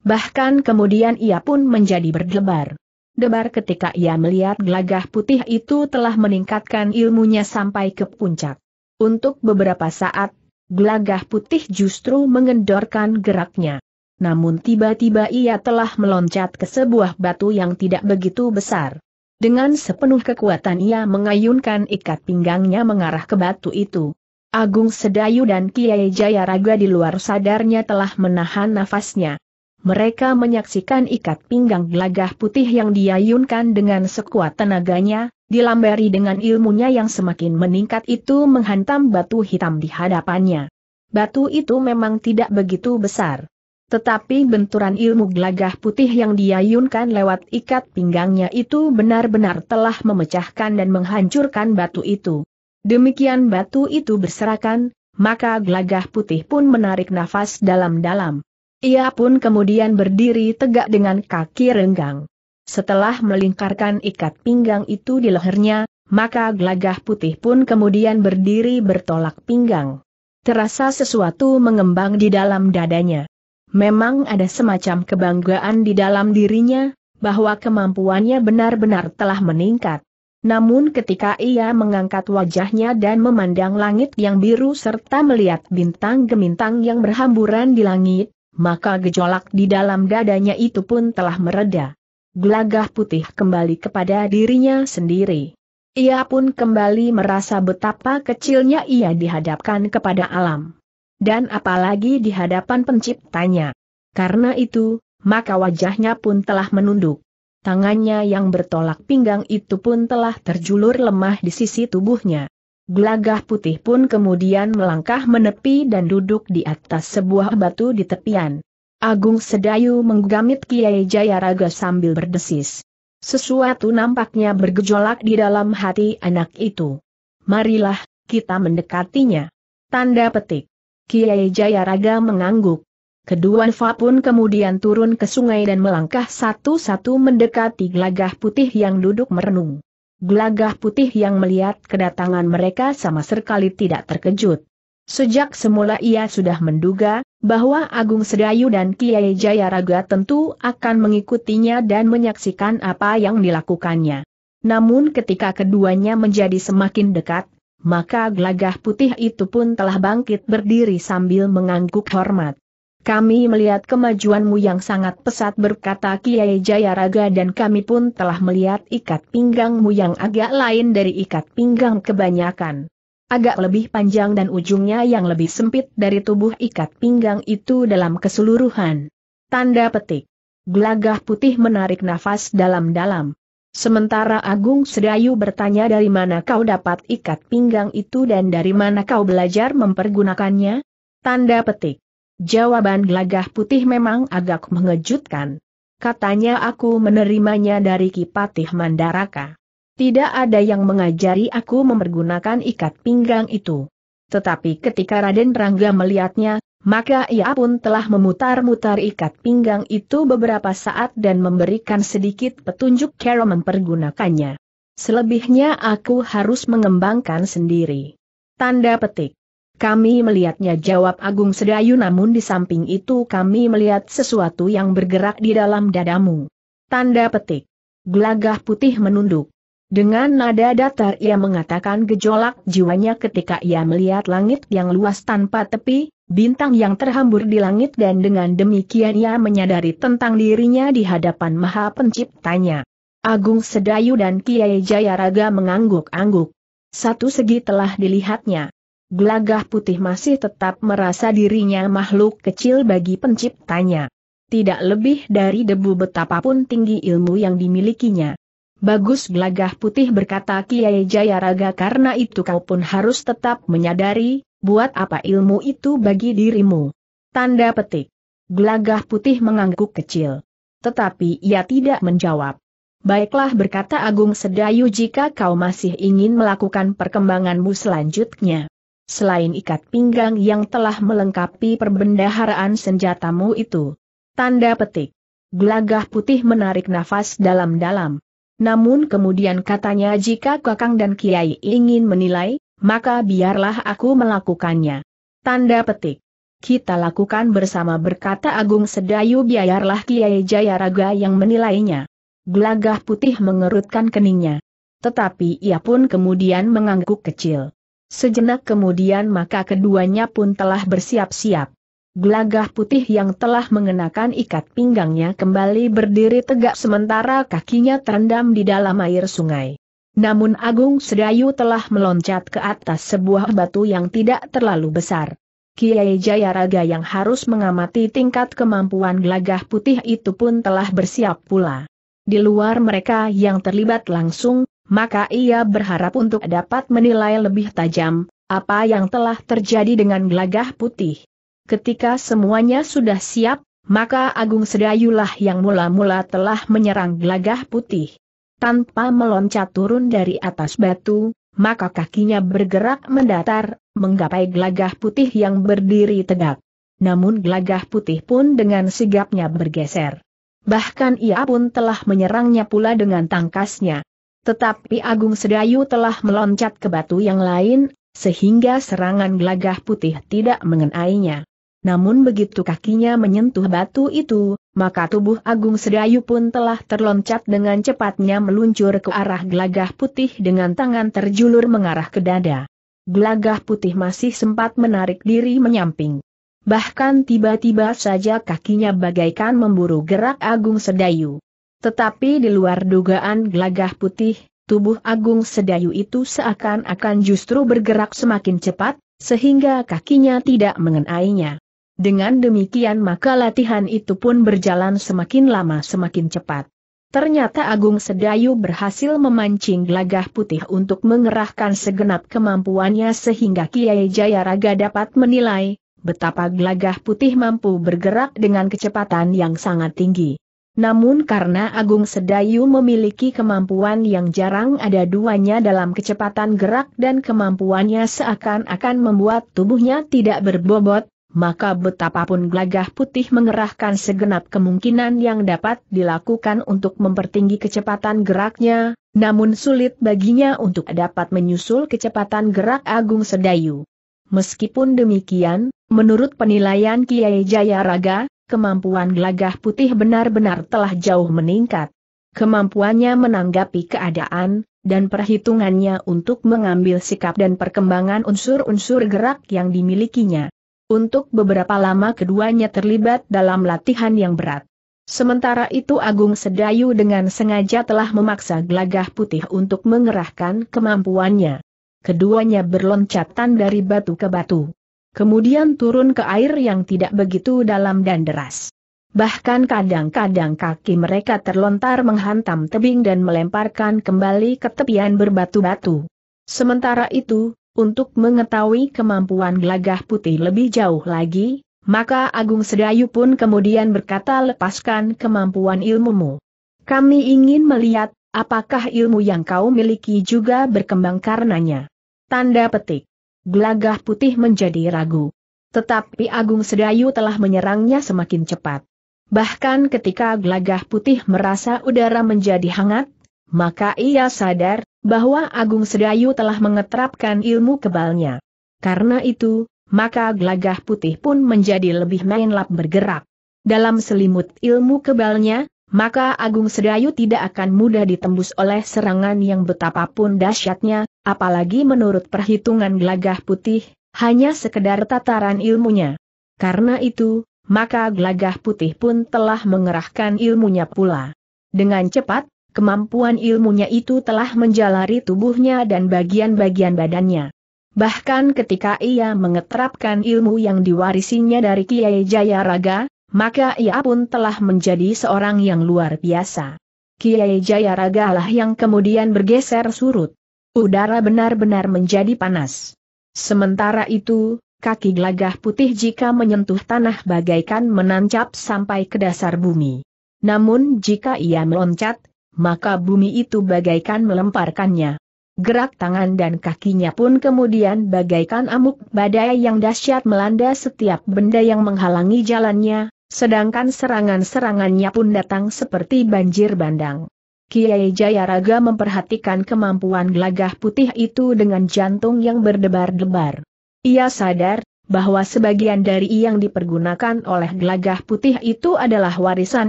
Bahkan kemudian ia pun menjadi berdebar. Debar ketika ia melihat gelagah putih itu telah meningkatkan ilmunya sampai ke puncak. Untuk beberapa saat, gelagah putih justru mengendorkan geraknya. Namun tiba-tiba ia telah meloncat ke sebuah batu yang tidak begitu besar. Dengan sepenuh kekuatan ia mengayunkan ikat pinggangnya mengarah ke batu itu. Agung Sedayu dan Kiai Jayaraga di luar sadarnya telah menahan nafasnya. Mereka menyaksikan ikat pinggang gelagah putih yang diayunkan dengan sekuat tenaganya, dilambari dengan ilmunya yang semakin meningkat itu menghantam batu hitam di hadapannya. Batu itu memang tidak begitu besar. Tetapi benturan ilmu gelagah putih yang diayunkan lewat ikat pinggangnya itu benar-benar telah memecahkan dan menghancurkan batu itu. Demikian batu itu berserakan, maka gelagah putih pun menarik nafas dalam-dalam. Ia pun kemudian berdiri tegak dengan kaki renggang. Setelah melingkarkan ikat pinggang itu di lehernya, maka gelagah putih pun kemudian berdiri bertolak pinggang. Terasa sesuatu mengembang di dalam dadanya. Memang ada semacam kebanggaan di dalam dirinya, bahwa kemampuannya benar-benar telah meningkat. Namun ketika ia mengangkat wajahnya dan memandang langit yang biru serta melihat bintang gemintang yang berhamburan di langit, maka gejolak di dalam dadanya itu pun telah mereda. Gelagah putih kembali kepada dirinya sendiri. Ia pun kembali merasa betapa kecilnya ia dihadapkan kepada alam. Dan apalagi di hadapan penciptanya. Karena itu, maka wajahnya pun telah menunduk. Tangannya yang bertolak pinggang itu pun telah terjulur lemah di sisi tubuhnya. Gelagah putih pun kemudian melangkah menepi dan duduk di atas sebuah batu di tepian. Agung Sedayu menggamit Kiai Jayaraga sambil berdesis. Sesuatu nampaknya bergejolak di dalam hati anak itu. Marilah, kita mendekatinya. Tanda petik. Kiai Jayaraga mengangguk. Kedua Fa pun kemudian turun ke sungai dan melangkah satu-satu mendekati gelagah putih yang duduk merenung gelagah putih yang melihat kedatangan mereka sama sekali tidak terkejut. Sejak semula ia sudah menduga, bahwa Agung Sedayu dan Kiai Jayaraga tentu akan mengikutinya dan menyaksikan apa yang dilakukannya. Namun ketika keduanya menjadi semakin dekat, maka gelagah putih itu pun telah bangkit berdiri sambil mengangguk hormat. Kami melihat kemajuanmu yang sangat pesat berkata Kiai Jayaraga dan kami pun telah melihat ikat pinggangmu yang agak lain dari ikat pinggang kebanyakan. Agak lebih panjang dan ujungnya yang lebih sempit dari tubuh ikat pinggang itu dalam keseluruhan. Tanda petik. Gelagah putih menarik nafas dalam-dalam. Sementara Agung Sedayu bertanya dari mana kau dapat ikat pinggang itu dan dari mana kau belajar mempergunakannya? Tanda petik. Jawaban gelagah putih memang agak mengejutkan. Katanya aku menerimanya dari Kipatih Mandaraka. Tidak ada yang mengajari aku mempergunakan ikat pinggang itu. Tetapi ketika Raden Rangga melihatnya, maka ia pun telah memutar-mutar ikat pinggang itu beberapa saat dan memberikan sedikit petunjuk cara mempergunakannya. Selebihnya aku harus mengembangkan sendiri. Tanda petik. Kami melihatnya jawab Agung Sedayu namun di samping itu kami melihat sesuatu yang bergerak di dalam dadamu. Tanda petik. Gelagah putih menunduk. Dengan nada datar ia mengatakan gejolak jiwanya ketika ia melihat langit yang luas tanpa tepi, bintang yang terhambur di langit dan dengan demikian ia menyadari tentang dirinya di hadapan maha penciptanya. Agung Sedayu dan Kiai Jayaraga mengangguk-angguk. Satu segi telah dilihatnya. Gelagah putih masih tetap merasa dirinya makhluk kecil bagi penciptanya. Tidak lebih dari debu betapapun tinggi ilmu yang dimilikinya. Bagus gelagah putih berkata Kiai Jayaraga karena itu kau pun harus tetap menyadari, buat apa ilmu itu bagi dirimu. Tanda petik. Gelagah putih mengangguk kecil. Tetapi ia tidak menjawab. Baiklah berkata Agung Sedayu jika kau masih ingin melakukan perkembanganmu selanjutnya selain ikat pinggang yang telah melengkapi perbendaharaan senjatamu itu. Tanda petik. Gelagah putih menarik nafas dalam-dalam. Namun kemudian katanya jika Kakang dan Kiai ingin menilai, maka biarlah aku melakukannya. Tanda petik. Kita lakukan bersama berkata Agung Sedayu biarlah Kiai Jayaraga yang menilainya. Gelagah putih mengerutkan keningnya. Tetapi ia pun kemudian mengangguk kecil. Sejenak kemudian maka keduanya pun telah bersiap-siap. Gelagah putih yang telah mengenakan ikat pinggangnya kembali berdiri tegak sementara kakinya terendam di dalam air sungai. Namun Agung Sedayu telah meloncat ke atas sebuah batu yang tidak terlalu besar. Kiai Jayaraga yang harus mengamati tingkat kemampuan gelagah putih itu pun telah bersiap pula. Di luar mereka yang terlibat langsung, maka ia berharap untuk dapat menilai lebih tajam, apa yang telah terjadi dengan gelagah putih. Ketika semuanya sudah siap, maka Agung Sedayulah yang mula-mula telah menyerang gelagah putih. Tanpa meloncat turun dari atas batu, maka kakinya bergerak mendatar, menggapai gelagah putih yang berdiri tegak. Namun gelagah putih pun dengan sigapnya bergeser. Bahkan ia pun telah menyerangnya pula dengan tangkasnya. Tetapi Agung Sedayu telah meloncat ke batu yang lain, sehingga serangan gelagah putih tidak mengenainya. Namun begitu kakinya menyentuh batu itu, maka tubuh Agung Sedayu pun telah terloncat dengan cepatnya meluncur ke arah gelagah putih dengan tangan terjulur mengarah ke dada. Gelagah putih masih sempat menarik diri menyamping. Bahkan tiba-tiba saja kakinya bagaikan memburu gerak Agung Sedayu. Tetapi di luar dugaan gelagah putih, tubuh Agung Sedayu itu seakan-akan justru bergerak semakin cepat, sehingga kakinya tidak mengenainya. Dengan demikian maka latihan itu pun berjalan semakin lama semakin cepat. Ternyata Agung Sedayu berhasil memancing gelagah putih untuk mengerahkan segenap kemampuannya sehingga Kiai Jayaraga dapat menilai betapa gelagah putih mampu bergerak dengan kecepatan yang sangat tinggi. Namun karena Agung Sedayu memiliki kemampuan yang jarang ada duanya dalam kecepatan gerak dan kemampuannya seakan-akan membuat tubuhnya tidak berbobot, maka betapapun gelagah putih mengerahkan segenap kemungkinan yang dapat dilakukan untuk mempertinggi kecepatan geraknya, namun sulit baginya untuk dapat menyusul kecepatan gerak Agung Sedayu. Meskipun demikian, menurut penilaian Kiai Jaya Raga, kemampuan gelagah putih benar-benar telah jauh meningkat. Kemampuannya menanggapi keadaan, dan perhitungannya untuk mengambil sikap dan perkembangan unsur-unsur gerak yang dimilikinya. Untuk beberapa lama keduanya terlibat dalam latihan yang berat. Sementara itu Agung Sedayu dengan sengaja telah memaksa gelagah putih untuk mengerahkan kemampuannya. Keduanya berloncatan dari batu ke batu kemudian turun ke air yang tidak begitu dalam dan deras. Bahkan kadang-kadang kaki mereka terlontar menghantam tebing dan melemparkan kembali ke tepian berbatu-batu. Sementara itu, untuk mengetahui kemampuan gelagah putih lebih jauh lagi, maka Agung Sedayu pun kemudian berkata lepaskan kemampuan ilmumu. Kami ingin melihat, apakah ilmu yang kau miliki juga berkembang karenanya. Tanda petik gelagah putih menjadi ragu. Tetapi Agung Sedayu telah menyerangnya semakin cepat. Bahkan ketika gelagah putih merasa udara menjadi hangat, maka ia sadar bahwa Agung Sedayu telah mengetrapkan ilmu kebalnya. Karena itu, maka gelagah putih pun menjadi lebih mainlap bergerak. Dalam selimut ilmu kebalnya, maka Agung Sedayu tidak akan mudah ditembus oleh serangan yang betapapun dahsyatnya, apalagi menurut perhitungan Glagah putih, hanya sekedar tataran ilmunya. Karena itu, maka Glagah putih pun telah mengerahkan ilmunya pula. Dengan cepat, kemampuan ilmunya itu telah menjalari tubuhnya dan bagian-bagian badannya. Bahkan ketika ia mengetrapkan ilmu yang diwarisinya dari Kiai Jaya Raga, maka ia pun telah menjadi seorang yang luar biasa. Kiai Jayaraga lah yang kemudian bergeser surut. Udara benar-benar menjadi panas. Sementara itu, kaki gelagah putih jika menyentuh tanah bagaikan menancap sampai ke dasar bumi. Namun jika ia meloncat, maka bumi itu bagaikan melemparkannya. Gerak tangan dan kakinya pun kemudian bagaikan amuk badai yang dahsyat melanda setiap benda yang menghalangi jalannya, Sedangkan serangan-serangannya pun datang seperti banjir bandang. Kiai Jayaraga memperhatikan kemampuan gelagah putih itu dengan jantung yang berdebar-debar. Ia sadar bahwa sebagian dari yang dipergunakan oleh gelagah putih itu adalah warisan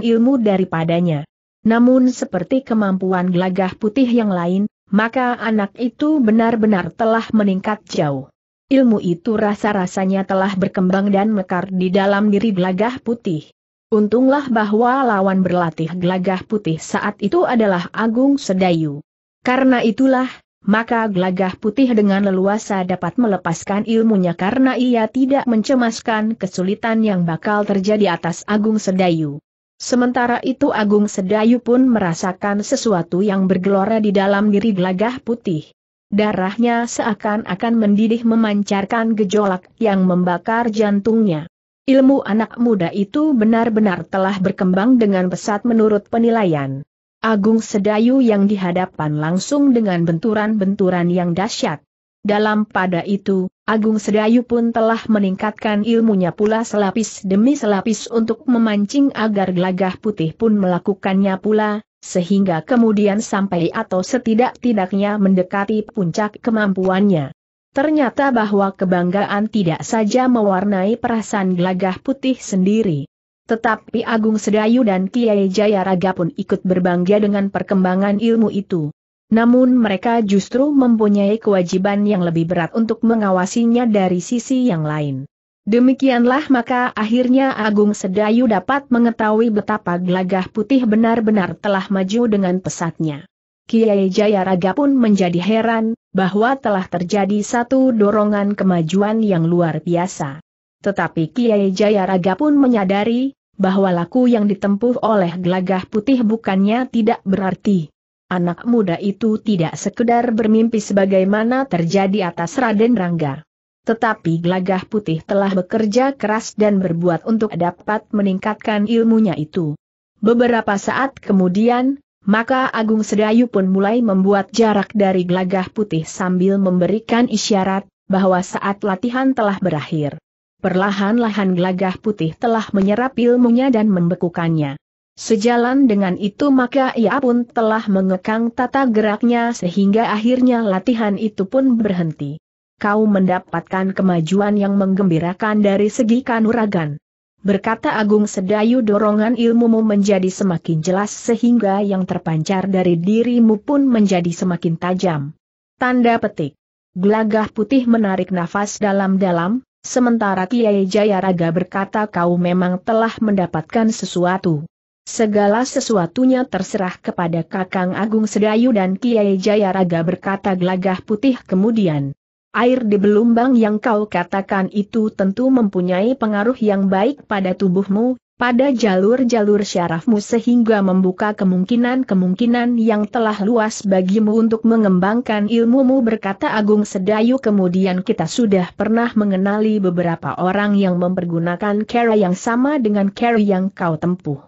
ilmu daripadanya. Namun seperti kemampuan gelagah putih yang lain, maka anak itu benar-benar telah meningkat jauh ilmu itu rasa-rasanya telah berkembang dan mekar di dalam diri gelagah putih. Untunglah bahwa lawan berlatih gelagah putih saat itu adalah Agung Sedayu. Karena itulah, maka gelagah putih dengan leluasa dapat melepaskan ilmunya karena ia tidak mencemaskan kesulitan yang bakal terjadi atas Agung Sedayu. Sementara itu Agung Sedayu pun merasakan sesuatu yang bergelora di dalam diri gelagah putih. Darahnya seakan-akan mendidih memancarkan gejolak yang membakar jantungnya. Ilmu anak muda itu benar-benar telah berkembang dengan pesat menurut penilaian. Agung Sedayu yang dihadapan langsung dengan benturan-benturan yang dahsyat. Dalam pada itu, Agung Sedayu pun telah meningkatkan ilmunya pula selapis demi selapis untuk memancing agar gelagah putih pun melakukannya pula, sehingga kemudian sampai atau setidak-tidaknya mendekati puncak kemampuannya. Ternyata bahwa kebanggaan tidak saja mewarnai perasaan gelagah putih sendiri. Tetapi Agung Sedayu dan Kiai Jayaraga pun ikut berbangga dengan perkembangan ilmu itu. Namun mereka justru mempunyai kewajiban yang lebih berat untuk mengawasinya dari sisi yang lain. Demikianlah maka akhirnya Agung Sedayu dapat mengetahui betapa gelagah putih benar-benar telah maju dengan pesatnya. Kiai Jayaraga pun menjadi heran, bahwa telah terjadi satu dorongan kemajuan yang luar biasa. Tetapi Kiai Jayaraga pun menyadari, bahwa laku yang ditempuh oleh gelagah putih bukannya tidak berarti. Anak muda itu tidak sekedar bermimpi sebagaimana terjadi atas Raden Rangga. Tetapi Glagah putih telah bekerja keras dan berbuat untuk dapat meningkatkan ilmunya itu. Beberapa saat kemudian, maka Agung Sedayu pun mulai membuat jarak dari Glagah putih sambil memberikan isyarat bahwa saat latihan telah berakhir. Perlahan-lahan Glagah putih telah menyerap ilmunya dan membekukannya. Sejalan dengan itu maka ia pun telah mengekang tata geraknya sehingga akhirnya latihan itu pun berhenti kau mendapatkan kemajuan yang menggembirakan dari segi kanuragan. Berkata Agung Sedayu dorongan ilmumu menjadi semakin jelas sehingga yang terpancar dari dirimu pun menjadi semakin tajam. Tanda petik. Gelagah putih menarik nafas dalam-dalam, sementara Kiai Jayaraga berkata kau memang telah mendapatkan sesuatu. Segala sesuatunya terserah kepada Kakang Agung Sedayu dan Kiai Jayaraga berkata gelagah putih kemudian. Air di belumbang yang kau katakan itu tentu mempunyai pengaruh yang baik pada tubuhmu, pada jalur-jalur syarafmu sehingga membuka kemungkinan-kemungkinan yang telah luas bagimu untuk mengembangkan ilmumu berkata Agung Sedayu kemudian kita sudah pernah mengenali beberapa orang yang mempergunakan cara yang sama dengan cara yang kau tempuh.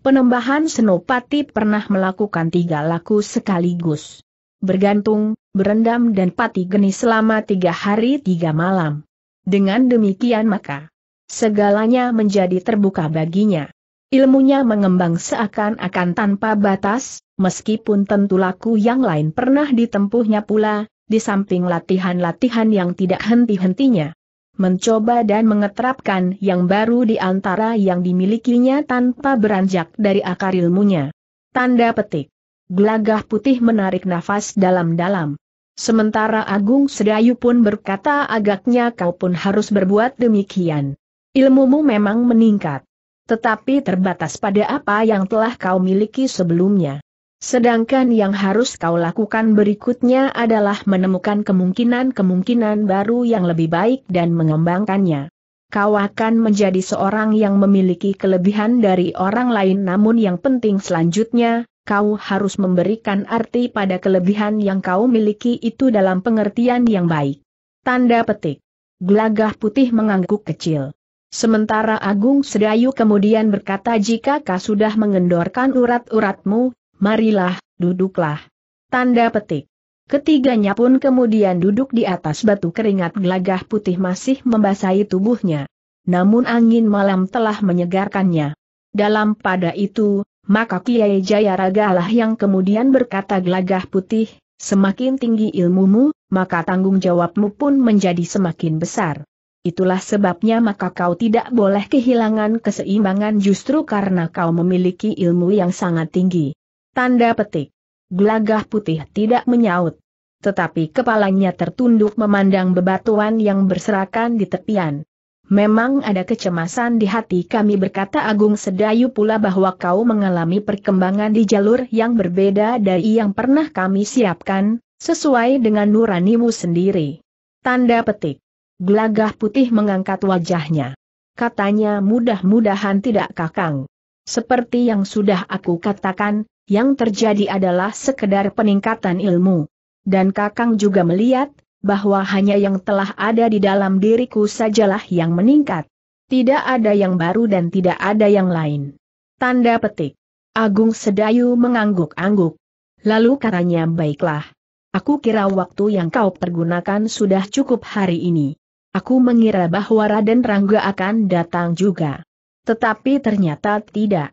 Penembahan Senopati pernah melakukan tiga laku sekaligus. Bergantung, berendam dan pati geni selama tiga hari tiga malam. Dengan demikian maka, segalanya menjadi terbuka baginya. Ilmunya mengembang seakan-akan tanpa batas, meskipun tentu laku yang lain pernah ditempuhnya pula, di samping latihan-latihan yang tidak henti-hentinya. Mencoba dan mengetrapkan yang baru di antara yang dimilikinya tanpa beranjak dari akar ilmunya. Tanda petik. Gelagah putih menarik nafas dalam-dalam. Sementara Agung Sedayu pun berkata agaknya kau pun harus berbuat demikian. Ilmumu memang meningkat. Tetapi terbatas pada apa yang telah kau miliki sebelumnya. Sedangkan yang harus kau lakukan berikutnya adalah menemukan kemungkinan-kemungkinan baru yang lebih baik dan mengembangkannya kau akan menjadi seorang yang memiliki kelebihan dari orang lain namun yang penting selanjutnya, kau harus memberikan arti pada kelebihan yang kau miliki itu dalam pengertian yang baik. Tanda petik. Gelagah putih mengangguk kecil. Sementara Agung Sedayu kemudian berkata jika kau sudah mengendorkan urat-uratmu, marilah, duduklah. Tanda petik. Ketiganya pun kemudian duduk di atas batu keringat gelagah putih masih membasahi tubuhnya. Namun angin malam telah menyegarkannya. Dalam pada itu, maka Kiai Jayaraga lah yang kemudian berkata gelagah putih, semakin tinggi ilmumu, maka tanggung jawabmu pun menjadi semakin besar. Itulah sebabnya maka kau tidak boleh kehilangan keseimbangan justru karena kau memiliki ilmu yang sangat tinggi. Tanda petik. Gelagah putih tidak menyaut. Tetapi kepalanya tertunduk memandang bebatuan yang berserakan di tepian. Memang ada kecemasan di hati kami berkata Agung Sedayu pula bahwa kau mengalami perkembangan di jalur yang berbeda dari yang pernah kami siapkan, sesuai dengan nuranimu sendiri. Tanda petik. Gelagah putih mengangkat wajahnya. Katanya mudah-mudahan tidak kakang. Seperti yang sudah aku katakan, yang terjadi adalah sekedar peningkatan ilmu. Dan kakang juga melihat, bahwa hanya yang telah ada di dalam diriku sajalah yang meningkat. Tidak ada yang baru dan tidak ada yang lain. Tanda petik. Agung Sedayu mengangguk-angguk. Lalu katanya baiklah. Aku kira waktu yang kau pergunakan sudah cukup hari ini. Aku mengira bahwa Raden Rangga akan datang juga. Tetapi ternyata tidak.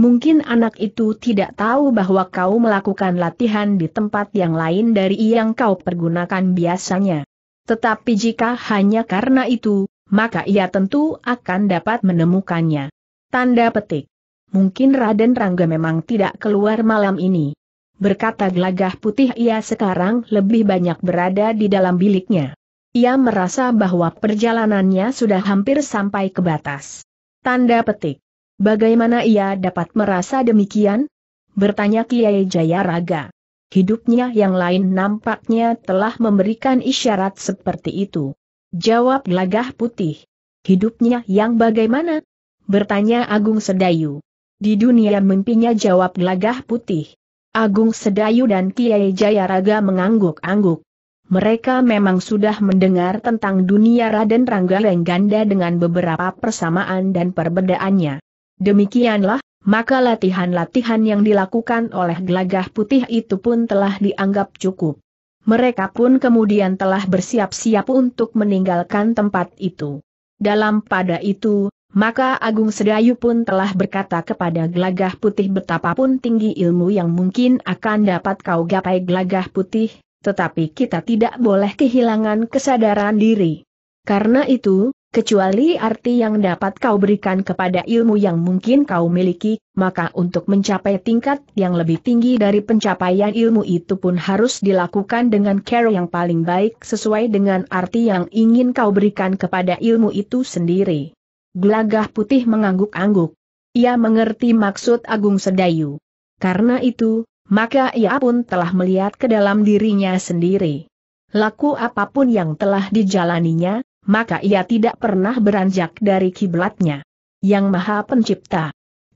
Mungkin anak itu tidak tahu bahwa kau melakukan latihan di tempat yang lain dari yang kau pergunakan biasanya. Tetapi jika hanya karena itu, maka ia tentu akan dapat menemukannya. Tanda petik. Mungkin Raden Rangga memang tidak keluar malam ini. Berkata gelagah putih ia sekarang lebih banyak berada di dalam biliknya. Ia merasa bahwa perjalanannya sudah hampir sampai ke batas. Tanda petik. Bagaimana ia dapat merasa demikian? Bertanya Kiai Jayaraga. Hidupnya yang lain nampaknya telah memberikan isyarat seperti itu. Jawab Lagah Putih. Hidupnya yang bagaimana? Bertanya Agung Sedayu. Di dunia mimpinya jawab Lagah Putih. Agung Sedayu dan Kiai Jayaraga mengangguk-angguk. Mereka memang sudah mendengar tentang dunia Raden Ranggaleng Ganda dengan beberapa persamaan dan perbedaannya. Demikianlah, maka latihan-latihan yang dilakukan oleh gelagah putih itu pun telah dianggap cukup. Mereka pun kemudian telah bersiap-siap untuk meninggalkan tempat itu. Dalam pada itu, maka Agung Sedayu pun telah berkata kepada gelagah putih betapapun tinggi ilmu yang mungkin akan dapat kau gapai gelagah putih, tetapi kita tidak boleh kehilangan kesadaran diri. Karena itu, kecuali arti yang dapat kau berikan kepada ilmu yang mungkin kau miliki, maka untuk mencapai tingkat yang lebih tinggi dari pencapaian ilmu itu pun harus dilakukan dengan care yang paling baik sesuai dengan arti yang ingin kau berikan kepada ilmu itu sendiri. Gelagah putih mengangguk-angguk. Ia mengerti maksud Agung Sedayu. Karena itu, maka ia pun telah melihat ke dalam dirinya sendiri. Laku apapun yang telah dijalaninya, maka ia tidak pernah beranjak dari kiblatnya. Yang Maha Pencipta.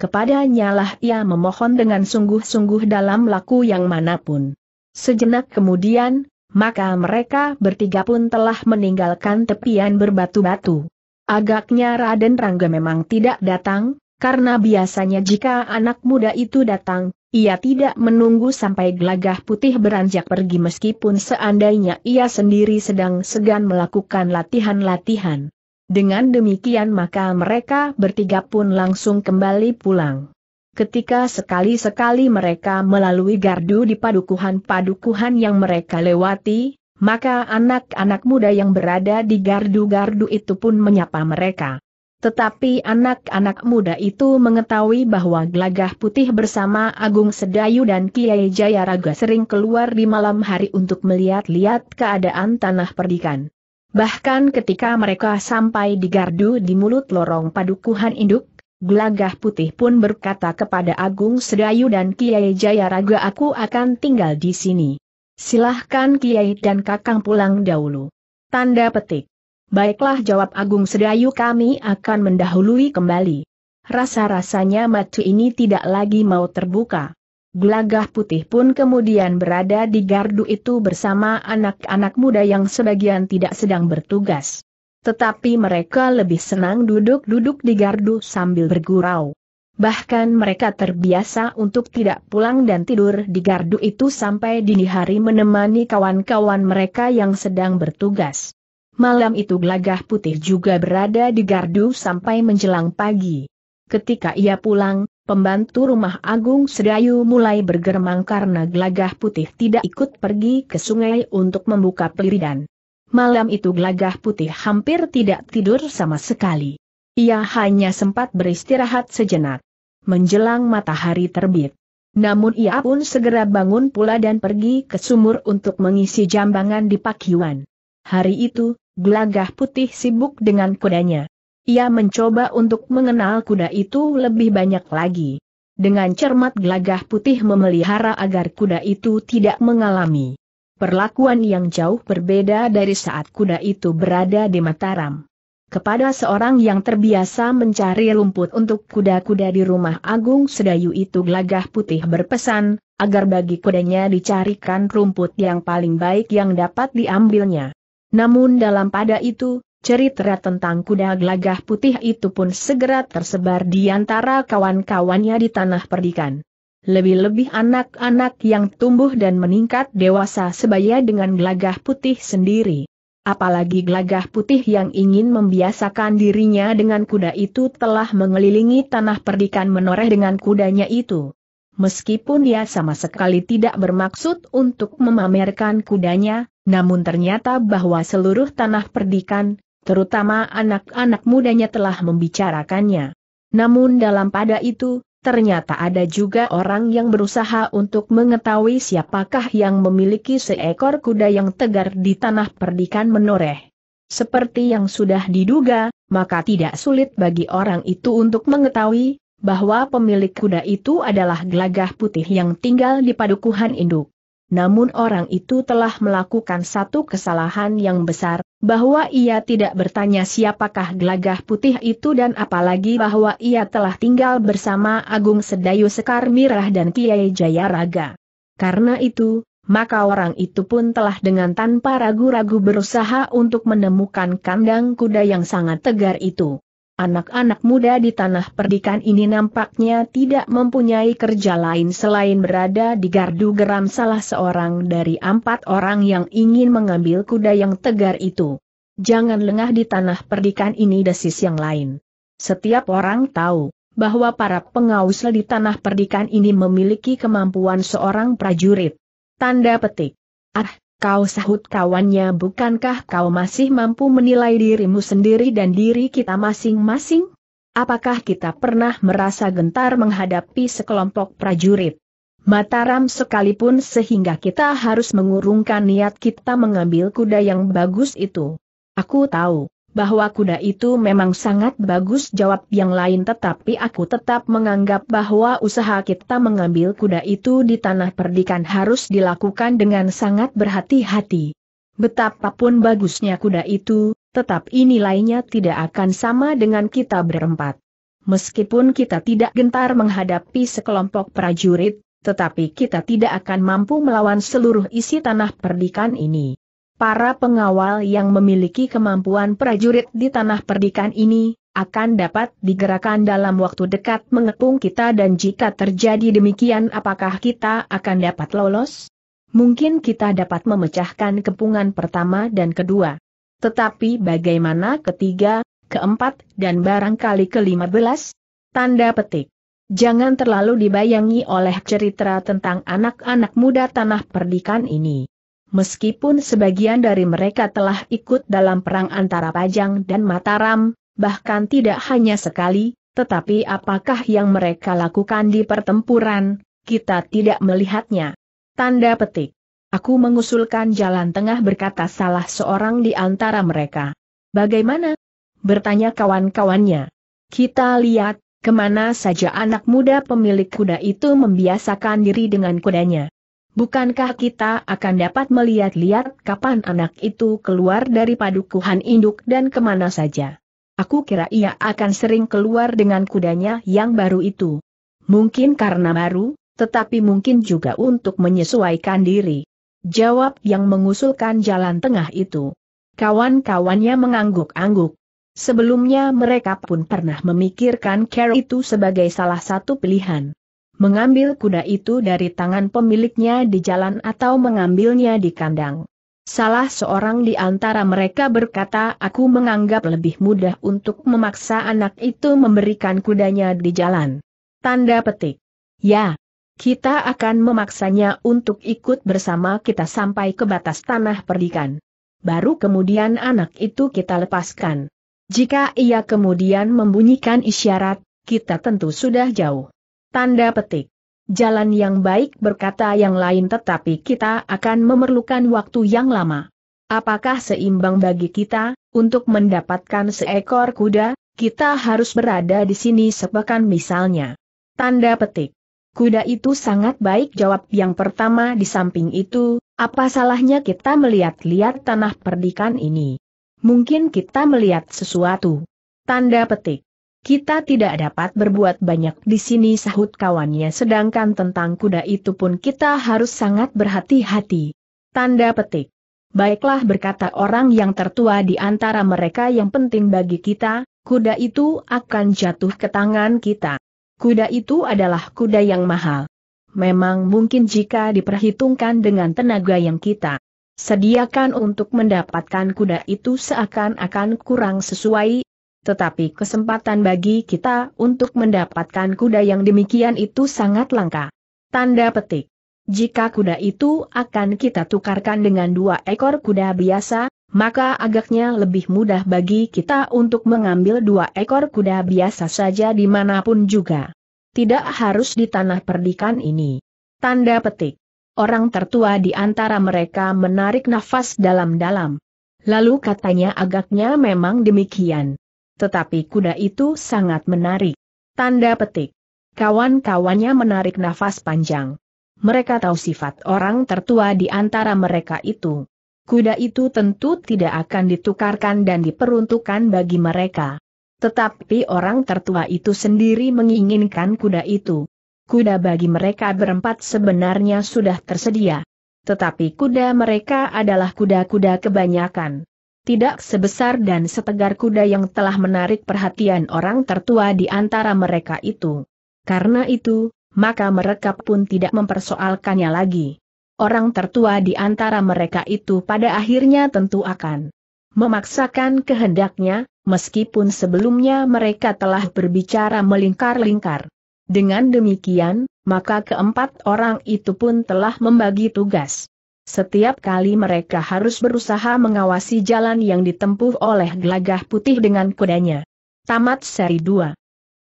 Kepadanya lah ia memohon dengan sungguh-sungguh dalam laku yang manapun. Sejenak kemudian, maka mereka bertiga pun telah meninggalkan tepian berbatu-batu. Agaknya Raden Rangga memang tidak datang, karena biasanya jika anak muda itu datang, ia tidak menunggu sampai gelagah putih beranjak pergi meskipun seandainya ia sendiri sedang segan melakukan latihan-latihan. Dengan demikian maka mereka bertiga pun langsung kembali pulang. Ketika sekali-sekali mereka melalui gardu di padukuhan-padukuhan yang mereka lewati, maka anak-anak muda yang berada di gardu-gardu itu pun menyapa mereka. Tetapi anak-anak muda itu mengetahui bahwa Glagah putih bersama Agung Sedayu dan Kiai Jayaraga sering keluar di malam hari untuk melihat-lihat keadaan tanah perdikan. Bahkan ketika mereka sampai di gardu di mulut lorong padukuhan induk, Glagah putih pun berkata kepada Agung Sedayu dan Kiai Jayaraga aku akan tinggal di sini. Silahkan Kiai dan Kakang pulang dahulu. Tanda petik. Baiklah jawab Agung Sedayu kami akan mendahului kembali. Rasa-rasanya matu ini tidak lagi mau terbuka. Gelagah putih pun kemudian berada di gardu itu bersama anak-anak muda yang sebagian tidak sedang bertugas. Tetapi mereka lebih senang duduk-duduk di gardu sambil bergurau. Bahkan mereka terbiasa untuk tidak pulang dan tidur di gardu itu sampai dini hari menemani kawan-kawan mereka yang sedang bertugas. Malam itu glagah putih juga berada di gardu sampai menjelang pagi. Ketika ia pulang, pembantu rumah Agung Sedayu mulai bergermang karena glagah putih tidak ikut pergi ke sungai untuk membuka peliridan. Malam itu glagah putih hampir tidak tidur sama sekali. Ia hanya sempat beristirahat sejenak. Menjelang matahari terbit. Namun ia pun segera bangun pula dan pergi ke sumur untuk mengisi jambangan di Pakiwan. Hari itu, Gelagah putih sibuk dengan kudanya. Ia mencoba untuk mengenal kuda itu lebih banyak lagi. Dengan cermat gelagah putih memelihara agar kuda itu tidak mengalami perlakuan yang jauh berbeda dari saat kuda itu berada di Mataram. Kepada seorang yang terbiasa mencari rumput untuk kuda-kuda di rumah Agung Sedayu itu gelagah putih berpesan, agar bagi kudanya dicarikan rumput yang paling baik yang dapat diambilnya. Namun dalam pada itu, cerita tentang kuda gelagah putih itu pun segera tersebar di antara kawan-kawannya di tanah perdikan. Lebih-lebih anak-anak yang tumbuh dan meningkat dewasa sebaya dengan gelagah putih sendiri. Apalagi gelagah putih yang ingin membiasakan dirinya dengan kuda itu telah mengelilingi tanah perdikan menoreh dengan kudanya itu. Meskipun dia sama sekali tidak bermaksud untuk memamerkan kudanya, namun ternyata bahwa seluruh tanah perdikan, terutama anak-anak mudanya telah membicarakannya. Namun dalam pada itu, ternyata ada juga orang yang berusaha untuk mengetahui siapakah yang memiliki seekor kuda yang tegar di tanah perdikan menoreh. Seperti yang sudah diduga, maka tidak sulit bagi orang itu untuk mengetahui bahwa pemilik kuda itu adalah gelagah putih yang tinggal di padukuhan induk. Namun orang itu telah melakukan satu kesalahan yang besar, bahwa ia tidak bertanya siapakah gelagah putih itu dan apalagi bahwa ia telah tinggal bersama Agung Sedayu Sekar Mirah dan Kiai Jayaraga. Karena itu, maka orang itu pun telah dengan tanpa ragu-ragu berusaha untuk menemukan kandang kuda yang sangat tegar itu. Anak-anak muda di tanah perdikan ini nampaknya tidak mempunyai kerja lain selain berada di gardu geram salah seorang dari empat orang yang ingin mengambil kuda yang tegar itu. Jangan lengah di tanah perdikan ini desis yang lain. Setiap orang tahu, bahwa para pengaus di tanah perdikan ini memiliki kemampuan seorang prajurit. Tanda petik. Ah, Kau sahut kawannya bukankah kau masih mampu menilai dirimu sendiri dan diri kita masing-masing? Apakah kita pernah merasa gentar menghadapi sekelompok prajurit? Mataram sekalipun sehingga kita harus mengurungkan niat kita mengambil kuda yang bagus itu. Aku tahu bahwa kuda itu memang sangat bagus jawab yang lain tetapi aku tetap menganggap bahwa usaha kita mengambil kuda itu di tanah perdikan harus dilakukan dengan sangat berhati-hati. Betapapun bagusnya kuda itu, tetap nilainya tidak akan sama dengan kita berempat. Meskipun kita tidak gentar menghadapi sekelompok prajurit, tetapi kita tidak akan mampu melawan seluruh isi tanah perdikan ini para pengawal yang memiliki kemampuan prajurit di tanah perdikan ini, akan dapat digerakkan dalam waktu dekat mengepung kita dan jika terjadi demikian apakah kita akan dapat lolos? Mungkin kita dapat memecahkan kepungan pertama dan kedua. Tetapi bagaimana ketiga, keempat, dan barangkali kelima belas? Tanda petik. Jangan terlalu dibayangi oleh cerita tentang anak-anak muda tanah perdikan ini meskipun sebagian dari mereka telah ikut dalam perang antara Pajang dan Mataram, bahkan tidak hanya sekali, tetapi apakah yang mereka lakukan di pertempuran, kita tidak melihatnya. Tanda petik. Aku mengusulkan jalan tengah berkata salah seorang di antara mereka. Bagaimana? Bertanya kawan-kawannya. Kita lihat, kemana saja anak muda pemilik kuda itu membiasakan diri dengan kudanya. Bukankah kita akan dapat melihat-lihat kapan anak itu keluar dari padukuhan induk dan kemana saja? Aku kira ia akan sering keluar dengan kudanya yang baru itu. Mungkin karena baru, tetapi mungkin juga untuk menyesuaikan diri. Jawab yang mengusulkan jalan tengah itu. Kawan-kawannya mengangguk-angguk. Sebelumnya mereka pun pernah memikirkan Carol itu sebagai salah satu pilihan mengambil kuda itu dari tangan pemiliknya di jalan atau mengambilnya di kandang. Salah seorang di antara mereka berkata aku menganggap lebih mudah untuk memaksa anak itu memberikan kudanya di jalan. Tanda petik. Ya, kita akan memaksanya untuk ikut bersama kita sampai ke batas tanah perdikan. Baru kemudian anak itu kita lepaskan. Jika ia kemudian membunyikan isyarat, kita tentu sudah jauh. Tanda petik. Jalan yang baik berkata yang lain tetapi kita akan memerlukan waktu yang lama. Apakah seimbang bagi kita, untuk mendapatkan seekor kuda, kita harus berada di sini sepekan misalnya. Tanda petik. Kuda itu sangat baik jawab yang pertama di samping itu, apa salahnya kita melihat-lihat tanah perdikan ini? Mungkin kita melihat sesuatu. Tanda petik. Kita tidak dapat berbuat banyak di sini sahut kawannya sedangkan tentang kuda itu pun kita harus sangat berhati-hati. Tanda petik. Baiklah berkata orang yang tertua di antara mereka yang penting bagi kita, kuda itu akan jatuh ke tangan kita. Kuda itu adalah kuda yang mahal. Memang mungkin jika diperhitungkan dengan tenaga yang kita sediakan untuk mendapatkan kuda itu seakan-akan kurang sesuai, tetapi kesempatan bagi kita untuk mendapatkan kuda yang demikian itu sangat langka. Tanda petik. Jika kuda itu akan kita tukarkan dengan dua ekor kuda biasa, maka agaknya lebih mudah bagi kita untuk mengambil dua ekor kuda biasa saja di dimanapun juga. Tidak harus di tanah perdikan ini. Tanda petik. Orang tertua di antara mereka menarik nafas dalam-dalam. Lalu katanya agaknya memang demikian. Tetapi kuda itu sangat menarik. Tanda petik. Kawan-kawannya menarik nafas panjang. Mereka tahu sifat orang tertua di antara mereka itu. Kuda itu tentu tidak akan ditukarkan dan diperuntukkan bagi mereka. Tetapi orang tertua itu sendiri menginginkan kuda itu. Kuda bagi mereka berempat sebenarnya sudah tersedia. Tetapi kuda mereka adalah kuda-kuda kebanyakan tidak sebesar dan setegar kuda yang telah menarik perhatian orang tertua di antara mereka itu. Karena itu, maka mereka pun tidak mempersoalkannya lagi. Orang tertua di antara mereka itu pada akhirnya tentu akan memaksakan kehendaknya, meskipun sebelumnya mereka telah berbicara melingkar-lingkar. Dengan demikian, maka keempat orang itu pun telah membagi tugas. Setiap kali mereka harus berusaha mengawasi jalan yang ditempuh oleh gelagah putih dengan kudanya. Tamat seri 2